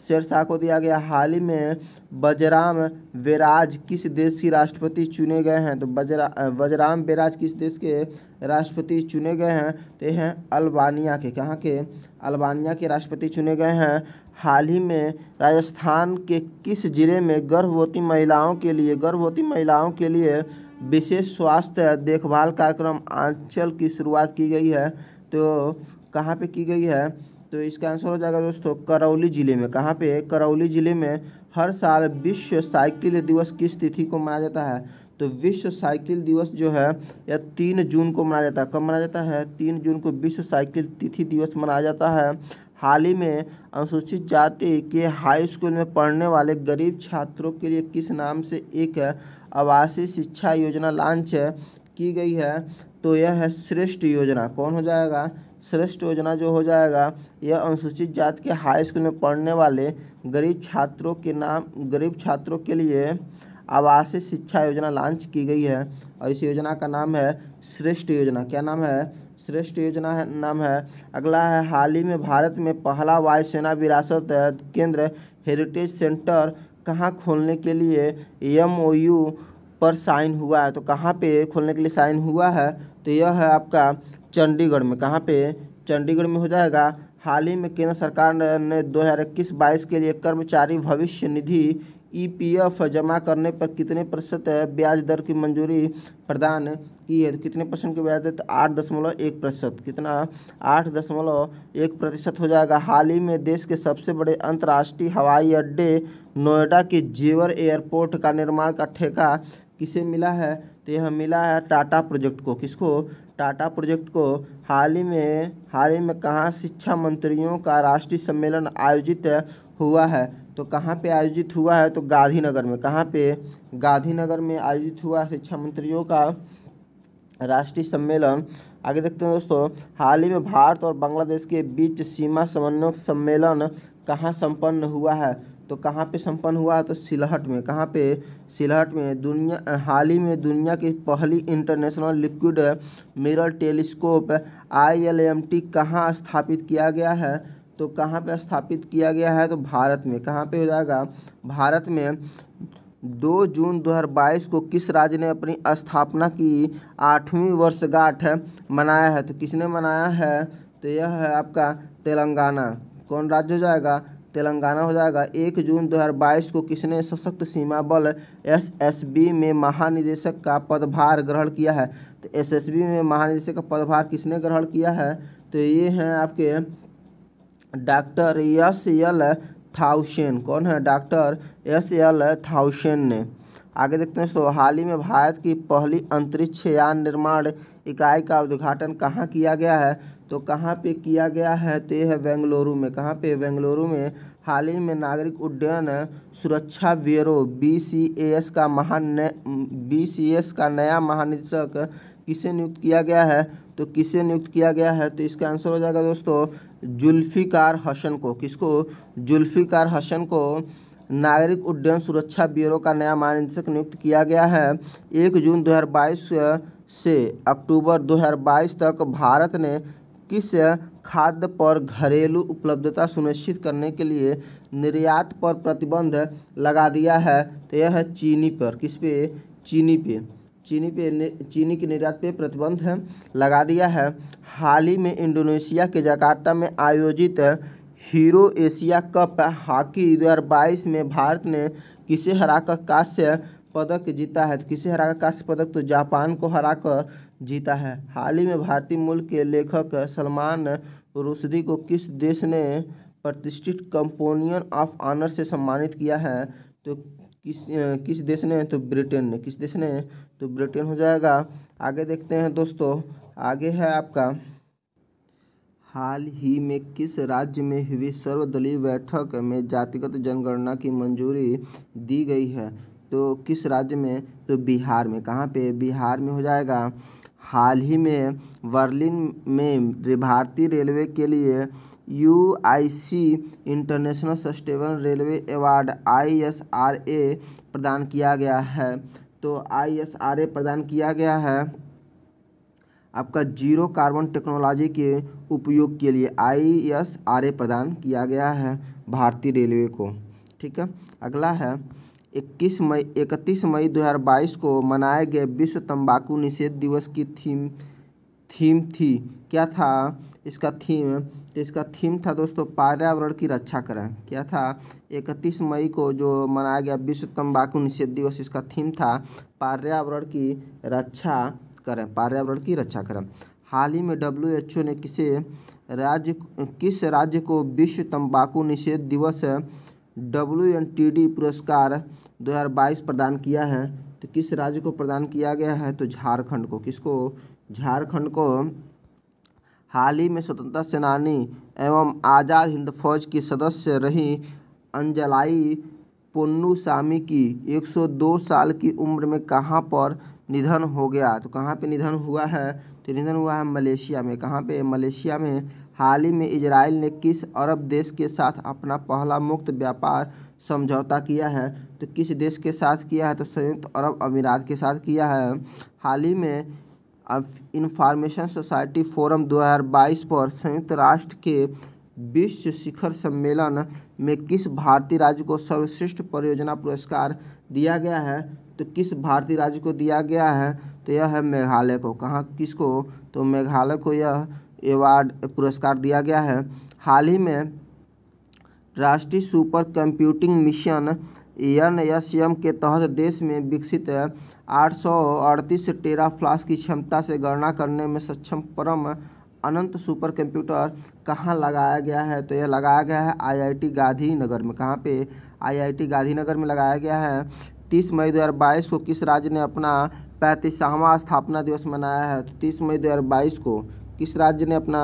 शेरशाह को दिया गया हाल ही में बजराम बेराज किस देश के राष्ट्रपति चुने गए हैं तो बजरा बजराम बेराज किस देश के राष्ट्रपति चुने गए हैं तो यह हैं अल्बानिया के कहाँ के अल्बानिया के राष्ट्रपति चुने गए हैं हाल ही में राजस्थान के किस जिले में गर्भवती महिलाओं के लिए गर्भवती महिलाओं के लिए विशेष स्वास्थ्य देखभाल कार्यक्रम आंचल की शुरुआत की गई है तो कहाँ पे की गई है तो इसका आंसर हो जाएगा दोस्तों करौली ज़िले में कहाँ पे करौली ज़िले में हर साल विश्व साइकिल दिवस किस तिथि को मनाया जाता है तो विश्व साइकिल दिवस जो है यह तीन जून को मनाया जाता है कब मनाया जाता है तीन जून को विश्व साइकिल तिथि दिवस मनाया जाता है हाल ही में अनुसूचित जाति के हाई स्कूल में पढ़ने वाले गरीब छात्रों के लिए किस नाम से एक आवासीय शिक्षा योजना लॉन्च की गई है तो यह है श्रेष्ठ योजना कौन हो जाएगा श्रेष्ठ योजना जो हो जाएगा यह अनुसूचित जाति के हाई स्कूल में पढ़ने वाले गरीब छात्रों के नाम गरीब छात्रों के लिए आवासीय शिक्षा योजना लॉन्च की गई है और इस योजना का नाम है श्रेष्ठ योजना क्या नाम है श्रेष्ठ योजना है नाम है अगला है हाल ही में भारत में पहला वायुसेना विरासत केंद्र हेरिटेज सेंटर कहाँ खोलने के लिए एम ओ यू पर साइन हुआ है तो कहाँ पे खोलने के लिए साइन हुआ है तो यह है आपका चंडीगढ़ में कहाँ पे चंडीगढ़ में हो जाएगा हाल ही में केंद्र सरकार ने 2021-22 के लिए कर्मचारी भविष्य निधि ईपीएफ जमा करने पर कितने प्रतिशत ब्याज दर की मंजूरी प्रदान की है तो कितने परसेंट की ब्याज दर तो आठ दशमलव एक प्रतिशत कितना आठ दशमलव एक प्रतिशत हो जाएगा हाल ही में देश के सबसे बड़े अंतर्राष्ट्रीय हवाई अड्डे नोएडा के जेवर एयरपोर्ट का निर्माण का ठेका किसे मिला है तो यह मिला है टाटा प्रोजेक्ट को किसको टाटा प्रोजेक्ट को हाल ही में हाल ही में कहाँ शिक्षा मंत्रियों का राष्ट्रीय सम्मेलन आयोजित हुआ है तो कहाँ पे आयोजित हुआ है तो गांधीनगर में कहाँ पे गांधीनगर में आयोजित हुआ शिक्षा मंत्रियों का राष्ट्रीय सम्मेलन आगे देखते हैं दोस्तों हाल ही में भारत और बांग्लादेश के बीच सीमा समन्वय सम्मेलन कहाँ संपन्न हुआ है तो कहाँ पे संपन्न हुआ तो सिलहट में कहाँ पे सिलहट में दुनिया हाल ही में दुनिया की पहली international liquid mirror telescope I L M T कहाँ स्थापित किया गया है तो कहाँ पे स्थापित किया गया है तो भारत में कहाँ पे हो जाएगा भारत में दो जून 2022 को किस राज्य ने अपनी स्थापना की आठवीं वर्षगांठ मनाया है तो किसने मनाया है तो यह है आपका तेलंगाना कौन राज्य हो जाएगा तेलंगाना हो जाएगा एक जून 2022 को किसने सशक्त सीमा बल एसएसबी में महानिदेशक का पदभार ग्रहण किया है तो एसएसबी में महानिदेशक का पदभार किसने ग्रहण किया है तो ये हैं आपके डॉक्टर यस एल थाउसेन कौन है डॉक्टर एस एल थाउसेन ने आगे देखते हैं दोस्तों हाल ही में भारत की पहली अंतरिक्ष यान निर्माण इकाई का उद्घाटन कहाँ किया गया है तो कहाँ पे किया गया है तो यह है बेंगलुरु में कहाँ पे बेंगलुरु में हाल ही में नागरिक उड्डयन सुरक्षा ब्यूरो बी का महान बी का नया महानिदेशक किसे नियुक्त किया गया है तो किसे नियुक्त किया गया है तो इसका आंसर हो जाएगा दोस्तों जुल्फ़िकार हसन को किसको जुल्फ़िकार हसन को नागरिक उड्डयन सुरक्षा ब्यूरो का नया महानिदेशक नियुक्त किया गया है एक जून 2022 से अक्टूबर 2022 तक भारत ने किस खाद्य पर घरेलू उपलब्धता सुनिश्चित करने के लिए निर्यात पर प्रतिबंध लगा दिया है तो यह है चीनी पर किस पे चीनी पे चीनी पे चीनी के निर्यात पे प्रतिबंध लगा दिया है हाल ही में इंडोनेशिया के जकार्ता में आयोजित हीरो एशिया कप हॉकी दो हज़ार बाईस में भारत ने किसे हराकर कांस्य पदक जीता है किसे हराकर कांस्य पदक तो जापान को हराकर जीता है हाल ही में भारतीय मूल के लेखक सलमान रुशदी को किस देश ने प्रतिष्ठित कंपोनियन ऑफ ऑनर से सम्मानित किया है तो किस किस देश ने तो ब्रिटेन ने किस देश ने तो ब्रिटेन हो जाएगा आगे देखते हैं दोस्तों आगे है आपका हाल ही में किस राज्य में हुई सर्वदलीय बैठक में जातिगत जनगणना की मंजूरी दी गई है तो किस राज्य में तो बिहार में कहाँ पे बिहार में हो जाएगा हाल ही में बर्लिन में भारतीय रेलवे के लिए U I C international sustainable railway award I S R A प्रदान किया गया है तो आई एस आर ए प्रदान किया गया है आपका जीरो कार्बन टेक्नोलॉजी के उपयोग के लिए आई एस आर ए प्रदान किया गया है भारतीय रेलवे को ठीक है अगला है इक्कीस मई इकतीस मई 2022 को मनाए गए विश्व तंबाकू निषेध दिवस की थीम थीम थी क्या था इसका थीम तो इसका थीम था दोस्तों पर्यावरण की रक्षा करें क्या था इकतीस मई को जो मनाया गया विश्व तंबाकू निषेध दिवस इसका थीम था पर्यावरण की रक्षा करें पर्यावरण की रक्षा करें हाल ही में डब्ल्यू ने किसे राज्य किस राज्य को विश्व तंबाकू निषेध दिवस डब्ल्यू पुरस्कार 2022 प्रदान किया है तो किस राज्य को प्रदान किया गया है तो झारखंड को किसको झारखंड को हाल ही में स्वतंत्रता सेनानी एवं आज़ाद हिंद फौज की सदस्य रही अंजलाई पुन्नुसामी की 102 साल की उम्र में कहां पर निधन हो गया तो कहाँ पे निधन हुआ है तो निधन हुआ है मलेशिया में कहाँ पे मलेशिया में हाल ही में इजराइल ने किस अरब देश के साथ अपना पहला मुक्त व्यापार समझौता किया है तो किस देश के साथ किया है तो संयुक्त अरब अमीरात के साथ किया है हाल ही में इंफॉर्मेशन सोसाइटी फोरम 2022 पर संयुक्त राष्ट्र के विश्व शिखर सम्मेलन में किस भारतीय राज्य को सर्वश्रेष्ठ परियोजना पुरस्कार दिया गया है तो किस भारतीय राज्य को दिया गया है तो यह है मेघालय को कहाँ किसको तो मेघालय को यह एवार्ड पुरस्कार दिया गया है हाल ही में राष्ट्रीय super computing mission N S M के तहत देश में विकसित आठ सौ अड़तीस टेरा फ्लास की क्षमता से गणना करने में सक्षम परम अनंत सुपर कंप्यूटर कहाँ लगाया गया है तो यह लगाया गया है आईआईटी गांधीनगर में कहाँ पे आईआईटी गांधीनगर में लगाया गया है तीस मई दो को किस राज्य ने अपना पैंतीसवां स्थापना दिवस मनाया है तो तीस मई दो को किस राज्य ने अपना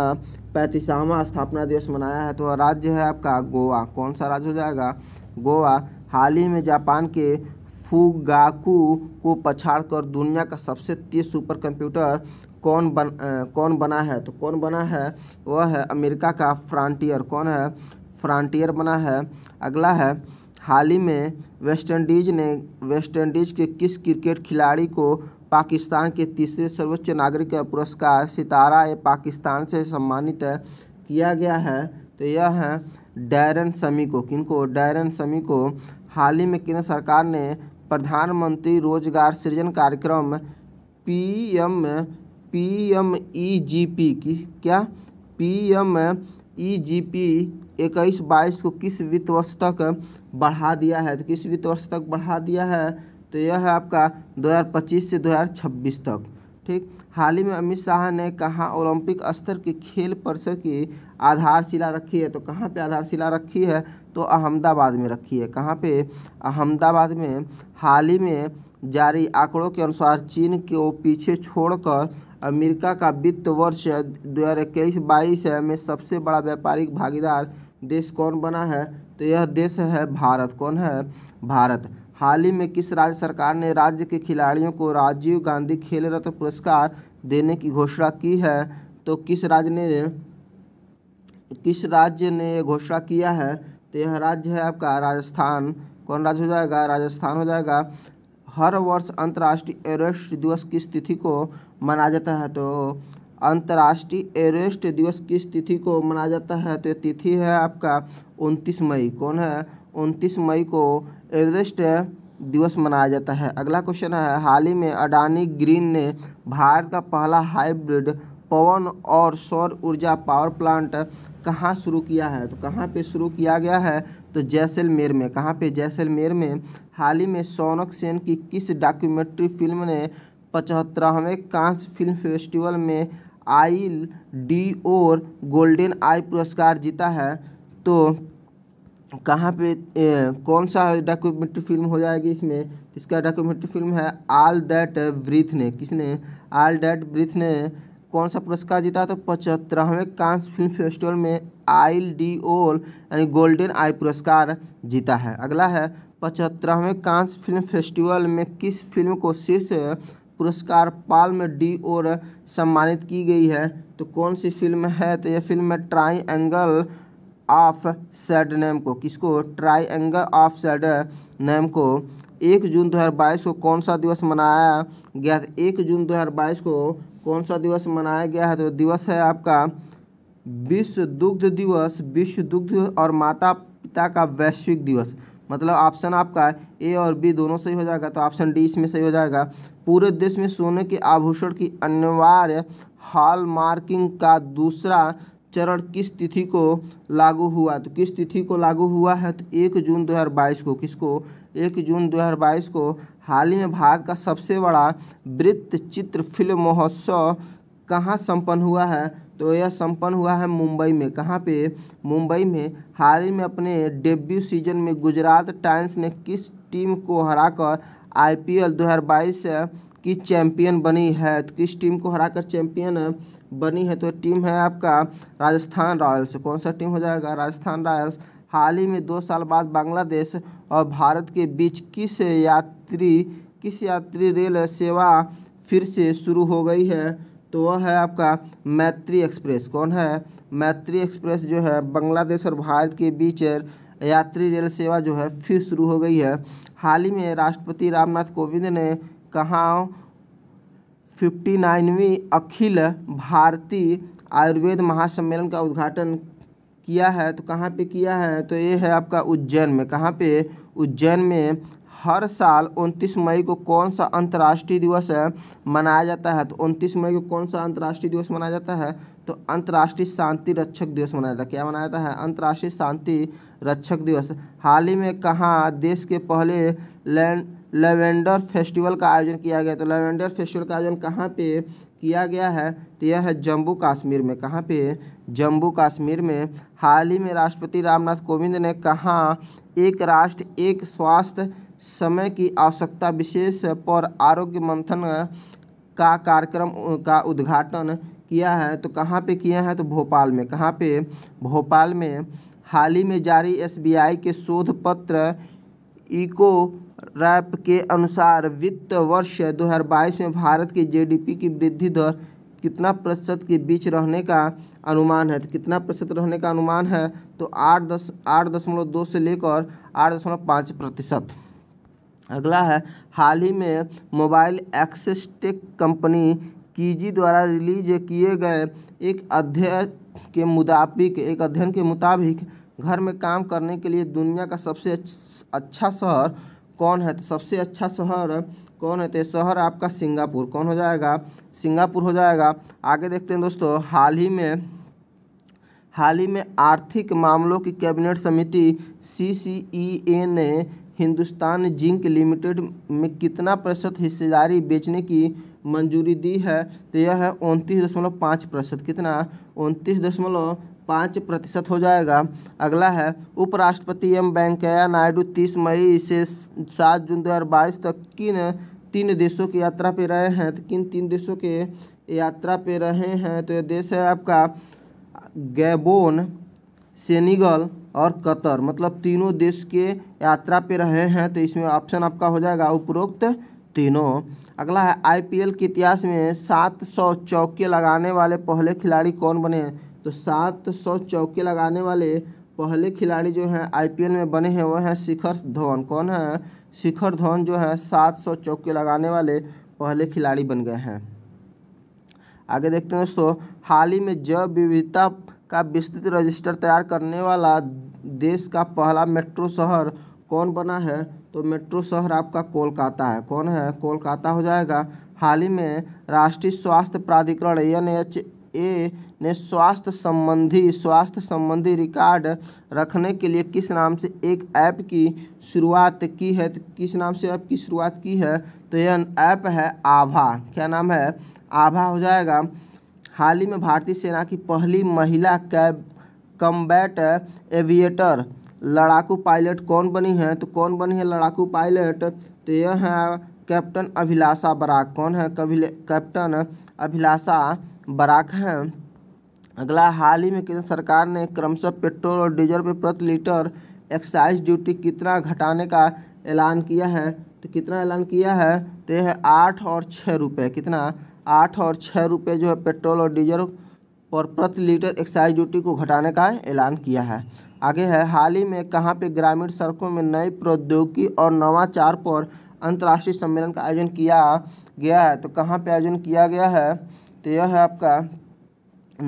पैंतीसवां स्थापना दिवस मनाया है तो राज्य है आपका गोवा कौन सा राज्य हो जाएगा गोवा हाल ही में जापान के फुगाकू को पछाड़ कर दुनिया का सबसे तेज सुपर कंप्यूटर कौन बन आ, कौन बना है तो कौन बना है वह है अमेरिका का फ्रांटियर कौन है फ्रांटियर बना है अगला है हाल ही में वेस्टइंडीज़ ने वेस्टइंडीज़ के किस क्रिकेट खिलाड़ी को पाकिस्तान के तीसरे सर्वोच्च नागरिक पुरस्कार सितारा ए पाकिस्तान से सम्मानित किया गया है तो यह है डैरन समी को किनको डैरन समी को हाल ही में केंद्र सरकार ने प्रधानमंत्री रोजगार सृजन कार्यक्रम P M P M E G P की क्या P M E G P इक्कीस बाईस को किस वित्त वर्ष तक बढ़ा दिया है तो किस वित्त तो वर्ष तक बढ़ा दिया है तो यह है आपका 2025 से 2026 तक ठीक हाल ही में अमित शाह ने कहाँ ओलंपिक स्तर के खेल परिसर की आधारशिला रखी है तो कहाँ पे आधारशिला रखी है तो अहमदाबाद में रखी है कहाँ पे अहमदाबाद में हाल ही में जारी आंकड़ों के अनुसार चीन को पीछे छोड़कर अमेरिका का वित्त वर्ष दो हज़ार इक्कीस बाईस में सबसे बड़ा व्यापारिक भागीदार देश कौन बना है तो यह देश है भारत कौन है भारत हाल ही में किस राज्य सरकार ने राज्य के खिलाड़ियों को राजीव गांधी खेल रत्न पुरस्कार देने की घोषणा की है तो किस राज्य ने किस राज्य ने यह घोषणा किया है तो यह राज्य है आपका राजस्थान कौन राज्य हो जाएगा राजस्थान हो जाएगा हर वर्ष अंतर्राष्ट्रीय एवरेस्ट दिवस की तिथि को मनाया जाता है तो अंतर्राष्ट्रीय एवरेस्ट दिवस किस तिथि को मनाया जाता है तो ये तिथि है आपका उनतीस मई कौन है उनतीस मई को एवरेस्ट दिवस मनाया जाता है अगला क्वेश्चन है हाल ही में अडानी ग्रीन ने भारत का पहला हाइब्रिड पवन और सौर ऊर्जा पावर प्लांट कहाँ शुरू किया है तो कहाँ पे शुरू किया गया है तो जैसलमेर में कहाँ पे जैसलमेर में हाल ही में सोनक सेन की किस डॉक्यूमेंट्री फिल्म ने पचहत्तरवें कांस फिल्म फेस्टिवल में आइल डी और गोल्डन आई पुरस्कार जीता है तो कहाँ पे ए, कौन सा डॉक्यूमेंट्री फिल्म हो जाएगी इसमें इसका डॉक्यूमेंट्री फिल्म है आल दैट ब्रिथ ने किसने आल दैट ब्रिथ ने कौन सा पुरस्कार जीता तो पचहत्तरवें कांस फिल्म फेस्टिवल में आइल डी ओल यानी गोल्डन आई पुरस्कार जीता है अगला है पचहत्तरवें कांस फिल्म फेस्टिवल में किस फिल्म को शीर्ष पुरस्कार पाल्म डी और सम्मानित की गई है तो कौन सी फिल्म है तो यह फिल्म है triangle of sadness को किसको triangle of sadness को एक जून 2022 को कौन सा दिवस मनाया गया था एक जून 2022 को कौन सा दिवस मनाया गया है तो दिवस है आपका विश्व दुग्ध दिवस विश्व दुग्ध और माता पिता का वैश्विक दिवस मतलब ऑप्शन आपका ए और बी दोनों सही हो जाएगा तो ऑप्शन डी इसमें सही हो जाएगा पूरे देश में सोने के आभूषण की अनिवार्य हॉलमार्किंग का दूसरा चरण किस तिथि को लागू हुआ तो किस तिथि को लागू हुआ है तो एक जून 2022 को किसको एक जून 2022 को हाल ही में भारत का सबसे बड़ा वृत्त चित्र फिल्म महोत्सव कहाँ संपन्न हुआ है तो यह संपन्न हुआ है मुंबई में कहाँ पे मुंबई में हाल ही में अपने डेब्यू सीजन में गुजरात टाइम्स ने किस टीम को हराकर आईपीएल 2022 की चैंपियन बनी है तो किस टीम को हराकर चैंपियन बनी है तो टीम है आपका राजस्थान रॉयल्स कौन सा टीम हो जाएगा राजस्थान रॉयल्स हाल ही में दो साल बाद बांग्लादेश और भारत के बीच किस यात्री किस यात्री रेल सेवा फिर से शुरू हो गई है तो वह है आपका मैत्री एक्सप्रेस कौन है मैत्री एक्सप्रेस जो है बांग्लादेश और भारत के बीच यात्री रेल सेवा जो है फिर शुरू हो गई है हाल ही में राष्ट्रपति रामनाथ कोविंद ने कहा फिफ्टी नाइनवीं अखिल भारतीय आयुर्वेद महासम्मेलन का उद्घाटन किया है तो कहाँ पे किया है तो ये है आपका उज्जैन में कहाँ पे उज्जैन में हर साल 29 मई को कौन सा अंतर्राष्ट्रीय दिवस मनाया जाता है तो 29 मई को कौन सा अंतर्राष्ट्रीय दिवस मनाया जाता है तो अंतर्राष्ट्रीय शांति रक्षक दिवस मनाया जाता है क्या मनाया जाता है अंतर्राष्ट्रीय शांति रक्षक दिवस हाल ही में कहाँ देश के पहले लैंड लेवेंडर फेस्टिवल का आयोजन किया गया तो लेवेंडर फेस्टिवल का आयोजन कहाँ पे किया गया है तो यह है जम्मू कश्मीर में कहाँ पे जम्मू कश्मीर में हाल ही में राष्ट्रपति रामनाथ कोविंद ने कहा एक राष्ट्र एक स्वास्थ्य समय की आवश्यकता विशेष पर आरोग्य मंथन का कार्यक्रम का उद्घाटन किया है तो कहाँ पे किया है तो भोपाल में कहाँ पे भोपाल में हाल ही में जारी एसबीआई के शोध पत्र इको रैप के अनुसार वित्त वर्ष 2022 में भारत की जीडीपी की वृद्धि दर कितना प्रतिशत के बीच रहने का अनुमान है तो कितना प्रतिशत रहने का अनुमान है तो आठ दस आठ दशमलव दो से लेकर आठ दशमलव पाँच प्रतिशत अगला है हाल ही में मोबाइल एक्सेस टेक कंपनी कीजी द्वारा रिलीज किए गए एक अध्ययन के मुताबिक एक अध्ययन के मुताबिक घर में काम करने के लिए दुनिया का सबसे अच्छा शहर कौन है तो सबसे अच्छा शहर कौन है तो शहर आपका सिंगापुर कौन हो जाएगा सिंगापुर हो जाएगा आगे देखते हैं दोस्तों हाल ही में हाल ही में आर्थिक मामलों की कैबिनेट समिति सी ने हिंदुस्तान जिंक लिमिटेड में कितना प्रतिशत हिस्सेदारी बेचने की मंजूरी दी है तो यह है उनतीस दशमलव पाँच प्रतिशत कितना उनतीस दशमलव पाँच प्रतिशत हो जाएगा अगला है उपराष्ट्रपति एम वेंकैया नायडू तीस मई से सात जून दो हज़ार बाईस तक किन तीन देशों की यात्रा पर रहे हैं तो किन तीन देशों के यात्रा पर रहे हैं तो यह देश है आपका गैबोन सेनेगल और कतर मतलब तीनों देश के यात्रा पे रहे हैं तो इसमें ऑप्शन आपका हो जाएगा उपरोक्त तीनों अगला है आईपीएल के इतिहास में सात सौ चौके लगाने वाले पहले खिलाड़ी कौन बने हैं तो सात सौ चौके लगाने वाले पहले खिलाड़ी जो हैं आईपीएल में बने हैं वो हैं शिखर धवन कौन है शिखर धवन जो है सात सौ चौके लगाने वाले पहले खिलाड़ी बन गए हैं आगे देखते हैं दोस्तों हाल ही में जैव विविधता का विस्तृत रजिस्टर तैयार करने वाला देश का पहला मेट्रो शहर कौन बना है तो मेट्रो शहर आपका कोलकाता है कौन है कोलकाता हो जाएगा हाल ही में राष्ट्रीय स्वास्थ्य प्राधिकरण एन एच ए ने स्वास्थ्य संबंधी स्वास्थ्य संबंधी रिकॉर्ड रखने के लिए किस नाम से एक ऐप की शुरुआत की है तो किस नाम से ऐप की शुरुआत की है तो यह ऐप है आभा क्या नाम है आभा हो जाएगा हाल ही में भारतीय सेना की पहली महिला कैब कम्बैट एविएटर लड़ाकू पायलट कौन बनी है तो कौन बनी है लड़ाकू पायलट तो यह है कैप्टन अभिलाषा बराक कौन है कभी कैप्टन अभिलाषा बराक हैं अगला हाल ही में केंद्र सरकार ने क्रमशः पेट्रोल और डीजल पर प्रति लीटर एक्साइज ड्यूटी कितना घटाने का ऐलान किया है तो कितना ऐलान किया है तो यह आठ और छः रुपये कितना आठ और छः रुपये जो है पेट्रोल और डीजल पर प्रति लीटर एक्साइज ड्यूटी को घटाने का ऐलान किया है आगे है हाल ही में कहाँ पे ग्रामीण सड़कों में नई प्रौद्योगिकी और नवाचार पर अंतर्राष्ट्रीय सम्मेलन का आयोजन किया गया है तो कहाँ पे आयोजन किया गया है तो यह है आपका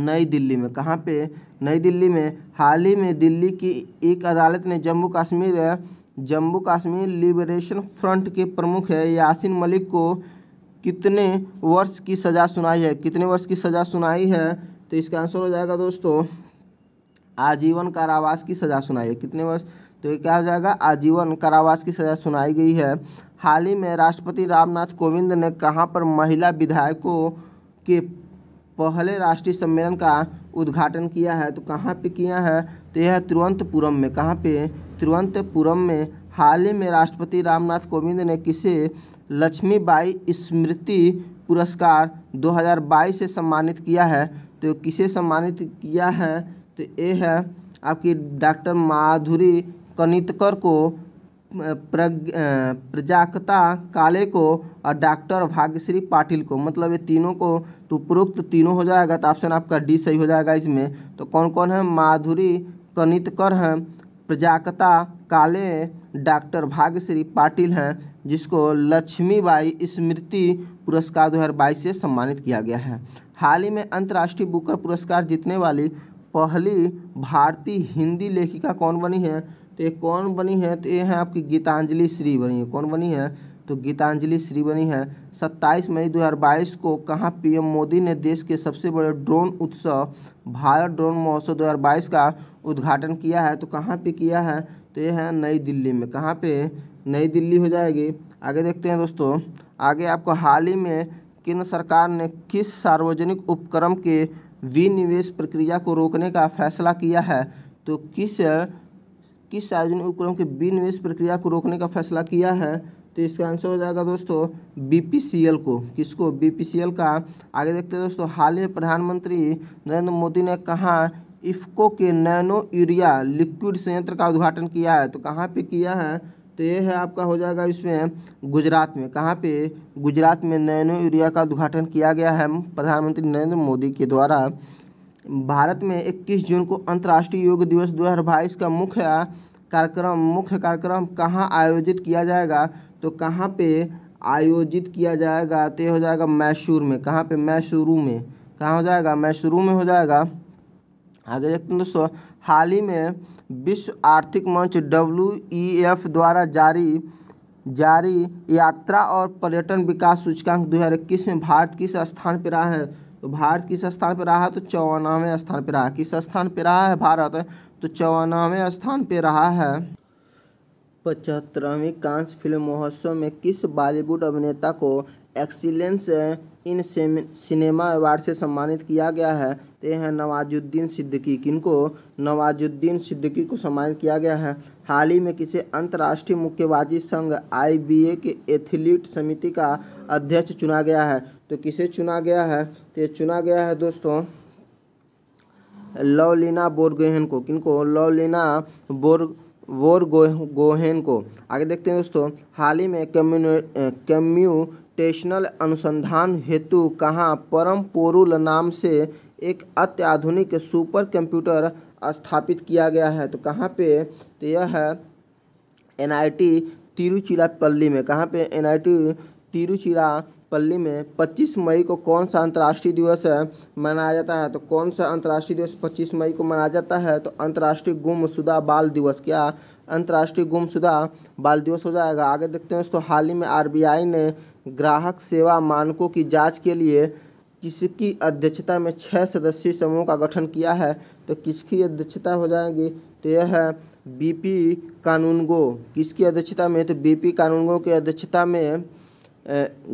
नई दिल्ली में कहाँ पे नई दिल्ली में हाल ही में दिल्ली की एक अदालत ने जम्मू कश्मीर जम्मू कश्मीर लिबरेशन फ्रंट के प्रमुख है यासिन मलिक को कितने वर्ष की सज़ा सुनाई है कितने वर्ष की सज़ा सुनाई है तो इसका आंसर हो जाएगा दोस्तों आजीवन कारावास की सज़ा सुनाई है कितने वर्ष तो ये क्या हो जाएगा आजीवन कारावास की सज़ा सुनाई गई है हाल ही में राष्ट्रपति रामनाथ कोविंद ने कहाँ पर महिला विधायकों के पहले राष्ट्रीय सम्मेलन का उद्घाटन किया है तो कहाँ पे किया है तो यह है तिरुवंतपुरम में कहाँ पे तिरुवंतपुरम में हाल ही में राष्ट्रपति रामनाथ कोविंद ने किसे लक्ष्मीबाई स्मृति पुरस्कार 2022 से सम्मानित किया है तो किसे सम्मानित किया है तो ये है आपकी डॉक्टर माधुरी कनितकर को प्रजाकता काले को और डॉक्टर भाग्यश्री पाटिल को मतलब ये तीनों को तो उपरोक्त तीनों हो जाएगा तो ऑप्शन आपका डी सही हो जाएगा इसमें तो कौन कौन है माधुरी कनितकर हैं प्रजाकता काले डॉक्टर भाग्यश्री पाटिल हैं जिसको लक्ष्मीबाई स्मृति पुरस्कार 2022 से सम्मानित किया गया है हाल ही में अंतर्राष्ट्रीय बुकर पुरस्कार जीतने वाली पहली भारतीय हिंदी लेखिका कौन बनी है तो ये कौन बनी है तो ये है आपकी गीतांजलि श्री बनी है कौन बनी है तो गीतांजलि श्री बनी है 27 मई 2022 को कहाँ पीएम मोदी ने देश के सबसे बड़े ड्रोन उत्सव भारत ड्रोन महोत्सव 2022 का उद्घाटन किया है तो कहाँ पे किया है तो ये है नई दिल्ली में कहाँ पे नई दिल्ली हो जाएगी आगे देखते हैं दोस्तों आगे आपको हाल ही में केंद्र सरकार ने किस सार्वजनिक उपक्रम के विनिवेश प्रक्रिया को रोकने का फैसला किया है तो किस किस सार्वजनिक उपक्रम के विनिवेश प्रक्रिया को रोकने का फैसला किया है तो इसका आंसर हो जाएगा दोस्तों बीपीसीएल को किसको बीपीसीएल का आगे देखते हैं दोस्तों हाल ही में प्रधानमंत्री नरेंद्र मोदी ने कहा इफ्को के नैनो यूरिया लिक्विड संयंत्र का उद्घाटन किया है तो कहाँ पे किया है तो ये है आपका हो जाएगा इसमें गुजरात में कहाँ पे गुजरात में नैनो यूरिया का उद्घाटन किया गया है प्रधानमंत्री नरेंद्र मोदी के द्वारा भारत में 21 जून को अंतर्राष्ट्रीय योग दिवस दो का मुख्य कार्यक्रम मुख्य कार्यक्रम कहाँ आयोजित किया जाएगा तो कहाँ पे आयोजित किया जाएगा तो ये हो जाएगा मैसूर में कहाँ पे मैसूरू में कहाँ हो जाएगा मैसूरू में हो जाएगा आगे देखते हैं दोस्तों हाल ही में विश्व आर्थिक मंच डब्ल्यू द्वारा जारी जारी यात्रा और पर्यटन विकास सूचकांक 2021 में भारत किस स्थान पर रहा है तो भारत किस स्थान पर रहा है तो चौवानवे स्थान पर रहा किस स्थान पर रहा है भारत तो चौवानवे स्थान पर रहा है पचहत्तरवीं कांस फिल्म महोत्सव में किस बॉलीवुड अभिनेता को एक्सीलेंस इन सिनेमा अवार्ड से सम्मानित किया गया है तो यह नवाजुद्दीन सिद्दीकी किनको नवाजुद्दीन सिद्दीकी को सम्मानित किया गया है हाल ही में किसे अंतर्राष्ट्रीय मुक्केबाजी संघ आईबीए के एथलीट समिति का अध्यक्ष चुना गया है तो किसे चुना गया है तो चुना गया है दोस्तों लवलीना बोरगोहन को किनको लवलीना बोर वोर गोहेन को आगे देखते हैं दोस्तों हाल ही में कम्यू कम्यू टेशनल अनुसंधान हेतु कहाँ परम पोरुल नाम से एक अत्याधुनिक सुपर कंप्यूटर स्थापित किया गया है तो कहाँ पे तो यह है टी तिरुचिरापल्ली में कहाँ पे एन आई टी तिरुचिरापल्ली में 25 मई को कौन सा अंतर्राष्ट्रीय दिवस मनाया जाता है तो कौन सा अंतर्राष्ट्रीय दिवस 25 मई को मनाया जाता है तो अंतर्राष्ट्रीय गुमशुदा बाल दिवस क्या अंतर्राष्ट्रीय गुमशुदा बाल दिवस हो जाएगा आगे देखते हैं दोस्तों हाल ही में आर ने ग्राहक सेवा मानकों की जांच के लिए किसकी अध्यक्षता में छः सदस्यीय समूह का गठन किया है तो किसकी अध्यक्षता हो जाएगी तो यह है बीपी कानूनगो किसकी अध्यक्षता में तो बीपी कानूनगो की अध्यक्षता में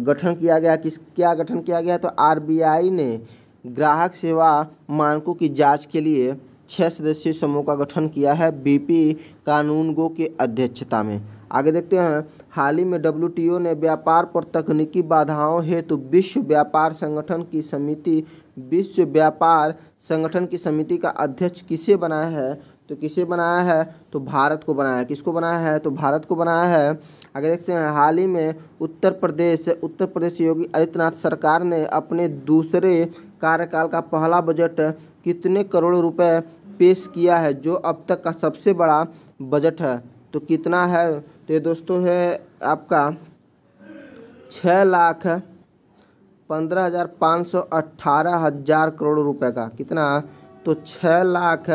गठन किया गया किस क्या गठन किया गया तो आरबीआई ने ग्राहक सेवा मानकों की जांच के लिए छः सदस्यीय समूह का गठन किया है बीपी कानूनगो के अध्यक्षता में आगे देखते हैं हाल ही में डब्ल्यू ने व्यापार पर तकनीकी बाधाओं हेतु तो विश्व व्यापार संगठन की समिति विश्व व्यापार संगठन की समिति का अध्यक्ष किसे बनाया है तो किसे बनाया है तो भारत को बनाया है किसको बनाया है तो भारत को बनाया है आगे देखते हैं हाल ही में उत्तर प्रदेश उत्तर प्रदेश योगी आदित्यनाथ सरकार ने अपने दूसरे कार्यकाल का पहला बजट कितने करोड़ रुपए पेश किया है जो अब तक का सबसे बड़ा बजट है तो कितना है ये दोस्तों है आपका छः लाख पंद्रह हज़ार पाँच सौ अट्ठारह हज़ार करोड़ रुपए का कितना तो छः लाख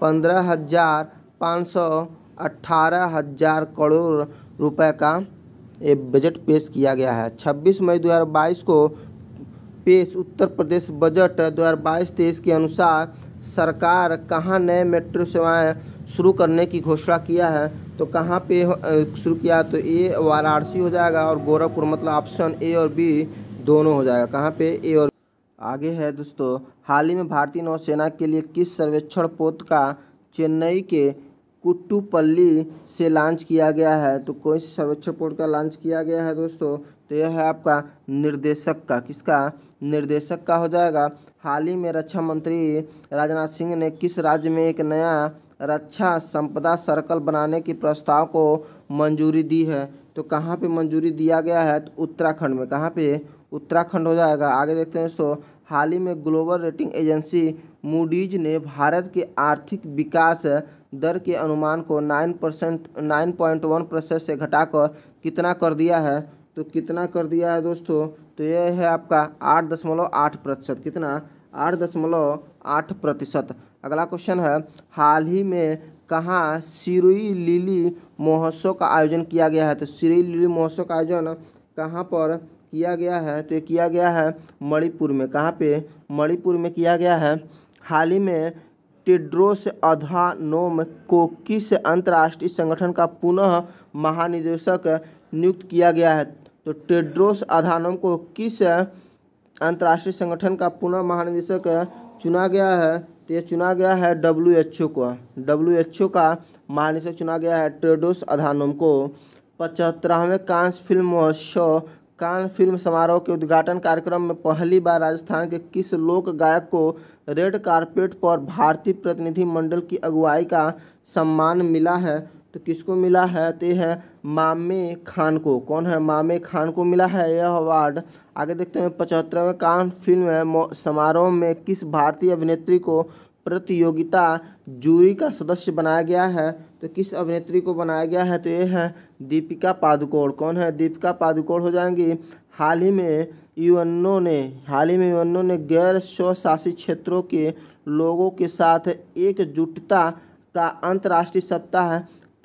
पंद्रह हज़ार पाँच सौ अट्ठारह हज़ार करोड़ रुपए का ये बजट पेश किया गया है छब्बीस मई दो हज़ार बाईस को पेश उत्तर प्रदेश बजट दो हज़ार बाईस तेईस के अनुसार सरकार कहाँ नए मेट्रो सेवाएं शुरू करने की घोषणा किया है तो कहाँ पे शुरू किया तो ए वाराणसी हो जाएगा और गोरखपुर मतलब ऑप्शन ए और बी दोनों हो जाएगा कहाँ पे ए और आगे है दोस्तों हाल ही में भारतीय नौसेना के लिए किस सर्वेक्षण पोत का चेन्नई के कुट्टूपल्ली से लॉन्च किया गया है तो कोई सर्वेक्षण पोत का लॉन्च किया गया है दोस्तों तो यह है आपका निर्देशक का किसका निर्देशक का हो जाएगा हाल ही में रक्षा मंत्री राजनाथ सिंह ने किस राज्य में एक नया रक्षा संपदा सर्कल बनाने के प्रस्ताव को मंजूरी दी है तो कहाँ पे मंजूरी दिया गया है तो उत्तराखंड में कहाँ पे उत्तराखंड हो जाएगा आगे देखते हैं दोस्तों हाल ही में ग्लोबल रेटिंग एजेंसी मूडीज ने भारत के आर्थिक विकास दर के अनुमान को nine percent nine point one percent से घटाकर कितना कर दिया है तो कितना कर दिया है दोस्तों तो यह है आपका आठ दशमलव आठ प्रतिशत कितना आठ दशमलव आठ प्रतिशत अगला क्वेश्चन है हाल ही में कहाँ सिरुई लिली महोत्सव का आयोजन किया गया है तो सिरुई लिली महोत्सव का आयोजन कहाँ पर किया गया है तो ये किया गया है मणिपुर में कहाँ पे मणिपुर में किया गया है हाल ही में टिड्रोस अधानोम को किस अंतर्राष्ट्रीय संगठन का पुनः महानिदेशक नियुक्त किया गया है तो टेड्रोस अधानोम को किस अंतर्राष्ट्रीय संगठन का पुनः महानिदेशक चुना गया है तो ये चुना गया है डब्ल्यू एच ओ को डब्ल्यू एच ओ का महानिदेशक चुना गया है ट्रेडोस अधानम को पचहत्तरवें कांस फिल्म महोत्सव कान फिल्म समारोह के उद्घाटन कार्यक्रम में पहली बार राजस्थान के किस लोक गायक को रेड कारपेट पर भारतीय प्रतिनिधि मंडल की अगुवाई का सम्मान मिला है तो किसको मिला है तो है मामे खान को कौन है मामे खान को मिला है यह अवार्ड आगे देखते हैं पचहत्तरवें कान फिल्म समारोह में किस भारतीय अभिनेत्री को प्रतियोगिता जूरी का सदस्य बनाया गया है तो किस अभिनेत्री को बनाया गया है तो ये है दीपिका पादुकोण कौन है दीपिका पादुकोण हो जाएंगी हाल ही में यूएनओ ने हाल ही में यूएनओ ने गैर स्वशासित क्षेत्रों के लोगों के साथ एकजुटता का अंतर्राष्ट्रीय सप्ताह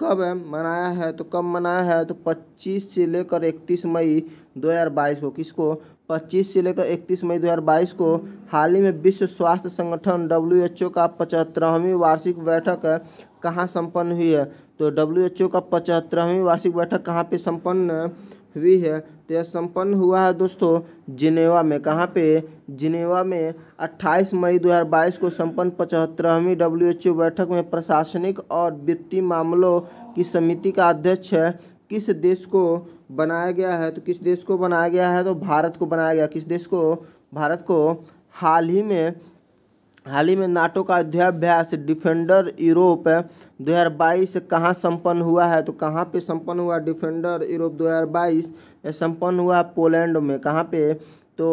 कब है मनाया है तो कब मनाया है तो 25 से लेकर 31 मई 2022 को किसको 25 से लेकर 31 मई 2022 को हाल ही में विश्व स्वास्थ्य संगठन डब्ल्यू का पचहत्तरवीं वार्षिक बैठक कहाँ संपन्न हुई है तो डब्ल्यू का पचहत्तरवीं वार्षिक बैठक कहाँ पे संपन्न हुई है यह संपन्न हुआ है दोस्तों जिनेवा में कहाँ पे जिनेवा में 28 मई 2022 को संपन्न पचहत्तरवीं डब्ल्यूएचओ बैठक में प्रशासनिक और वित्तीय मामलों की समिति का अध्यक्ष किस देश को बनाया गया है तो किस देश को बनाया गया है तो भारत को बनाया गया किस देश को भारत को हाल ही में हाल ही में नाटो का युद्धाभ्यास डिफेंडर यूरोप 2022 कहाँ संपन्न हुआ है तो कहाँ पे सम्पन्न हुआ डिफेंडर यूरोप 2022 सम्पन्न हुआ पोलैंड में कहाँ पे तो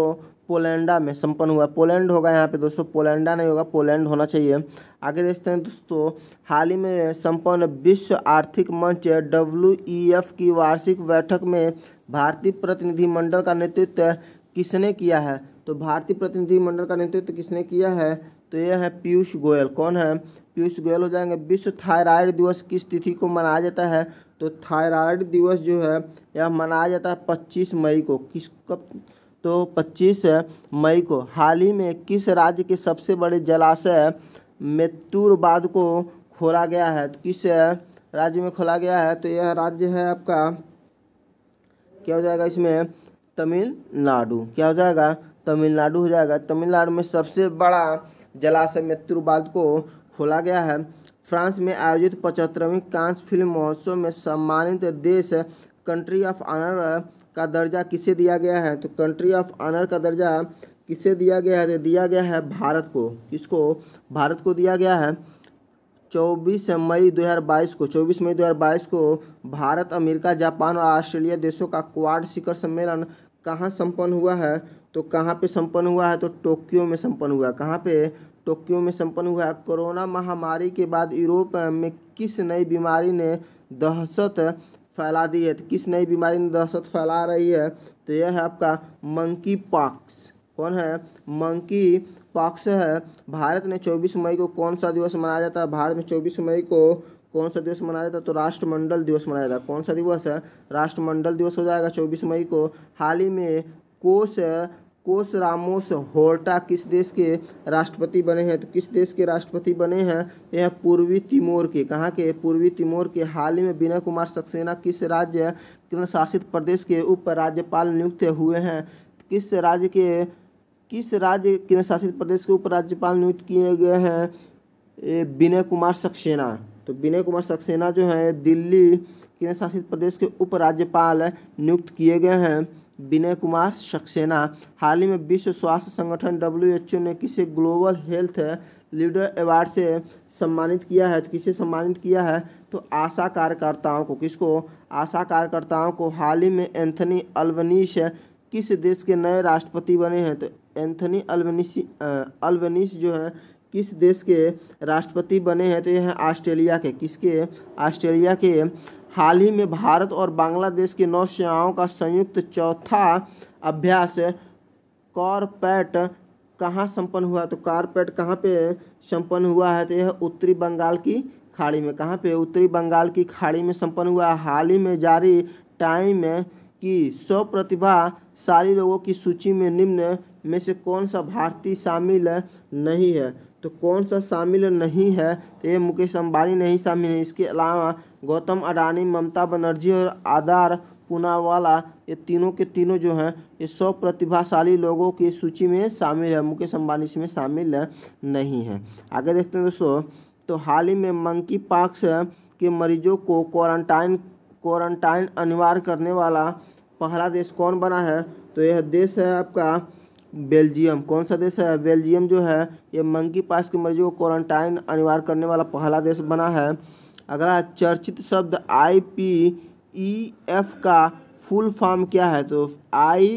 पोलैंडा में सम्पन्न हुआ पोलैंड होगा यहाँ पे दोस्तों पोलैंडा नहीं होगा पोलैंड होना चाहिए आगे देखते हैं दोस्तों हाल ही में संपन्न विश्व आर्थिक मंच डब्ल्यू की वार्षिक बैठक में भारतीय प्रतिनिधिमंडल का नेतृत्व किसने किया है तो भारतीय प्रतिनिधिमंडल का नेतृत्व किसने किया है तो ये है पीयूष गोयल कौन है पीयूष गोयल हो जाएंगे विश्व थायराइड दिवस किस तिथि को मनाया जाता है तो थायराइड दिवस जो है यह मनाया जाता है पच्चीस मई को किस कब तो पच्चीस मई को हाल ही में किस राज्य के सबसे बड़े जलाशय बाद को खोला गया है तो किस राज्य में खोला गया है तो यह राज्य है आपका क्या हो जाएगा इसमें तमिलनाडु क्या हो जाएगा तमिलनाडु हो जाएगा तमिलनाडु में सबसे बड़ा जलाशय में को खोला गया है फ्रांस में आयोजित पचहत्तरवीं कांस फिल्म महोत्सव में सम्मानित देश कंट्री ऑफ आनर का दर्जा किसे दिया गया है तो कंट्री ऑफ आनर का दर्जा किसे दिया गया है तो दिया गया है भारत को किसको भारत को दिया गया है 24 मई 2022 को 24 मई 2022 को भारत अमेरिका जापान और ऑस्ट्रेलिया देशों का क्वाड शिखर सम्मेलन कहाँ संपन्न हुआ है तो कहाँ पे संपन्न हुआ है तो टोक्यो में संपन्न हुआ है कहाँ पे टोक्यो में संपन्न हुआ है कोरोना महामारी के बाद यूरोप में किस नई बीमारी ने दहशत फैला दी है तो किस नई बीमारी ने दहशत फैला रही है तो यह है आपका मंकी पॉक्स कौन है मंकी पॉक्स है भारत ने 24 मई को कौन सा दिवस मनाया जाता है भारत में 24 मई को कौन सा दिवस मनाया जाता है तो राष्ट्रमंडल दिवस मनाया जाता है कौन सा दिवस है राष्ट्रमंडल दिवस हो जाएगा 24 मई को हाल ही में कोस कोश रामोस होर्टा किस देश के राष्ट्रपति बने हैं तो किस देश के राष्ट्रपति बने हैं यह पूर्वी तिमोर के कहाँ के पूर्वी तिमोर के हाल ही में विनय कुमार सक्सेना किस राज्य केंद्रशासित प्रदेश के उप राज्यपाल नियुक्त हुए हैं किस राज्य के किस राज्य केंद्रशासित प्रदेश के उपराज्यपाल नियुक्त किए गए हैं विनय कुमार सक्सेना तो विनय कुमार सक्सेना जो है दिल्ली केंद्रशासित प्रदेश के उपराज्यपाल नियुक्त किए गए हैं विनय कुमार सक्सेना हाल ही में विश्व स्वास्थ्य संगठन डब्ल्यू ने किसे ग्लोबल हेल्थ लीडर अवार्ड से सम्मानित किया है तो किसे सम्मानित किया है तो आशा कार्यकर्ताओं को किसको आशा कार्यकर्ताओं को हाल ही में एंथनी अल्वनीश किस देश के नए राष्ट्रपति बने हैं तो एंथनी अल्वनीसी अल्वनीस जो है किस देश के राष्ट्रपति बने हैं तो यह हैं ऑस्ट्रेलिया के किसके ऑस्ट्रेलिया के हाल ही में भारत और बांग्लादेश की नौसेनाओं का संयुक्त चौथा अभ्यास कॉरपैट कहाँ संपन्न हुआ तो कॉरपैट कहाँ पे संपन्न हुआ है तो यह उत्तरी बंगाल की खाड़ी में कहाँ पे उत्तरी बंगाल की खाड़ी में संपन्न हुआ हाल ही में जारी टाइम में कि सौ प्रतिभाशाली लोगों की सूची में निम्न में से कौन सा भारतीय शामिल नहीं है तो कौन सा शामिल नहीं है तो ये मुकेश अम्बानी नहीं शामिल है इसके अलावा गौतम अडानी ममता बनर्जी और आधार पूनावाला ये तीनों के तीनों जो हैं ये सौ प्रतिभाशाली लोगों की सूची में शामिल है मुकेश अम्बानी इसमें शामिल नहीं है आगे देखते हैं दोस्तों तो हाल ही में मंकी पार्क्स के मरीजों को क्वारंटाइन क्वारंटाइन अनिवार्य करने वाला पहला देश कौन बना है तो यह देश है आपका बेल्जियम कौन सा देश है बेल्जियम जो है ये मंकी पास के मरीजों को क्वारंटाइन अनिवार्य करने वाला पहला देश बना है अगला चर्चित शब्द आई पी ई एफ का फुल फॉर्म क्या है तो आई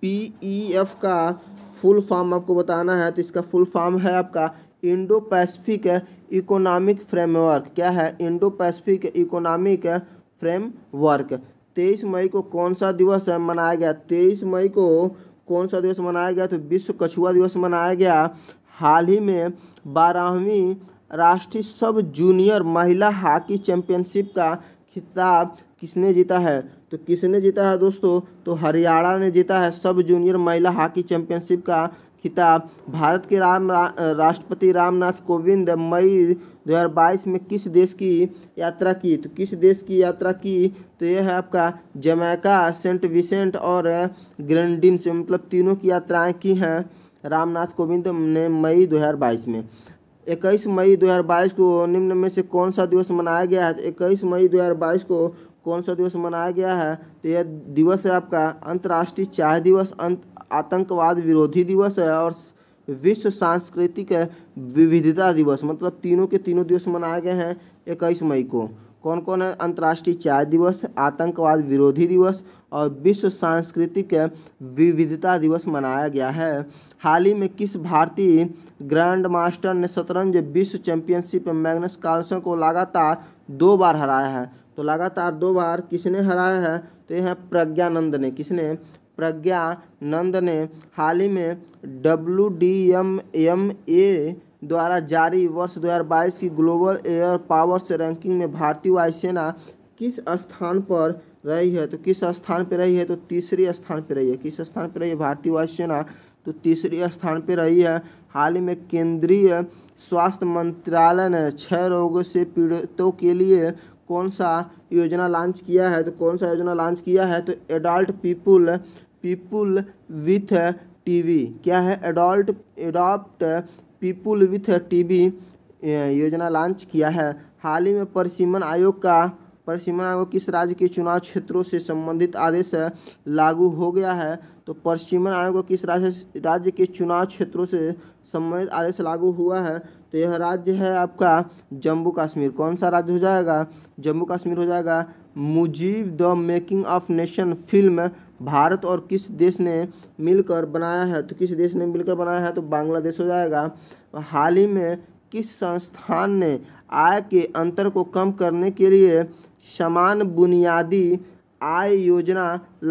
पी ई एफ का फुल फॉर्म आपको बताना है तो इसका फुल फॉर्म है आपका इंडो पैसिफिक इकोनॉमिक फ्रेमवर्क क्या है इंडो पैसिफिक इकोनॉमिक फ्रेमवर्क तेईस मई को कौन सा दिवस है मनाया गया तेईस मई को कौन सा दिवस मनाया गया तो विश्व कछुआ दिवस मनाया गया हाल ही में बारहवीं राष्ट्रीय सब जूनियर महिला हॉकी चैंपियनशिप का खिताब किसने जीता है तो किसने जीता है दोस्तों तो हरियाणा ने जीता है सब जूनियर महिला हॉकी चैंपियनशिप का खिताब भारत के राम रा, राष्ट्रपति रामनाथ कोविंद मई 2022 में किस देश की यात्रा की तो किस देश की यात्रा की तो यह है आपका जमैका सेंट विसेंट और ग्रेंडिन से मतलब तीनों की यात्राएं की हैं रामनाथ कोविंद ने मई 2022 में इक्कीस मई 2022 को निम्न में से कौन सा दिवस मनाया गया है तो इक्कीस मई 2022 को कौन सा दिवस मनाया गया है तो यह दिवस है आपका अंतर्राष्ट्रीय चाय दिवस अंत आतंकवाद विरोधी दिवस है और विश्व सांस्कृतिक विविधता दिवस मतलब तीनों के तीनों दिवस मनाए गए हैं इक्कीस मई को कौन कौन है अंतर्राष्ट्रीय चाय दिवस आतंकवाद विरोधी दिवस और विश्व सांस्कृतिक विविधता दिवस मनाया गया है हाल ही में किस भारतीय ग्रैंड मास्टर ने शतरंज विश्व चैंपियनशिप मैग्नस कार्लसन को लगातार दो बार हराया है तो लगातार दो बार किसने हराया है तो यह है प्रज्ञानंद ने किसने प्रज्ञानंद ने हाल ही में W D M M A द्वारा जारी वर्ष 2022 की ग्लोबल एयर पावर्स रैंकिंग में भारतीय वायुसेना किस स्थान पर रही है तो किस स्थान पर रही है तो तीसरे स्थान पर रही है किस स्थान पर रही है भारतीय वायुसेना तो तीसरे स्थान पर रही है हाल ही में केंद्रीय स्वास्थ्य मंत्रालय ने क्षय रोगों से पीड़ितों के लिए कौन सा योजना लॉन्च किया है तो कौन सा योजना लॉन्च किया है तो adult people people with TB क्या है adult adopt people with TB योजना लॉन्च किया है हाल ही में परिसीमन आयोग का परिसीमन आयोग किस राज्य के चुनाव क्षेत्रों से संबंधित आदेश लागू हो गया है तो परिसीमन आयोग किस राज्य राज्य के चुनाव क्षेत्रों से संबंधित आदेश लागू हुआ है तो यह राज्य है आपका जम्मू कश्मीर कौन सा राज्य हो जाएगा जम्मू कश्मीर हो जाएगा Mujib the making of nation film Bharat और किस देश ने मिलकर बनाया है तो किस देश ने मिलकर बनाया है तो बांग्लादेश हो जाएगा हाल ही में किस संस्थान ने आय के अंतर को कम करने के लिए समान बुनियादी आय योजना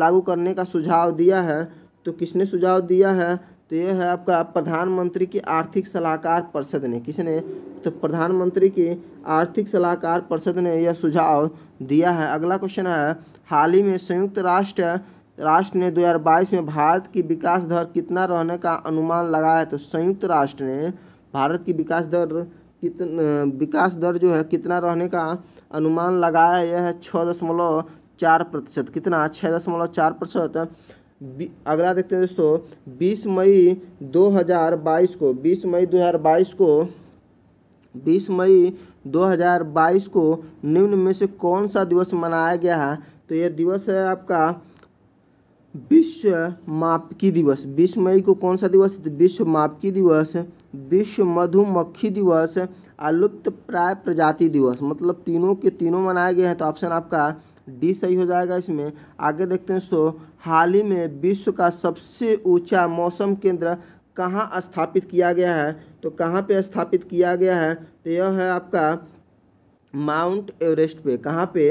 लागू करने का सुझाव दिया है तो किसने सुझाव दिया है तो ये है आपका प्रधानमंत्री की आर्थिक सलाहकार परिषद ने किसने तो प्रधानमंत्री की आर्थिक सलाहकार परिषद ने यह सुझाव दिया है अगला क्वेश्चन है हाल ही में संयुक्त राष्ट्र राष्ट्र ने 2022 में भारत की विकास दर कितना रहने का अनुमान लगाया तो संयुक्त राष्ट्र ने भारत की विकास दर कितना विकास दर जो है कितना रहने का अनुमान लगाया यह है छः दशमलव चार प्रतिशत कितना छः दशमलव चार प्रतिशत अगला देखते हैं दोस्तों 20 मई 2022 को 20 मई 2022 को 20 मई 2022 को निम्न में से कौन सा दिवस मनाया गया है तो यह दिवस है आपका विश्व मापकी दिवस 20 मई को कौन सा दिवस तो विश्व मापकी दिवस विश्व मधुमक्खी दिवस अलुप्त प्राय प्रजाति दिवस मतलब तीनों के तीनों मनाए गए हैं तो ऑप्शन आपका डी सही हो जाएगा इसमें आगे देखते हैं सो हाल ही में विश्व का सबसे ऊंचा मौसम केंद्र कहाँ स्थापित किया गया है तो कहाँ पे स्थापित किया गया है तो यह है आपका माउंट एवरेस्ट पे कहाँ पे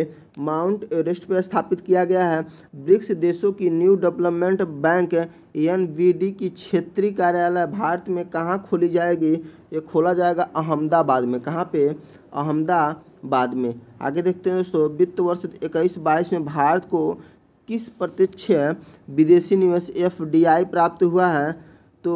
माउंट एवरेस्ट पे स्थापित किया गया है ब्रिक्स देशों की न्यू डेवलपमेंट बैंक एन की क्षेत्रीय कार्यालय भारत में कहाँ खोली जाएगी ये खोला जाएगा अहमदाबाद में कहाँ पे अहमदाबाद में आगे देखते हैं दोस्तों वित्त वर्ष इक्कीस बाईस में भारत को किस प्रत्यक्ष विदेशी निवेश एफ प्राप्त हुआ है तो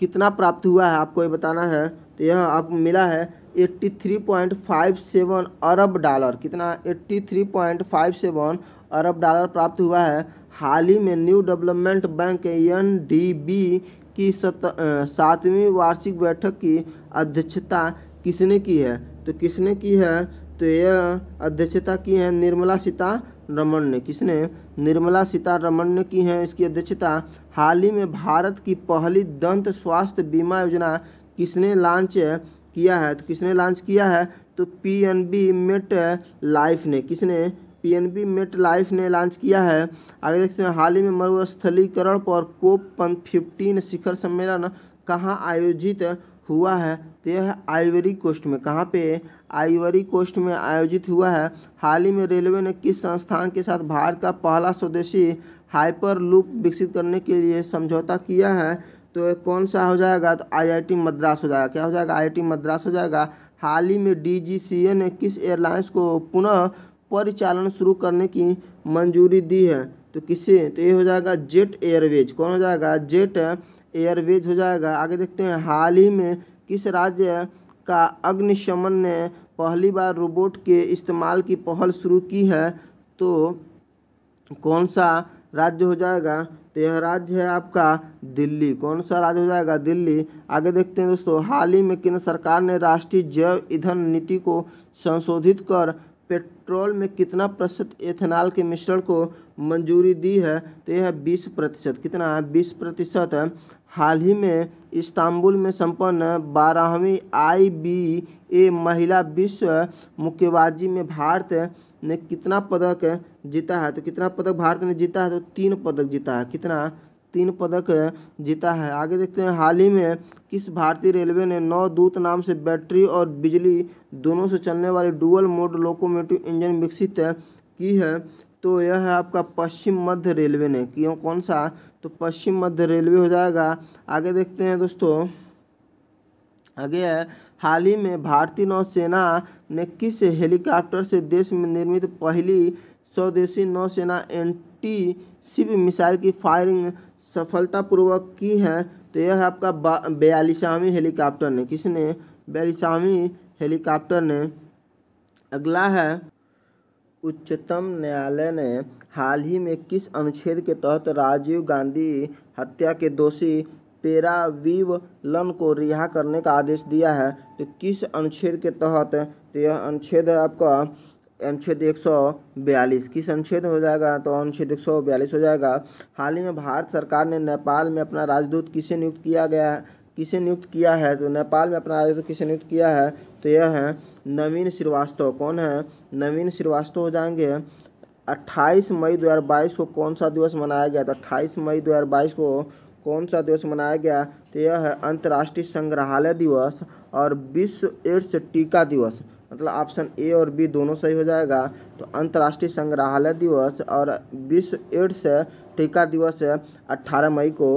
कितना प्राप्त हुआ है आपको ये बताना है तो यह आपको मिला है 83.57 अरब डॉलर कितना 83.57 अरब डॉलर प्राप्त हुआ है हाल ही में न्यू डेवलपमेंट बैंक एन की सातवीं वार्षिक बैठक की अध्यक्षता किसने की है तो किसने की है तो यह अध्यक्षता की है निर्मला सीता रमन ने किसने निर्मला सीतारमन ने की है इसकी अध्यक्षता हाल ही में भारत की पहली दंत स्वास्थ्य बीमा योजना किसने लॉन्च किया है तो किसने लॉन्च किया है तो पीएनबी मेट लाइफ ने किसने पीएनबी मेट लाइफ ने लॉन्च किया है आगे देखते हैं हाल ही में मरुस्थलीकरण पर कोप फिफ्टीन शिखर सम्मेलन कहाँ आयोजित हुआ है तो यह है आइवरी कोस्ट में कहाँ पे आइवरी कोस्ट में आयोजित हुआ है हाल ही में रेलवे ने किस संस्थान के साथ भारत का पहला स्वदेशी हाइपर लूप विकसित करने के लिए समझौता किया है तो कौन सा हो जाएगा तो आईआईटी मद्रास हो जाएगा क्या हो जाएगा आईआईटी मद्रास हो जाएगा हाल ही में डीजीसीए ने किस एयरलाइंस को पुनः परिचालन शुरू करने की मंजूरी दी है तो किसे तो ये हो जाएगा जेट एयरवेज कौन हो जाएगा जेट एयरवेज हो जाएगा आगे देखते हैं हाल ही में किस राज्य का अग्निशमन ने पहली बार रोबोट के इस्तेमाल की पहल शुरू की है तो कौन सा राज्य हो जाएगा तो यह राज्य है आपका दिल्ली कौन सा राज्य हो जाएगा दिल्ली आगे देखते हैं दोस्तों हाल ही में केंद्र सरकार ने राष्ट्रीय जैव ईंधन नीति को संशोधित कर पेट्रोल में कितना प्रतिशत एथेनॉल के मिश्रण को मंजूरी दी है तो यह बीस प्रतिशत कितना है बीस प्रतिशत हाल ही में इस्तांबुल में संपन्न बारहवीं आई बी ए महिला विश्व मुक्केबाजी में भारत ने कितना पदक जीता है तो कितना पदक भारत ने जीता है तो तीन पदक जीता है कितना तीन पदक जीता है आगे देखते हैं हाल ही में किस भारतीय रेलवे ने नौ दूत नाम से बैटरी और बिजली दोनों से चलने वाले डुअल मोड लोकोमोटिव इंजन विकसित की है तो यह है आपका पश्चिम मध्य रेलवे ने क्यों कौन सा तो पश्चिम मध्य रेलवे हो जाएगा आगे देखते हैं दोस्तों आगे है हाल ही में भारतीय नौसेना ने किस हेलीकॉप्टर से देश में निर्मित पहली स्वदेशी नौसेना एंटी शिप मिसाइल की फायरिंग सफलतापूर्वक की है तो यह है आपका बयालीसवीं हेलीकॉप्टर ने किसने बयालीसवीं हेलीकॉप्टर ने अगला है उच्चतम न्यायालय ने हाल ही में किस अनुच्छेद के तहत राजीव गांधी हत्या के दोषी लन को रिहा करने का आदेश दिया है तो किस अनुच्छेद के तहत तो यह अनुच्छेद है आपका अनुच्छेद एक सौ बयालीस किस अनुच्छेद हो जाएगा तो अनुच्छेद एक सौ बयालीस हो जाएगा हाल ही में भारत सरकार ने नेपाल में अपना राजदूत किसे नियुक्त किया गया है किसे नियुक्त किया है तो नेपाल में अपना राजदूत किसे नियुक्त किया है तो यह है नवीन श्रीवास्तव कौन है नवीन श्रीवास्तव हो जाएंगे अट्ठाईस मई 2022 को कौन सा दिवस मनाया गया तो अट्ठाईस मई 2022 को कौन सा दिवस मनाया गया तो यह है अंतर्राष्ट्रीय संग्रहालय दिवस और विश्व एड्स टीका दिवस मतलब ऑप्शन ए और बी दोनों सही हो जाएगा तो अंतर्राष्ट्रीय संग्रहालय दिवस और विश्व एड्स टीका दिवस 18 मई को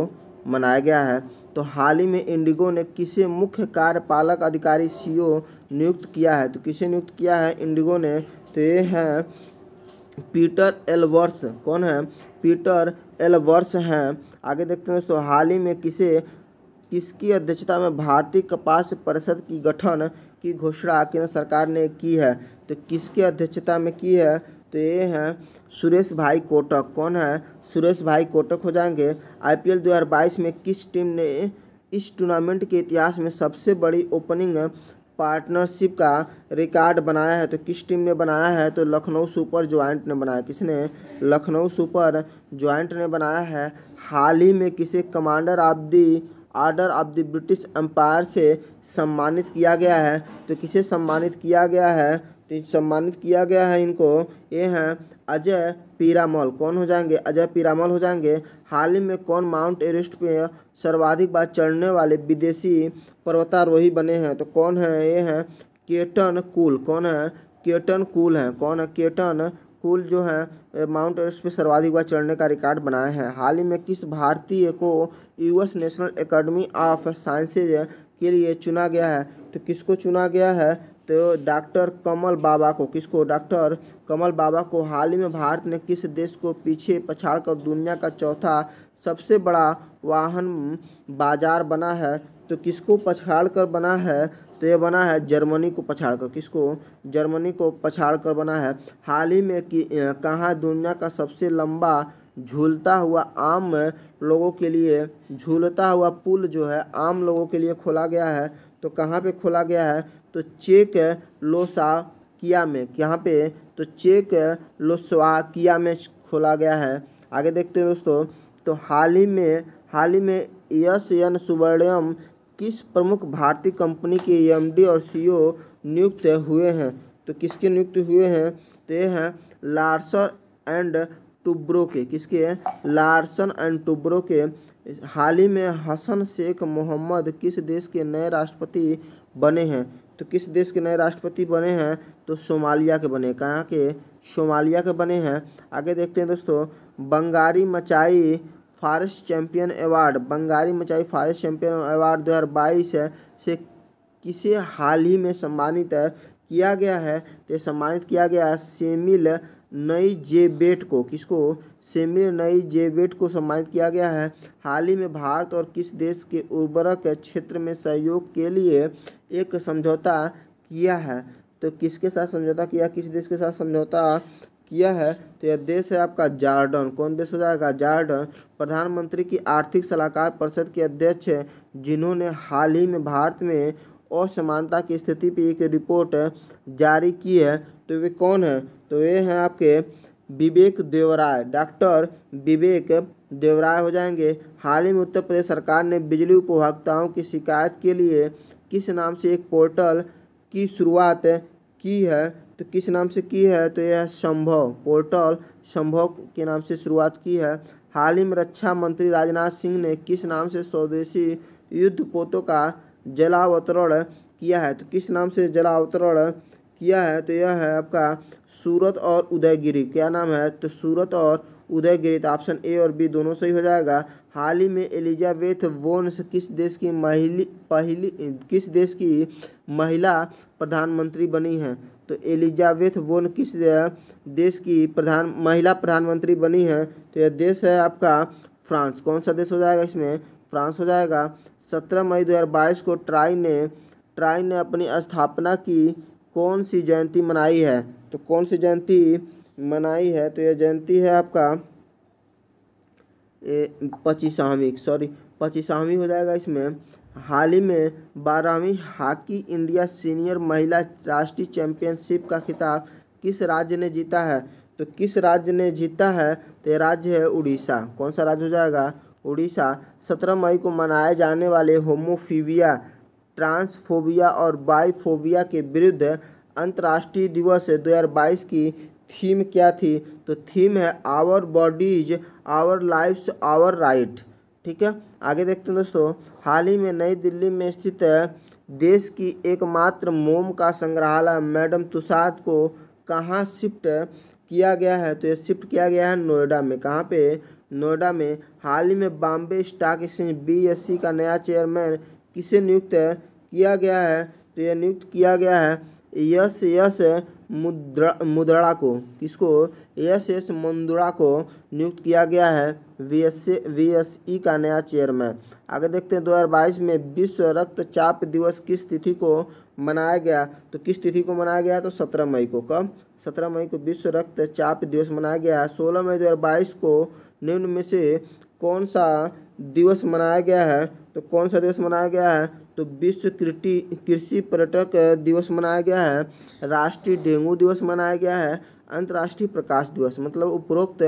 मनाया गया है तो हाल ही में इंडिगो ने किसे मुख्य कार्यपालक अधिकारी सीईओ नियुक्त किया है तो किसे नियुक्त किया है इंडिगो ने तो ये है पीटर एलवर्स कौन है पीटर एलवर्स हैं आगे देखते हैं दोस्तों हाल ही में किसे किसकी अध्यक्षता में भारतीय कपास परिषद की गठन की घोषणा केंद्र सरकार ने की है तो किसकी अध्यक्षता में की है तो ये हैं सुरेश भाई कोटक कौन है सुरेश भाई कोटक हो जाएंगे आईपीएल 2022 में किस टीम ने इस टूर्नामेंट के इतिहास में सबसे बड़ी ओपनिंग पार्टनरशिप का रिकॉर्ड बनाया है तो किस टीम ने बनाया है तो लखनऊ सुपर जॉइंट ने बनाया किसने लखनऊ सुपर जॉइंट ने बनाया है हाल ही में किसे commander of the order of the British empire से सम्मानित किया गया है तो किसे सम्मानित किया गया है तो सम्मानित किया गया है इनको ये हैं अजय पीरामल कौन हो जाएंगे अजय पीरामल हो जाएंगे हाल ही में कौन माउंट एवरेस्ट पे सर्वाधिक बार चढ़ने वाले विदेशी पर्वतारोही बने हैं तो कौन है ये हैं केटन कूल कौन है केटन कूल हैं कौन है केटन कूल जो है माउंट एवरेस्ट पर सर्वाधिक बार चढ़ने का रिकॉर्ड बनाए हैं हाल ही में किस भारतीय को US national academy of sciences के लिए चुना गया है तो किसको चुना गया है तो डॉक्टर कमल बाबा को किसको डॉक्टर कमल बाबा को हाल ही में भारत ने किस देश को पीछे पछाड़ कर दुनिया का चौथा सबसे बड़ा वाहन बाजार बना है तो किसको पछाड़ कर बना है तो ये बना है जर्मनी को पछाड़ कर किसको जर्मनी को पछाड़ कर बना है हाल ही में कि कहाँ दुनिया का सबसे लंबा झूलता हुआ आम लोगों के लिए झूलता हुआ पुल जो है आम लोगों के लिए खोला गया है तो कहाँ पे खोला गया है तो चेक लोसा किया में यहाँ पे तो चेक लोसवा किया में खोला गया है आगे देखते हैं दोस्तों तो हाल ही में हाल ही में एस एन सुबर्णम किस प्रमुख भारतीय कंपनी के एम और सी नियुक्त हुए हैं तो किसके नियुक्त हुए हैं तो ये हैं लार्सन एंड टुब्रो के किसके लार्सन एंड टुब्रो के हाल ही में हसन शेख मोहम्मद किस देश के नए राष्ट्रपति बने हैं तो किस देश के नए राष्ट्रपति बने हैं तो सोमालिया के बने कहाँ के सोमालिया के बने हैं आगे देखते हैं दोस्तों बंगारी मचाई फारेस्ट चैंपियन अवार्ड बंगाली मचाई फारेस्ट चैंपियन अवार्ड 2022 है से किसे हाल ही में सम्मानित किया गया है तो सम्मानित किया गया सेमिल नई जेबेट को किसको सेमिल नई जेबेट को सम्मानित किया गया है हाल ही में भारत और किस देश के उर्वरक क्षेत्र में सहयोग के लिए एक समझौता किया है तो किसके साथ समझौता किया किस देश के साथ समझौता किया है तो यह देश है आपका जार्डन कौन देश हो जाएगा जार्डन प्रधानमंत्री की आर्थिक सलाहकार परिषद के अध्यक्ष हैं जिन्होंने हाल ही में भारत में असमानता की स्थिति पर एक रिपोर्ट जारी की है तो वे कौन है तो ये हैं आपके विवेक देवराय डॉक्टर विवेक देवराय हो जाएंगे हाल ही में उत्तर प्रदेश सरकार ने बिजली उपभोक्ताओं की शिकायत के लिए किस नाम से एक पोर्टल की शुरुआत की है तो किस नाम से की है तो यह संभव पोर्टल संभव के नाम से शुरुआत की है हाल ही में रक्षा मंत्री राजनाथ सिंह ने किस नाम से स्वदेशी युद्ध पोतों का जलावतरण किया है तो किस नाम से जलावतरण किया है तो यह है आपका सूरत और उदयगिरी क्या नाम है तो सूरत और उदयगिरी तो ऑप्शन ए और बी दोनों सही हो जाएगा हाल ही में एलिजाबेथ वोन्स किस देश की महिली पहली किस देश की महिला प्रधानमंत्री बनी हैं तो एलिजाबेथ वोन किस देश की प्रधान महिला प्रधानमंत्री बनी है तो यह देश है आपका फ्रांस कौन सा देश हो जाएगा इसमें फ्रांस हो जाएगा सत्रह मई बाईस को ट्राई ने ट्राई ने अपनी स्थापना की कौन सी जयंती मनाई है तो कौन सी जयंती मनाई है तो यह जयंती है आपका पच्चीसवीं सॉरी पच्चीसवीं हो जाएगा इसमें हाल ही में बारहवीं हॉकी इंडिया सीनियर महिला राष्ट्रीय चैंपियनशिप का खिताब किस राज्य ने जीता है तो किस राज्य ने जीता है तो राज्य है उड़ीसा कौन सा राज्य हो जाएगा उड़ीसा सत्रह मई को मनाए जाने वाले होमोफीबिया ट्रांसफोबिया और बाईफोबिया के विरुद्ध अंतर्राष्ट्रीय दिवस 2022 की थीम क्या थी तो थीम है our bodies our lives our right ठीक है आगे देखते हैं दोस्तों हाल ही में नई दिल्ली में स्थित देश की एकमात्र मोम का संग्रहालय मैडम तुषार को कहाँ शिफ्ट किया गया है तो ये शिफ्ट किया गया है नोएडा में कहाँ पे नोएडा में हाल ही में Bombay stock exchange B e का नया चेयरमैन किसे नियुक्त किया गया है तो यह नियुक्त किया गया है यस यस मुद्रा मुद्रा को किसको यस यस मुद्रा को नियुक्त किया गया है वी e का नया चेयरमैन आगे देखते हैं 2022 में विश्व रक्तचाप दिवस किस तिथि को मनाया गया तो किस तिथि को मनाया गया तो 17 मई को कब 17 मई को विश्व रक्तचाप दिवस मनाया गया 16 मई 2022 को निम्न में से कौन सा दिवस मनाया गया है तो कौन सा दिवस मनाया गया है तो विश्व कृषि कृषि पर्यटक दिवस मनाया गया है राष्ट्रीय डेंगू दिवस मनाया गया है अंतर्राष्ट्रीय प्रकाश दिवस मतलब उपरोक्त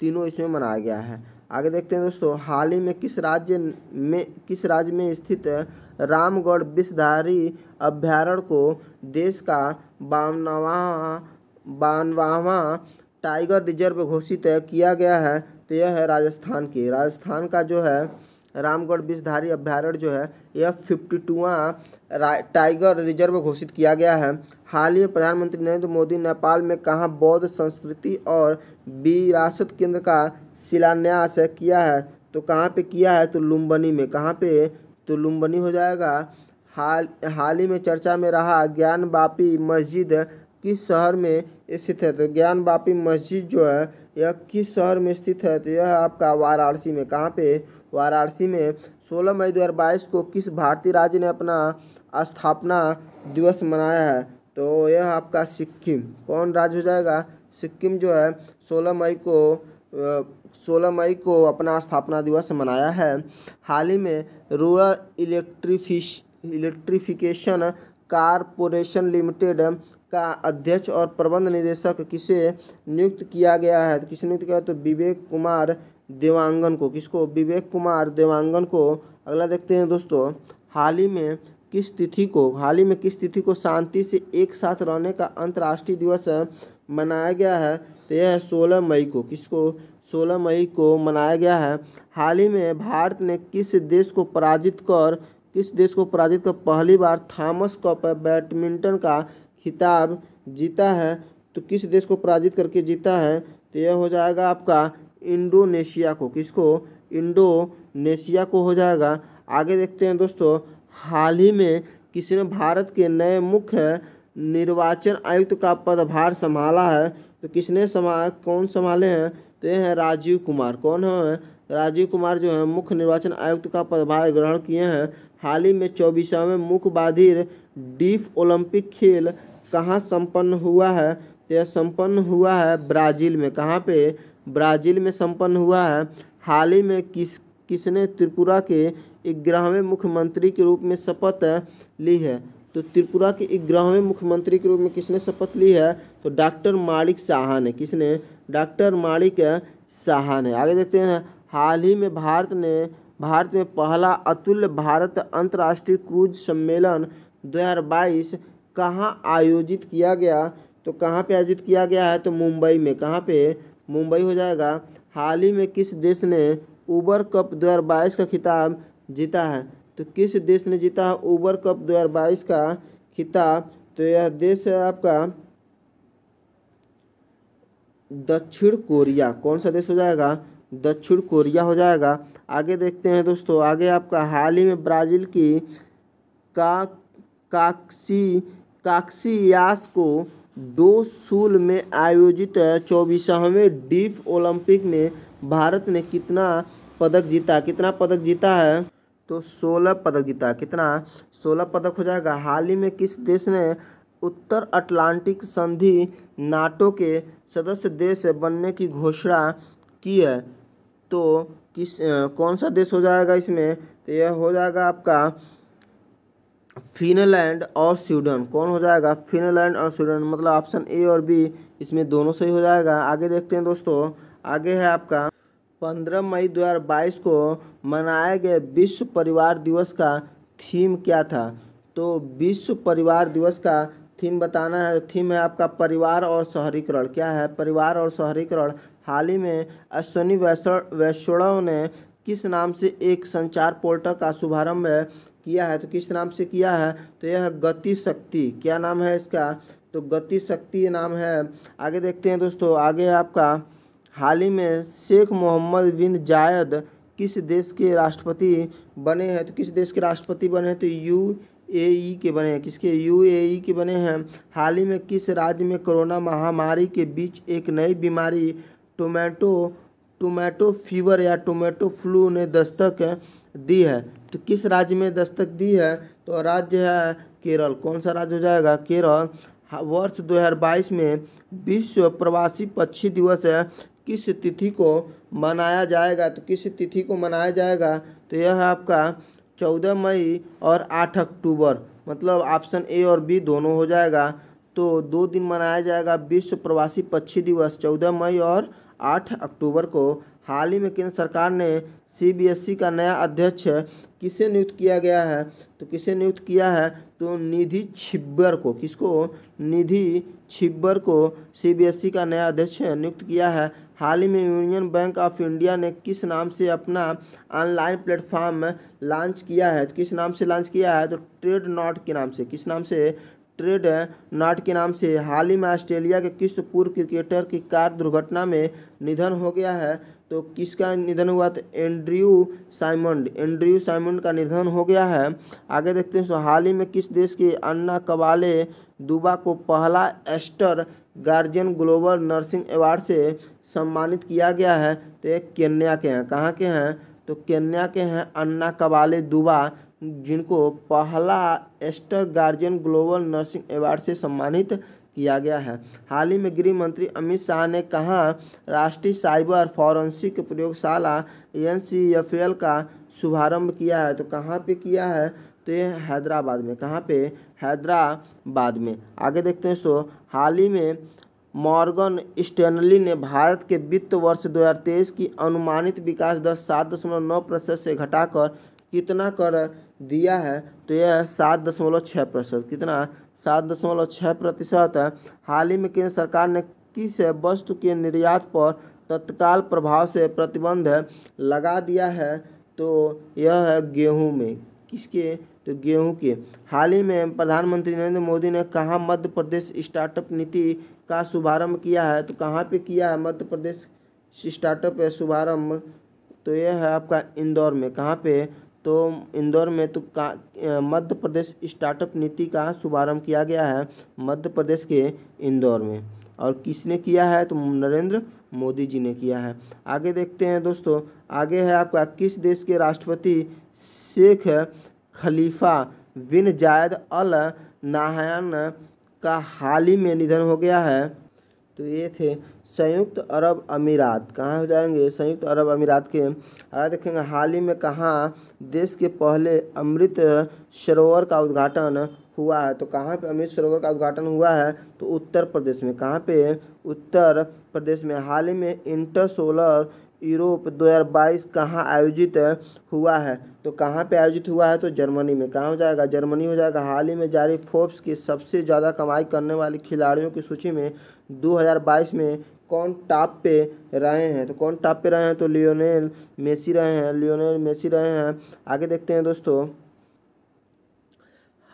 तीनों इसमें मनाया गया है आगे देखते हैं दोस्तों हाल ही में किस राज्य में किस राज्य में स्थित रामगढ़ विषधारी अभ्यारण्य को देश का बावनवा बानवा टाइगर रिजर्व घोषित किया गया है तो यह है राजस्थान की राजस्थान का जो है रामगढ़ विषधारी अभ्यारण्य जो है यह फिफ्टी टूवा टाइगर रिजर्व घोषित किया गया है हाल ही में प्रधानमंत्री नरेंद्र मोदी नेपाल में कहा बौद्ध संस्कृति और विरासत केंद्र का शिलान्यास किया है तो कहाँ पे किया है तो लुम्बनी में कहाँ पे तो लुम्बनी हो जाएगा हाल हाल ही में चर्चा में रहा ज्ञान बापी मस्जिद किस शहर में स्थित है तो ज्ञान बापी मस्जिद जो है यह किस शहर में स्थित है तो यह आपका वाराणसी में कहाँ पे वाराणसी में 16 मई 2022 को किस भारतीय राज्य ने अपना स्थापना दिवस मनाया है तो यह आपका सिक्किम कौन राज्य हो जाएगा सिक्किम जो है सोलह मई को सोलह मई को अपना स्थापना दिवस मनाया है हाल ही में रूरल इलेक्ट्रीफिश इलेक्ट्रिफिकेशन कारपोरेशन लिमिटेड का अध्यक्ष और प्रबंध निदेशक किसे नियुक्त किया गया है तो किसे नियुक्त किया तो विवेक कुमार देवांगन को किसको विवेक कुमार देवांगन को अगला देखते हैं दोस्तों हाल ही में किस तिथि को हाल ही में किस तिथि को शांति से एक साथ रहने का अंतर्राष्ट्रीय दिवस मनाया गया है तो यह सोलह मई को किसको सोलह मई को मनाया गया है हाल ही में भारत ने किस देश को पराजित कर किस देश को पराजित कर पहली बार थॉमस कप बैडमिंटन का खिताब जीता है तो किस देश को पराजित करके जीता है तो यह हो जाएगा आपका इंडोनेशिया को किसको इंडोनेशिया को हो जाएगा आगे देखते हैं दोस्तों हाल ही में किसी ने भारत के नए मुख्य निर्वाचन आयुक्त का पदभार संभाला है तो किसने समा कौन संभाले हैं तो ये हैं राजीव कुमार कौन है राजीव कुमार जो है मुख्य निर्वाचन आयुक्त का पदभार ग्रहण किए हैं हाल ही में चौबीसवें बाधिर डीफ ओलंपिक खेल कहाँ संपन्न हुआ है तो यह संपन्न हुआ है ब्राज़ील में कहाँ पे ब्राज़ील में संपन्न हुआ है हाल ही में किस किसने त्रिपुरा के ग्यारहवें मुख्यमंत्री के रूप में शपथ ली है तो त्रिपुरा के में मुख्यमंत्री के रूप में किसने शपथ ली है तो डॉक्टर मालिक शाह ने किसने डॉक्टर मालिक शाह ने आगे देखते हैं हाल ही में भारत ने भारत में पहला अतुल्य भारत अंतर्राष्ट्रीय क्रूज सम्मेलन 2022 कहाँ आयोजित किया गया तो कहाँ पे आयोजित किया गया है तो मुंबई में कहाँ पे मुंबई हो जाएगा हाल ही में किस देश ने उबर कप 2022 का खिताब जीता है तो किस देश ने जीता है ओवर कप 2022 का खिताब तो यह देश है आपका दक्षिण कोरिया कौन सा देश हो जाएगा दक्षिण कोरिया हो जाएगा आगे देखते हैं दोस्तों आगे आपका हाल ही में ब्राज़ील की का काक्सी काक्सियास को दो सूल में आयोजित चौबीसवें डीफ ओलंपिक में भारत ने कितना पदक जीता कितना पदक जीता है तो सोलह पदक जीता कितना सोलह पदक हो जाएगा हाल ही में किस देश ने उत्तर अटलांटिक संधि नाटो के सदस्य देश बनने की घोषणा की है तो किस कौन सा देश हो जाएगा इसमें तो यह हो जाएगा आपका फिनलैंड और स्वीडन कौन हो जाएगा फिनलैंड और स्वीडन मतलब ऑप्शन ए और बी इसमें दोनों सही हो जाएगा आगे देखते हैं दोस्तों आगे है आपका पंद्रह मई 2022 को मनाए गए विश्व परिवार दिवस का थीम क्या था तो विश्व परिवार दिवस का थीम बताना है थीम है आपका परिवार और शहरीकरण क्या है परिवार और शहरीकरण हाल ही में अश्वनी वैष्णव ने किस नाम से एक संचार पोर्टल का शुभारंभ किया है तो किस नाम से किया है तो यह गति शक्ति क्या नाम है इसका तो गति शक्ति नाम है आगे देखते हैं दोस्तों आगे है आपका हाल ही में शेख मोहम्मद बिन जायद किस देश के राष्ट्रपति बने हैं तो किस देश के राष्ट्रपति बने हैं तो यू ए के बने हैं किसके यू ए के बने हैं हाल ही में किस राज्य में कोरोना महामारी के बीच एक नई बीमारी टोमेटो टोमेटो फीवर या टोमेटो फ्लू ने दस्तक दी है तो किस राज्य में दस्तक दी है तो राज्य है केरल कौन सा राज्य हो जाएगा केरल वर्ष 2022 में विश्व प्रवासी पक्षी दिवस किस तिथि को मनाया जाएगा तो किस तिथि को मनाया जाएगा तो यह है आपका चौदह मई और आठ अक्टूबर मतलब ऑप्शन ए और बी दोनों हो जाएगा तो दो दिन मनाया जाएगा विश्व प्रवासी पक्षी दिवस चौदह मई और आठ अक्टूबर को हाल ही में केंद्र सरकार ने सीबीएसई e का नया अध्यक्ष किसे नियुक्त किया गया है तो किसे नियुक्त किया है तो निधि छिब्बर को किसको निधि छिब्बर को सीबीएसई e का नया अध्यक्ष नियुक्त किया है हाल ही में यूनियन बैंक ऑफ इंडिया ने किस नाम से अपना ऑनलाइन प्लेटफॉर्म लॉन्च किया है किस नाम से लॉन्च किया है तो ट्रेड नॉट के नाम से किस नाम से ट्रेड नॉट के नाम से हाल ही में ऑस्ट्रेलिया के किस पूर्व क्रिकेटर की कार दुर्घटना में निधन हो गया है तो किसका निधन हुआ तो एंड्रयू साइमंड एंड्रयू साइमंड का निधन हो गया है आगे देखते हैं तो हाल ही में किस देश के अन्ना कवाले दुबा को पहला Aster guardian global nursing award से सम्मानित किया गया है तो ये केन्या के हैं कहाँ के हैं तो केन्या के हैं अन्ना कबाले दुबा जिनको पहला Aster guardian global nursing award से सम्मानित किया गया है हाल ही में गृह मंत्री अमित शाह ने कहा राष्ट्रीय साइबर फॉरेंसिक प्रयोगशाला एन का शुभारंभ किया है तो कहाँ पे किया है तो ये हैदराबाद में कहाँ पे हैदराबाद में आगे देखते हैं सो हाल ही में मॉर्गन स्टैनली ने भारत के वित्त वर्ष 2023 की अनुमानित विकास दर सात दशमलव नौ प्रतिशत से घटाकर कितना कर दिया है तो यह सात दशमलव छः प्रतिशत कितना सात दशमलव छः प्रतिशत है हाल ही में केंद्र सरकार ने किस वस्तु के निर्यात पर तत्काल प्रभाव से प्रतिबंध लगा दिया है तो यह है गेहूं में किसके तो गेहूं के हाल ही में प्रधानमंत्री नरेंद्र मोदी ने कहा मध्य प्रदेश स्टार्टअप नीति का शुभारंभ किया है तो कहाँ पे किया है मध्य प्रदेश स्टार्टअप शुभारंभ तो यह है आपका इंदौर में कहाँ पे तो इंदौर में तो का मध्य प्रदेश स्टार्टअप नीति का शुभारंभ किया गया है मध्य प्रदेश के इंदौर में और किसने किया है तो नरेंद्र मोदी जी ने किया है आगे देखते हैं दोस्तों आगे है आपका किस देश के राष्ट्रपति शेख खलीफा बिन जायद अल नाहन का हाल ही में निधन हो गया है तो ये थे संयुक्त अरब अमीरात कहाँ हो जाएंगे संयुक्त अरब अमीरात के अगर देखेंगे हाल ही में कहाँ देश के पहले अमृत सरोवर का उद्घाटन हुआ है तो कहाँ पे अमृत सरोवर का उद्घाटन हुआ है तो उत्तर प्रदेश में कहाँ पे उत्तर प्रदेश में हाल ही में इंटर सोलर यूरोप 2022 कहाँ आयोजित हुआ है तो कहाँ पे आयोजित हुआ है तो जर्मनी में कहां हो जाएगा जर्मनी हो जाएगा हाल ही में जारी फोर्ब्स की सबसे ज़्यादा कमाई करने वाले खिलाड़ियों की सूची में 2022 में कौन टॉप पे रहे हैं तो कौन टॉप पे रहे हैं तो लियोनेल मेसी रहे हैं लियोनेल मेसी रहे हैं आगे देखते हैं दोस्तों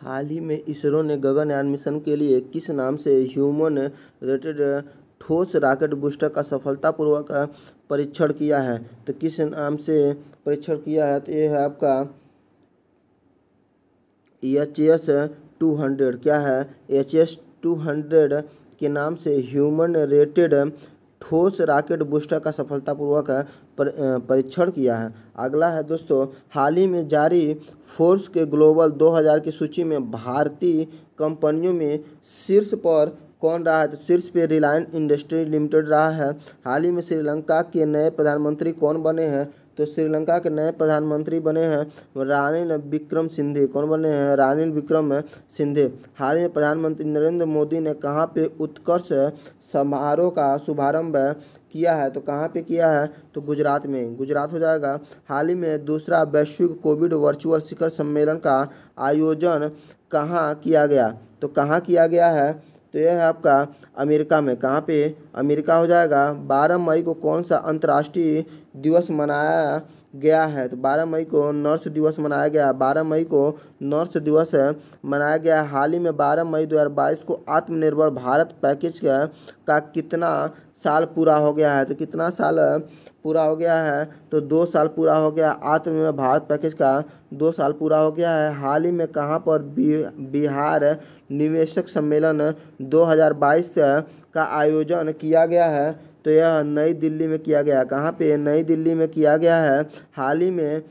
हाल ही में इसरो ने गगनयान मिशन के लिए किस नाम से ह्यूमन रेटेड ठोस रॉकेट बूस्टर का सफलतापूर्वक परीक्षण किया है तो किस नाम से परीक्षण किया है तो ये है आपका एच एस टू हंड्रेड क्या है एच एस टू हंड्रेड के नाम से ह्यूमन रेटेड ठोस रॉकेट बूस्टर का सफलतापूर्वक परीक्षण किया है अगला है दोस्तों हाल ही में जारी फोर्स के ग्लोबल 2000 की सूची में भारतीय कंपनियों में शीर्ष पर कौन रहा है तो शीर्ष पे रिलायंस इंडस्ट्री लिमिटेड रहा है हाल ही में श्रीलंका के नए प्रधानमंत्री कौन बने हैं तो श्रीलंका के नए प्रधानमंत्री बने हैं रानिल विक्रम सिंधे कौन बने हैं रानिल विक्रम सिंधे हाल ही में प्रधानमंत्री नरेंद्र मोदी ने कहाँ पे उत्कर्ष समारोह का शुभारंभ किया है तो कहाँ पे किया है तो गुजरात में गुजरात हो जाएगा हाल ही में दूसरा वैश्विक कोविड वर्चुअल शिखर सम्मेलन का आयोजन कहाँ किया गया तो कहाँ किया गया है तो यह है आपका अमेरिका में कहाँ पे अमेरिका हो जाएगा बारह मई को कौन सा अंतर्राष्ट्रीय दिवस मनाया गया है तो बारह मई को नर्स दिवस मनाया गया बारह मई को नर्स दिवस मनाया गया हाल ही में बारह मई दो को आत्मनिर्भर भारत पैकेज का, का कितना साल पूरा हो गया है तो कितना साल पूरा हो गया है तो दो साल पूरा हो गया आत्मनिर्भर भारत पैकेज का दो साल पूरा हो गया है हाल ही में कहाँ पर बिहार निवेशक सम्मेलन 2022 का आयोजन किया गया है तो यह नई दिल्ली में किया गया कहाँ पे नई दिल्ली में किया गया है हाल ही में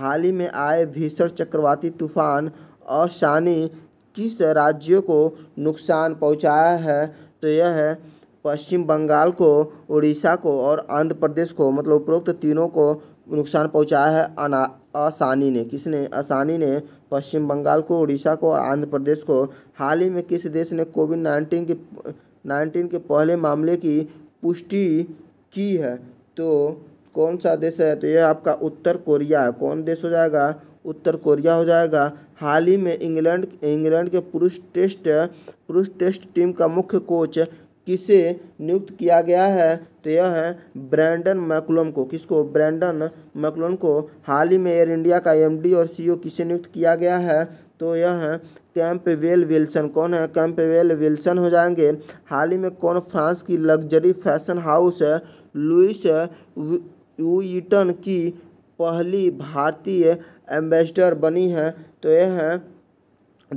हाल ही में आए भीषण चक्रवाती तूफान और शानी किस राज्यों को नुकसान पहुँचाया है तो यह है पश्चिम बंगाल को उड़ीसा को और आंध्र प्रदेश को मतलब उपरोक्त तीनों को नुकसान पहुंचाया है अना आसानी ने किसने आसानी ने पश्चिम बंगाल को उड़ीसा को और आंध्र प्रदेश को हाल ही में किस देश ने कोविड नाइन्टीन के नाइन्टीन के पहले मामले की पुष्टि की है तो कौन सा देश है तो यह आपका उत्तर कोरिया है कौन देश हो जाएगा उत्तर कोरिया हो जाएगा हाल ही में इंग्लैंड इंग्लैंड के पुरुष टेस्ट पुरुष टेस्ट टीम का मुख्य कोच किसे नियुक्त किया गया है तो यह है ब्रैंडन मैकुलम को किसको ब्रैंडन मैकुलम को हाल ही में एयर इंडिया का एमडी और सीईओ किसे नियुक्त किया गया है तो यह है कैंपवेल विल्सन कौन है कैंपवेल विल्सन हो जाएंगे हाल ही में कौन फ्रांस की लग्जरी फैशन हाउस है लुइस यूटन की पहली भारतीय एम्बेसडर बनी है तो यह है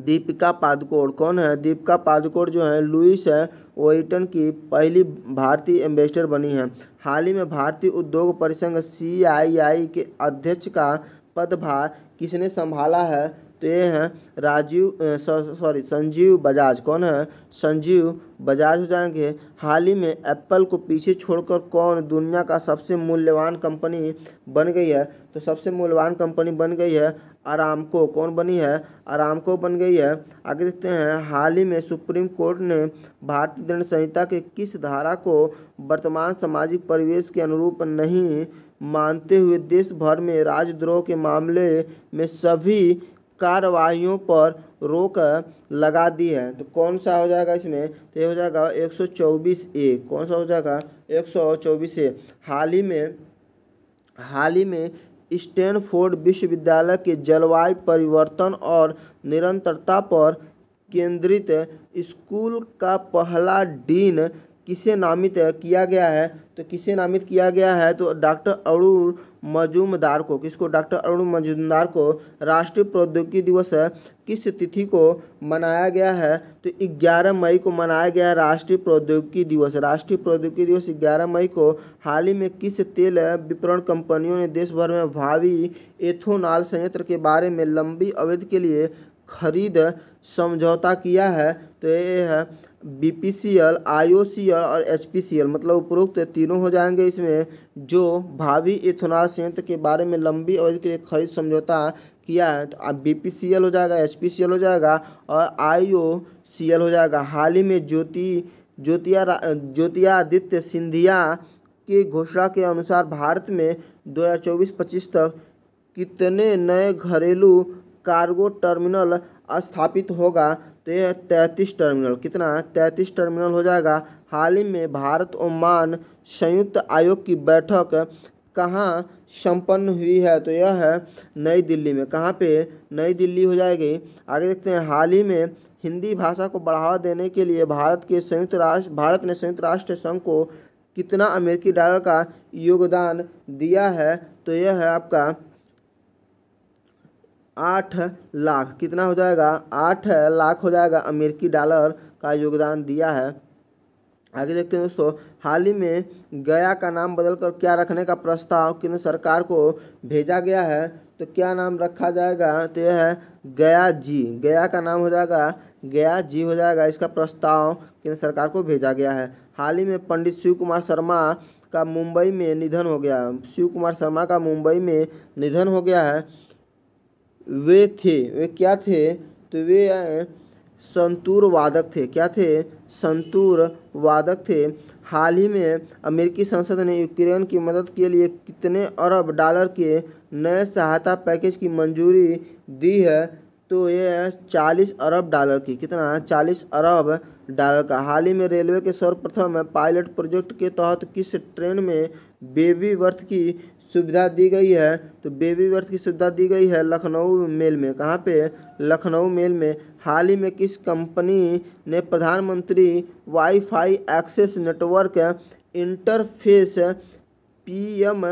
दीपिका पादुकोण कौन है दीपिका पादुकोण जो है लुइस है ओइटन की पहली भारतीय एम्बेसडर बनी है हाल ही में भारतीय उद्योग परिसंघ सीआईआई के अध्यक्ष का पदभार किसने संभाला है तो ये हैं राजीव सॉरी संजीव बजाज कौन है संजीव बजाज हो जाएंगे हाल ही में एप्पल को पीछे छोड़कर कौन दुनिया का सबसे मूल्यवान कंपनी बन गई है तो सबसे मूल्यवान कंपनी बन गई है आरामको कौन बनी है आरामको बन गई है आगे देखते हैं हाल ही में सुप्रीम कोर्ट ने भारतीय दंड संहिता के किस धारा को वर्तमान सामाजिक परिवेश के अनुरूप नहीं मानते हुए देश भर में राजद्रोह के मामले में सभी कार्रवाइयों पर रोक लगा दी है तो कौन सा हो जाएगा इसमें तो ये हो जाएगा 124 ए कौन सा हो जाएगा 124 ए हाल ही में हाल ही में स्टैनफोर्ड विश्वविद्यालय के जलवायु परिवर्तन और निरंतरता पर केंद्रित स्कूल का पहला डीन किसे नामित किया गया है तो किसे नामित किया गया है तो डॉक्टर अरुण मजूमदार को किसको डॉक्टर अरुण मजूमदार को राष्ट्रीय प्रौद्योगिकी दिवस किस तिथि को मनाया गया है तो 11 मई को मनाया गया है राष्ट्रीय प्रौद्योगिकी दिवस राष्ट्रीय प्रौद्योगिकी दिवस 11 मई को हाल ही में किस तेल विपणन कंपनियों ने देश भर में भावी एथोनॉल संयंत्र के बारे में लंबी अवधि के लिए खरीद समझौता किया है तो ये है बीपीसीएल, आईओसीएल और एचपीसीएल मतलब उपरोक्त तीनों हो जाएंगे इसमें जो भावी इथेनॉल संयंत्र के बारे में लंबी अवधि के लिए खरीद समझौता किया है तो अब बीपीसीएल हो जाएगा एचपीसीएल हो जाएगा और आईओसीएल हो जाएगा हाल ही में ज्योति ज्योतिया ज्योतियादित्य सिंधिया की घोषणा के अनुसार भारत में दो हज़ार तक कितने नए घरेलू कार्गो टर्मिनल स्थापित होगा तो यह तैंतीस टर्मिनल कितना तैंतीस टर्मिनल हो जाएगा हाल ही में भारत ओमान संयुक्त आयोग की बैठक कहाँ संपन्न हुई है तो यह है नई दिल्ली में कहाँ पे नई दिल्ली हो जाएगी आगे देखते हैं हाल ही में हिंदी भाषा को बढ़ावा देने के लिए भारत के संयुक्त राष्ट्र भारत ने संयुक्त राष्ट्र संघ को कितना अमेरिकी डॉलर का योगदान दिया है तो यह है आपका आठ लाख कितना हो जाएगा आठ लाख हो जाएगा अमेरिकी डॉलर का योगदान दिया है आगे देखते हैं दोस्तों हाल ही में गया का नाम बदलकर क्या रखने का प्रस्ताव केंद्र सरकार को भेजा गया है तो क्या नाम रखा जाएगा तो यह है गया जी गया का नाम हो जाएगा गया जी हो जाएगा इसका प्रस्ताव केंद्र सरकार को भेजा गया है हाल ही में पंडित शिव कुमार शर्मा का मुंबई में निधन हो गया शिव कुमार शर्मा का मुंबई में निधन हो गया है वे थे वे क्या थे तो वे संतूर वादक थे क्या थे संतूर वादक थे हाल ही में अमेरिकी संसद ने यूक्रेन की मदद के लिए कितने अरब डॉलर के नए सहायता पैकेज की मंजूरी दी है तो ये चालीस अरब डॉलर की कितना चालीस अरब डॉलर का हाल ही में रेलवे के सर्वप्रथम पायलट प्रोजेक्ट के तहत किस ट्रेन में बेबी वर्थ की सुविधा दी गई है तो बेबी बर्थ की सुविधा दी गई है लखनऊ मेल में कहाँ पे लखनऊ मेल में हाल ही में किस कंपनी ने प्रधानमंत्री wifi access network interface PM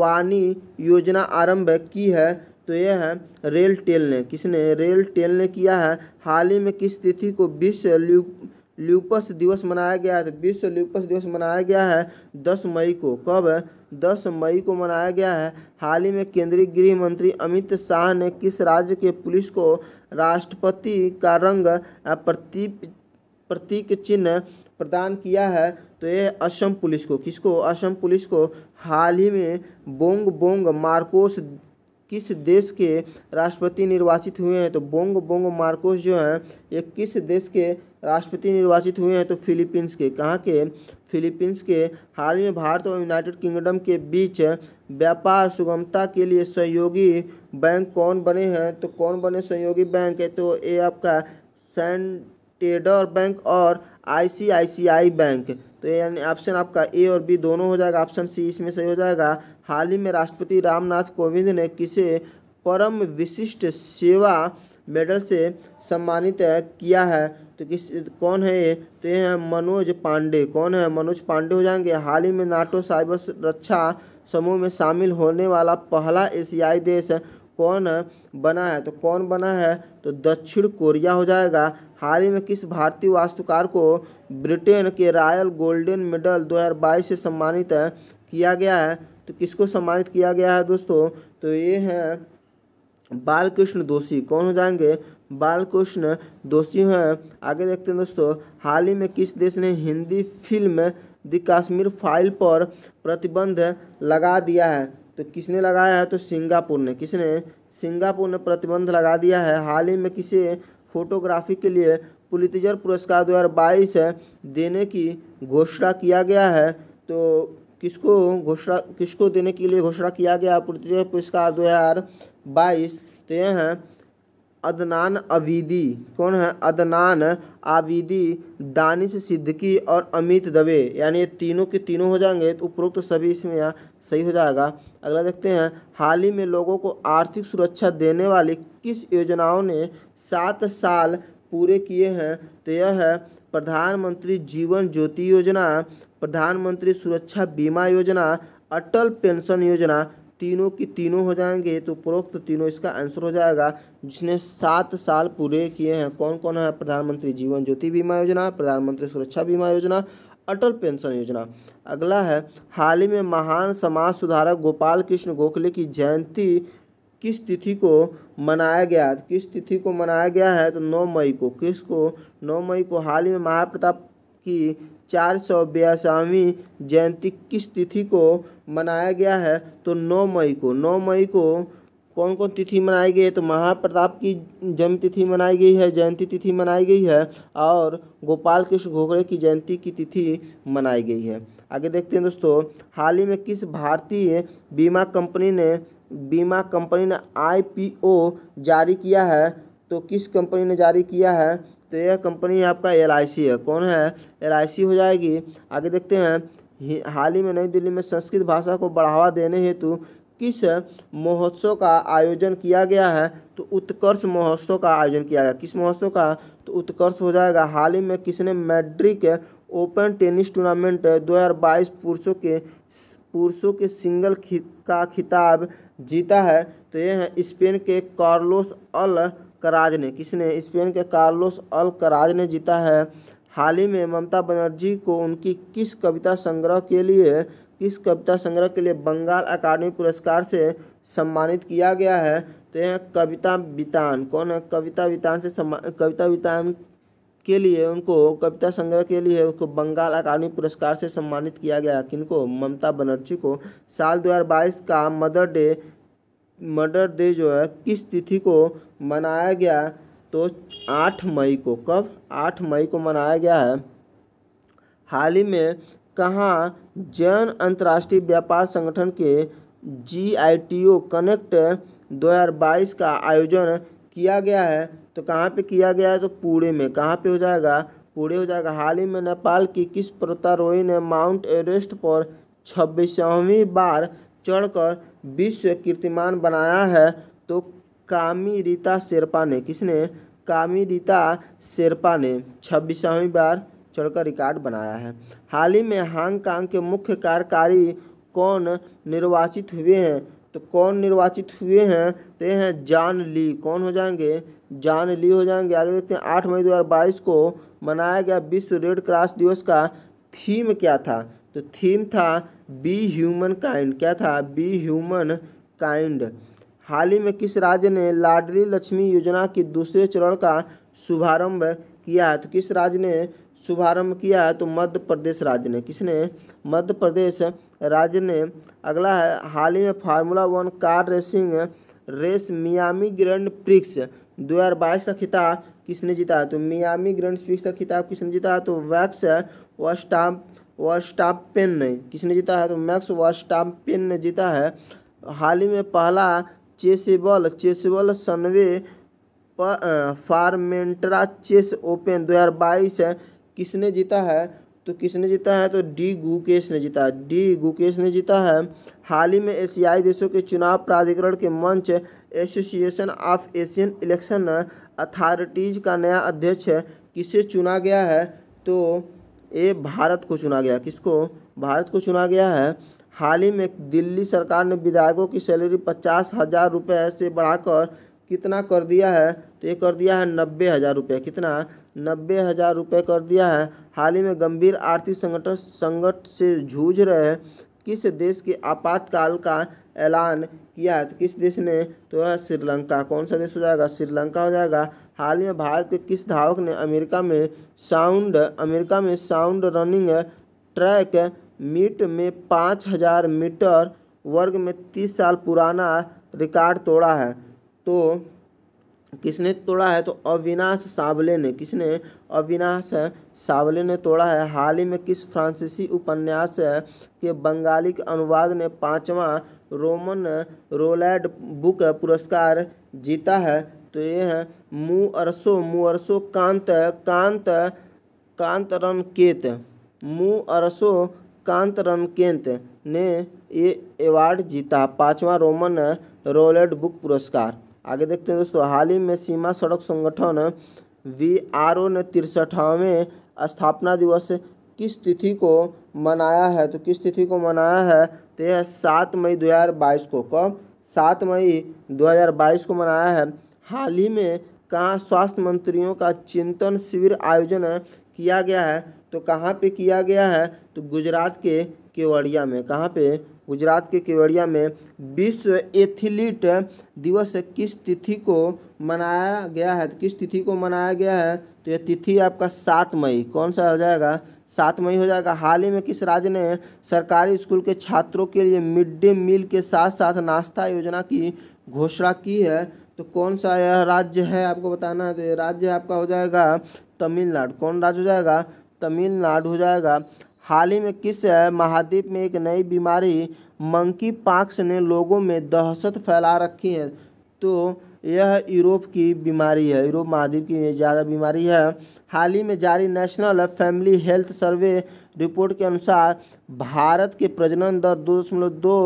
वानी योजना आरंभ की है तो यह है रेल टेल ने किसने रेल टेल ने किया है हाल ही में किस तिथि को विश्व ल्यूपस दिवस मनाया गया है तो विश्व ल्यूपस दिवस मनाया गया है दस मई को कब दस मई को मनाया गया है हाल ही में केंद्रीय गृह मंत्री अमित शाह ने किस राज्य के पुलिस को राष्ट्रपति का रंग प्रतीक प्रतीक चिन्ह प्रदान किया है तो यह असम पुलिस को किसको असम पुलिस को हाल ही में बोंग बोंग मार्कोस किस देश के राष्ट्रपति निर्वाचित हुए हैं तो बोंग बोंग मार्कोस जो हैं ये किस देश के राष्ट्रपति निर्वाचित हुए हैं तो फिलीपींस के कहाँ के फिलीपींस के हाल में भारत और यूनाइटेड किंगडम के बीच व्यापार सुगमता के लिए सहयोगी बैंक कौन बने हैं तो कौन बने सहयोगी बैंक है तो ये आपका सेंटेडर बैंक और आईसीआईसीआई बैंक तो यानी ऑप्शन आपका ए और बी दोनों हो जाएगा ऑप्शन सी इसमें सही हो जाएगा हाल ही में राष्ट्रपति रामनाथ कोविंद ने किसे परम विशिष्ट सेवा मेडल से सम्मानित किया है तो किस कौन है ये तो ये है मनोज पांडे कौन है मनोज पांडे हो जाएंगे हाल ही में नाटो साइबर सुरक्षा समूह में शामिल होने वाला पहला एशियाई देश कौन बना है तो कौन बना है तो दक्षिण कोरिया हो जाएगा हाल ही में किस भारतीय वास्तुकार को ब्रिटेन के रॉयल गोल्डन मेडल 2022 से सम्मानित किया गया है तो किसको सम्मानित किया गया है दोस्तों तो ये हैं बालकृष्ण दोषी कौन हो जाएंगे बालकृष्ण दोषी हैं आगे देखते हैं दोस्तों हाल ही में किस देश ने Hindi film the Kashmir file पर प्रतिबंध लगा दिया है तो किसने लगाया है तो सिंगापुर ने किसने सिंगापुर ने प्रतिबंध लगा दिया है हाल ही में किसे फोटोग्राफी के लिए पुलितजर पुरस्कार 2022 देने की घोषणा किया गया है तो किसको घोषणा किसको देने के लिए घोषणा किया गया पृथ्वी पुरस्कार दो हज़ार बाईस तो यह हैं अदनान अवीदी कौन है अदनान आविदी दानिश सिद्दकी और अमित दवे यानी ये तीनों के तीनों हो जाएंगे तो उपरोक्त तो सभी इसमें यहाँ सही हो जाएगा अगला देखते हैं हाल ही में लोगों को आर्थिक सुरक्षा देने वाली किस योजनाओं ने सात साल पूरे किए हैं तो यह है प्रधानमंत्री जीवन ज्योति योजना प्रधानमंत्री सुरक्षा बीमा योजना अटल पेंशन योजना तीनों की तीनों हो जाएंगे तो उपरोक्त तीनों इसका आंसर हो जाएगा जिसने सात साल पूरे किए हैं कौन कौन है प्रधानमंत्री जीवन ज्योति बीमा योजना प्रधानमंत्री सुरक्षा बीमा योजना अटल पेंशन योजना अगला है हाल ही में महान समाज सुधारक गोपाल कृष्ण गोखले की जयंती किस तिथि को मनाया गया किस तिथि को मनाया गया है तो 9 मई को किस को नौ मई को हाल ही में महाप्रताप की चार सौ बयासवीं जयंती किस तिथि को मनाया गया है तो 9 मई को 9 मई को कौन कौन तिथि मनाई गई है तो महाप्रताप की जन्म तिथि मनाई गई है जयंती तिथि मनाई गई है और गोपाल कृष्ण घोगड़े की जयंती की तिथि मनाई गई है आगे देखते हैं दोस्तों हाल ही में किस भारतीय बीमा कंपनी ने बीमा कंपनी ने आईपीओ जारी किया है तो किस कंपनी ने जारी किया है तो यह कंपनी आपका एल है कौन है एल हो जाएगी आगे देखते हैं हाल ही में नई दिल्ली में संस्कृत भाषा को बढ़ावा देने हेतु किस महोत्सव का आयोजन किया गया है तो उत्कर्ष महोत्सव का आयोजन किया गया किस महोत्सव का तो उत्कर्ष हो जाएगा हाल ही में किसने मैड्रिक ओपन टेनिस टूर्नामेंट 2022 पुरुषों के पुरुषों के सिंगल खि, का खिताब जीता है तो यह है स्पेन के कार्लोस अल कराज ने किसने स्पेन के कार्लोस अल कराज ने जीता है हाल ही में ममता बनर्जी को उनकी किस कविता संग्रह के लिए किस कविता संग्रह के लिए बंगाल अकादमी पुरस्कार से सम्मानित किया गया है तो यह कविता वितान कौन है कविता वितान से कविता वितान के लिए उनको कविता संग्रह के लिए उसको बंगाल अकादमी पुरस्कार से सम्मानित किया गया किनको ममता बनर्जी को साल 2022 का मदर डे मर्डर डे जो है किस तिथि को मनाया गया तो आठ मई को कब आठ मई को मनाया गया है हाल ही में कहाँ जैन अंतर्राष्ट्रीय व्यापार संगठन के जी आई टी ओ कनेक्ट 2022 का आयोजन किया गया है तो कहाँ पे किया गया है तो पुणे में कहाँ पे हो जाएगा पुणे हो जाएगा हाल ही में नेपाल की किस पर्वतारोही ने माउंट एवरेस्ट पर छब्बीसवीं बार चढ़कर विश्व कीर्तिमान बनाया है तो कामी रीता शेरपा ने किसने कामी रीता शेरपा ने छब्बीसवीं बार चढ़कर रिकॉर्ड बनाया है हाल ही में हांगकांग के मुख्य कार्यकारी कौन निर्वाचित हुए हैं तो कौन निर्वाचित हुए हैं तो ये हैं जान ली कौन हो जाएंगे जान ली हो जाएंगे आगे देखते हैं आठ मई बाईस को मनाया गया विश्व रेड क्रॉस दिवस का थीम क्या था तो थीम था बी ह्यूमन काइंड क्या था बी ह्यूमन काइंड हाल ही में किस राज्य ने लाडली लक्ष्मी योजना के दूसरे चरण का शुभारंभ किया है तो किस राज्य ने शुभारंभ किया है तो मध्य प्रदेश राज्य ने किसने मध्य प्रदेश राज्य ने अगला है हाल ही में formula one car racing race Miami grand prix 2022 का खिताब किसने जीता तो मियामी ग्रैंड प्रिक्स का खिताब किसने जीता तो वैक्स वस्टाम वर्स्टापेन ने किसने जीता है तो मैक्स वर्स्टापेन ने जीता है हाल ही में पहला Chessable Chessable Sunway Formentera chess open 2022 है किसने जीता है तो किसने जीता है तो डी गुकेश ने जीता है डी गुकेश ने जीता है हाल ही में एशियाई देशों के चुनाव प्राधिकरण के मंच association of Asian election authorities का नया अध्यक्ष किसे चुना गया है तो ए भारत को चुना गया किसको भारत को चुना गया है हाल ही में दिल्ली सरकार ने विधायकों की सैलरी पचास हज़ार रुपये से बढ़ाकर कितना कर दिया है तो ये कर दिया है नब्बे हज़ार रुपये कितना नब्बे हज़ार रुपये कर दिया है हाल ही में गंभीर आर्थिक संगठन संकट से जूझ रहे किस देश के आपातकाल का ऐलान किया है तो किस देश ने तो है श्रीलंका कौन सा देश हो जाएगा श्रीलंका हो जाएगा हाल ही में भारत के किस धावक ने अमेरिका में साउंड अमेरिका में साउंड रनिंग ट्रैक मीट में पाँच हजार मीटर वर्ग में तीस साल पुराना रिकॉर्ड तोड़ा है तो किसने तोड़ा है तो अविनाश सावले ने किसने अविनाश सावले ने तोड़ा है हाल ही में किस फ्रांसीसी उपन्यास के बंगाली के अनुवाद ने पाँचवा रोमन रोलैंड बुक पुरस्कार जीता है तो ये है मुअरसो मुअरसो कांत कांत कांत रणकेत मुअरसो कांत रणकेंत ने ये अवार्ड जीता पांचवा रोमन रोलेट बुक पुरस्कार आगे देखते हैं दोस्तों हाल ही में सीमा सड़क संगठन वी आर ओ ने तिरसठवें स्थापना दिवस किस तिथि को मनाया है तो किस तिथि को मनाया है तो यह सात मई 2022 को कब सात मई 2022 को मनाया है हाल ही में कहाँ स्वास्थ्य मंत्रियों का चिंतन शिविर आयोजन किया गया है तो कहाँ पे किया गया है तो गुजरात के केवड़िया में कहाँ पे गुजरात के केवड़िया में विश्व एथलीट दिवस किस तिथि को मनाया गया है तो किस तिथि को मनाया गया है तो यह तिथि आपका सात मई कौन सा हो जाएगा सात मई हो जाएगा हाल ही में किस राज्य ने सरकारी स्कूल के छात्रों के लिए मिड डे मील के साथ साथ नाश्ता योजना की घोषणा की है तो कौन सा यह राज्य है आपको बताना है तो ये राज्य आपका हो जाएगा तमिलनाडु कौन राज्य हो जाएगा तमिलनाडु हो जाएगा हाल ही में किस महाद्वीप में एक नई बीमारी मंकी पाक्स ने लोगों में दहशत फैला रखी है तो यह यूरोप की बीमारी है यूरोप महाद्वीप की ज़्यादा बीमारी है हाल ही में जारी national family health survey report के अनुसार भारत के प्रजनन दर दो दशमलव दो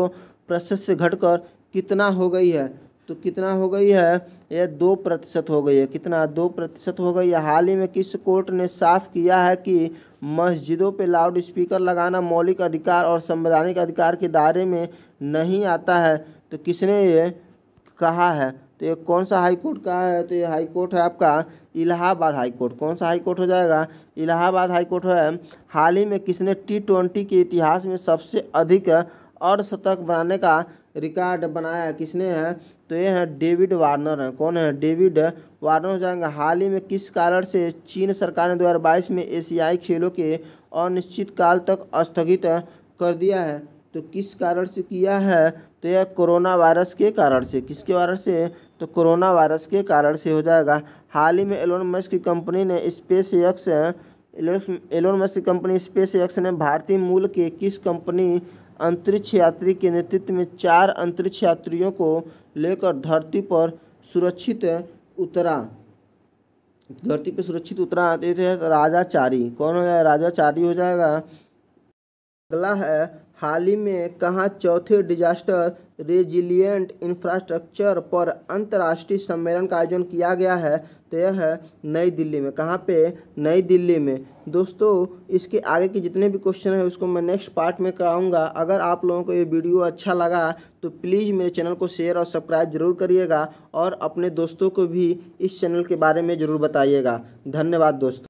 प्रतिशत से घटकर कितना हो गई है तो कितना हो गई है यह दो प्रतिशत हो गई है कितना दो प्रतिशत हो गई है हाल ही में किस कोर्ट ने साफ किया है कि मस्जिदों पर लाउड स्पीकर लगाना मौलिक अधिकार और संवैधानिक अधिकार के दायरे में नहीं आता है तो किसने ये कहा है तो ये कौन सा हाई कोर्ट का है तो ये हाई कोर्ट है आपका इलाहाबाद हाई कोर्ट कौन सा हाई कोर्ट हो जाएगा इलाहाबाद हाई कोर्ट है हाल ही में किसने टी ट्वेंटी के इतिहास में सबसे अधिक अर्धशतक बनाने का रिकॉर्ड बनाया है किसने है तो ये हैं डेविड वार्नर हैं कौन है डेविड वार्नर हो जाएंगे हाल ही में किस कारण से चीन सरकार ने 2022 में एशियाई खेलों के अनिश्चित काल तक स्थगित कर दिया है तो किस कारण से किया है तो यह कोरोना वायरस के कारण से किसके वायरस से तो कोरोना वायरस के कारण से हो जाएगा हाल ही में एलोन मस्क की कंपनी ने स्पेस एक्स एलोन मस्क की कंपनी स्पेस एक्स ने भारतीय मूल के किस कंपनी अंतरिक्ष यात्री के नेतृत्व में चार अंतरिक्ष यात्रियों को लेकर धरती पर सुरक्षित उतरा धरती पर सुरक्षित उतरा आते थे राजाचारी कौन हो जाएगा राजाचारी हो जाएगा अगला है हाल ही में कहा चौथे डिजास्टर रेजिलिएंट इंफ्रास्ट्रक्चर पर अंतर्राष्ट्रीय सम्मेलन का आयोजन किया गया है तो यह है नई दिल्ली में कहाँ पे नई दिल्ली में दोस्तों इसके आगे के जितने भी क्वेश्चन हैं उसको मैं नेक्स्ट पार्ट में कराऊंगा अगर आप लोगों को ये वीडियो अच्छा लगा तो प्लीज़ मेरे चैनल को शेयर और सब्सक्राइब जरूर करिएगा और अपने दोस्तों को भी इस चैनल के बारे में ज़रूर बताइएगा धन्यवाद दोस्तों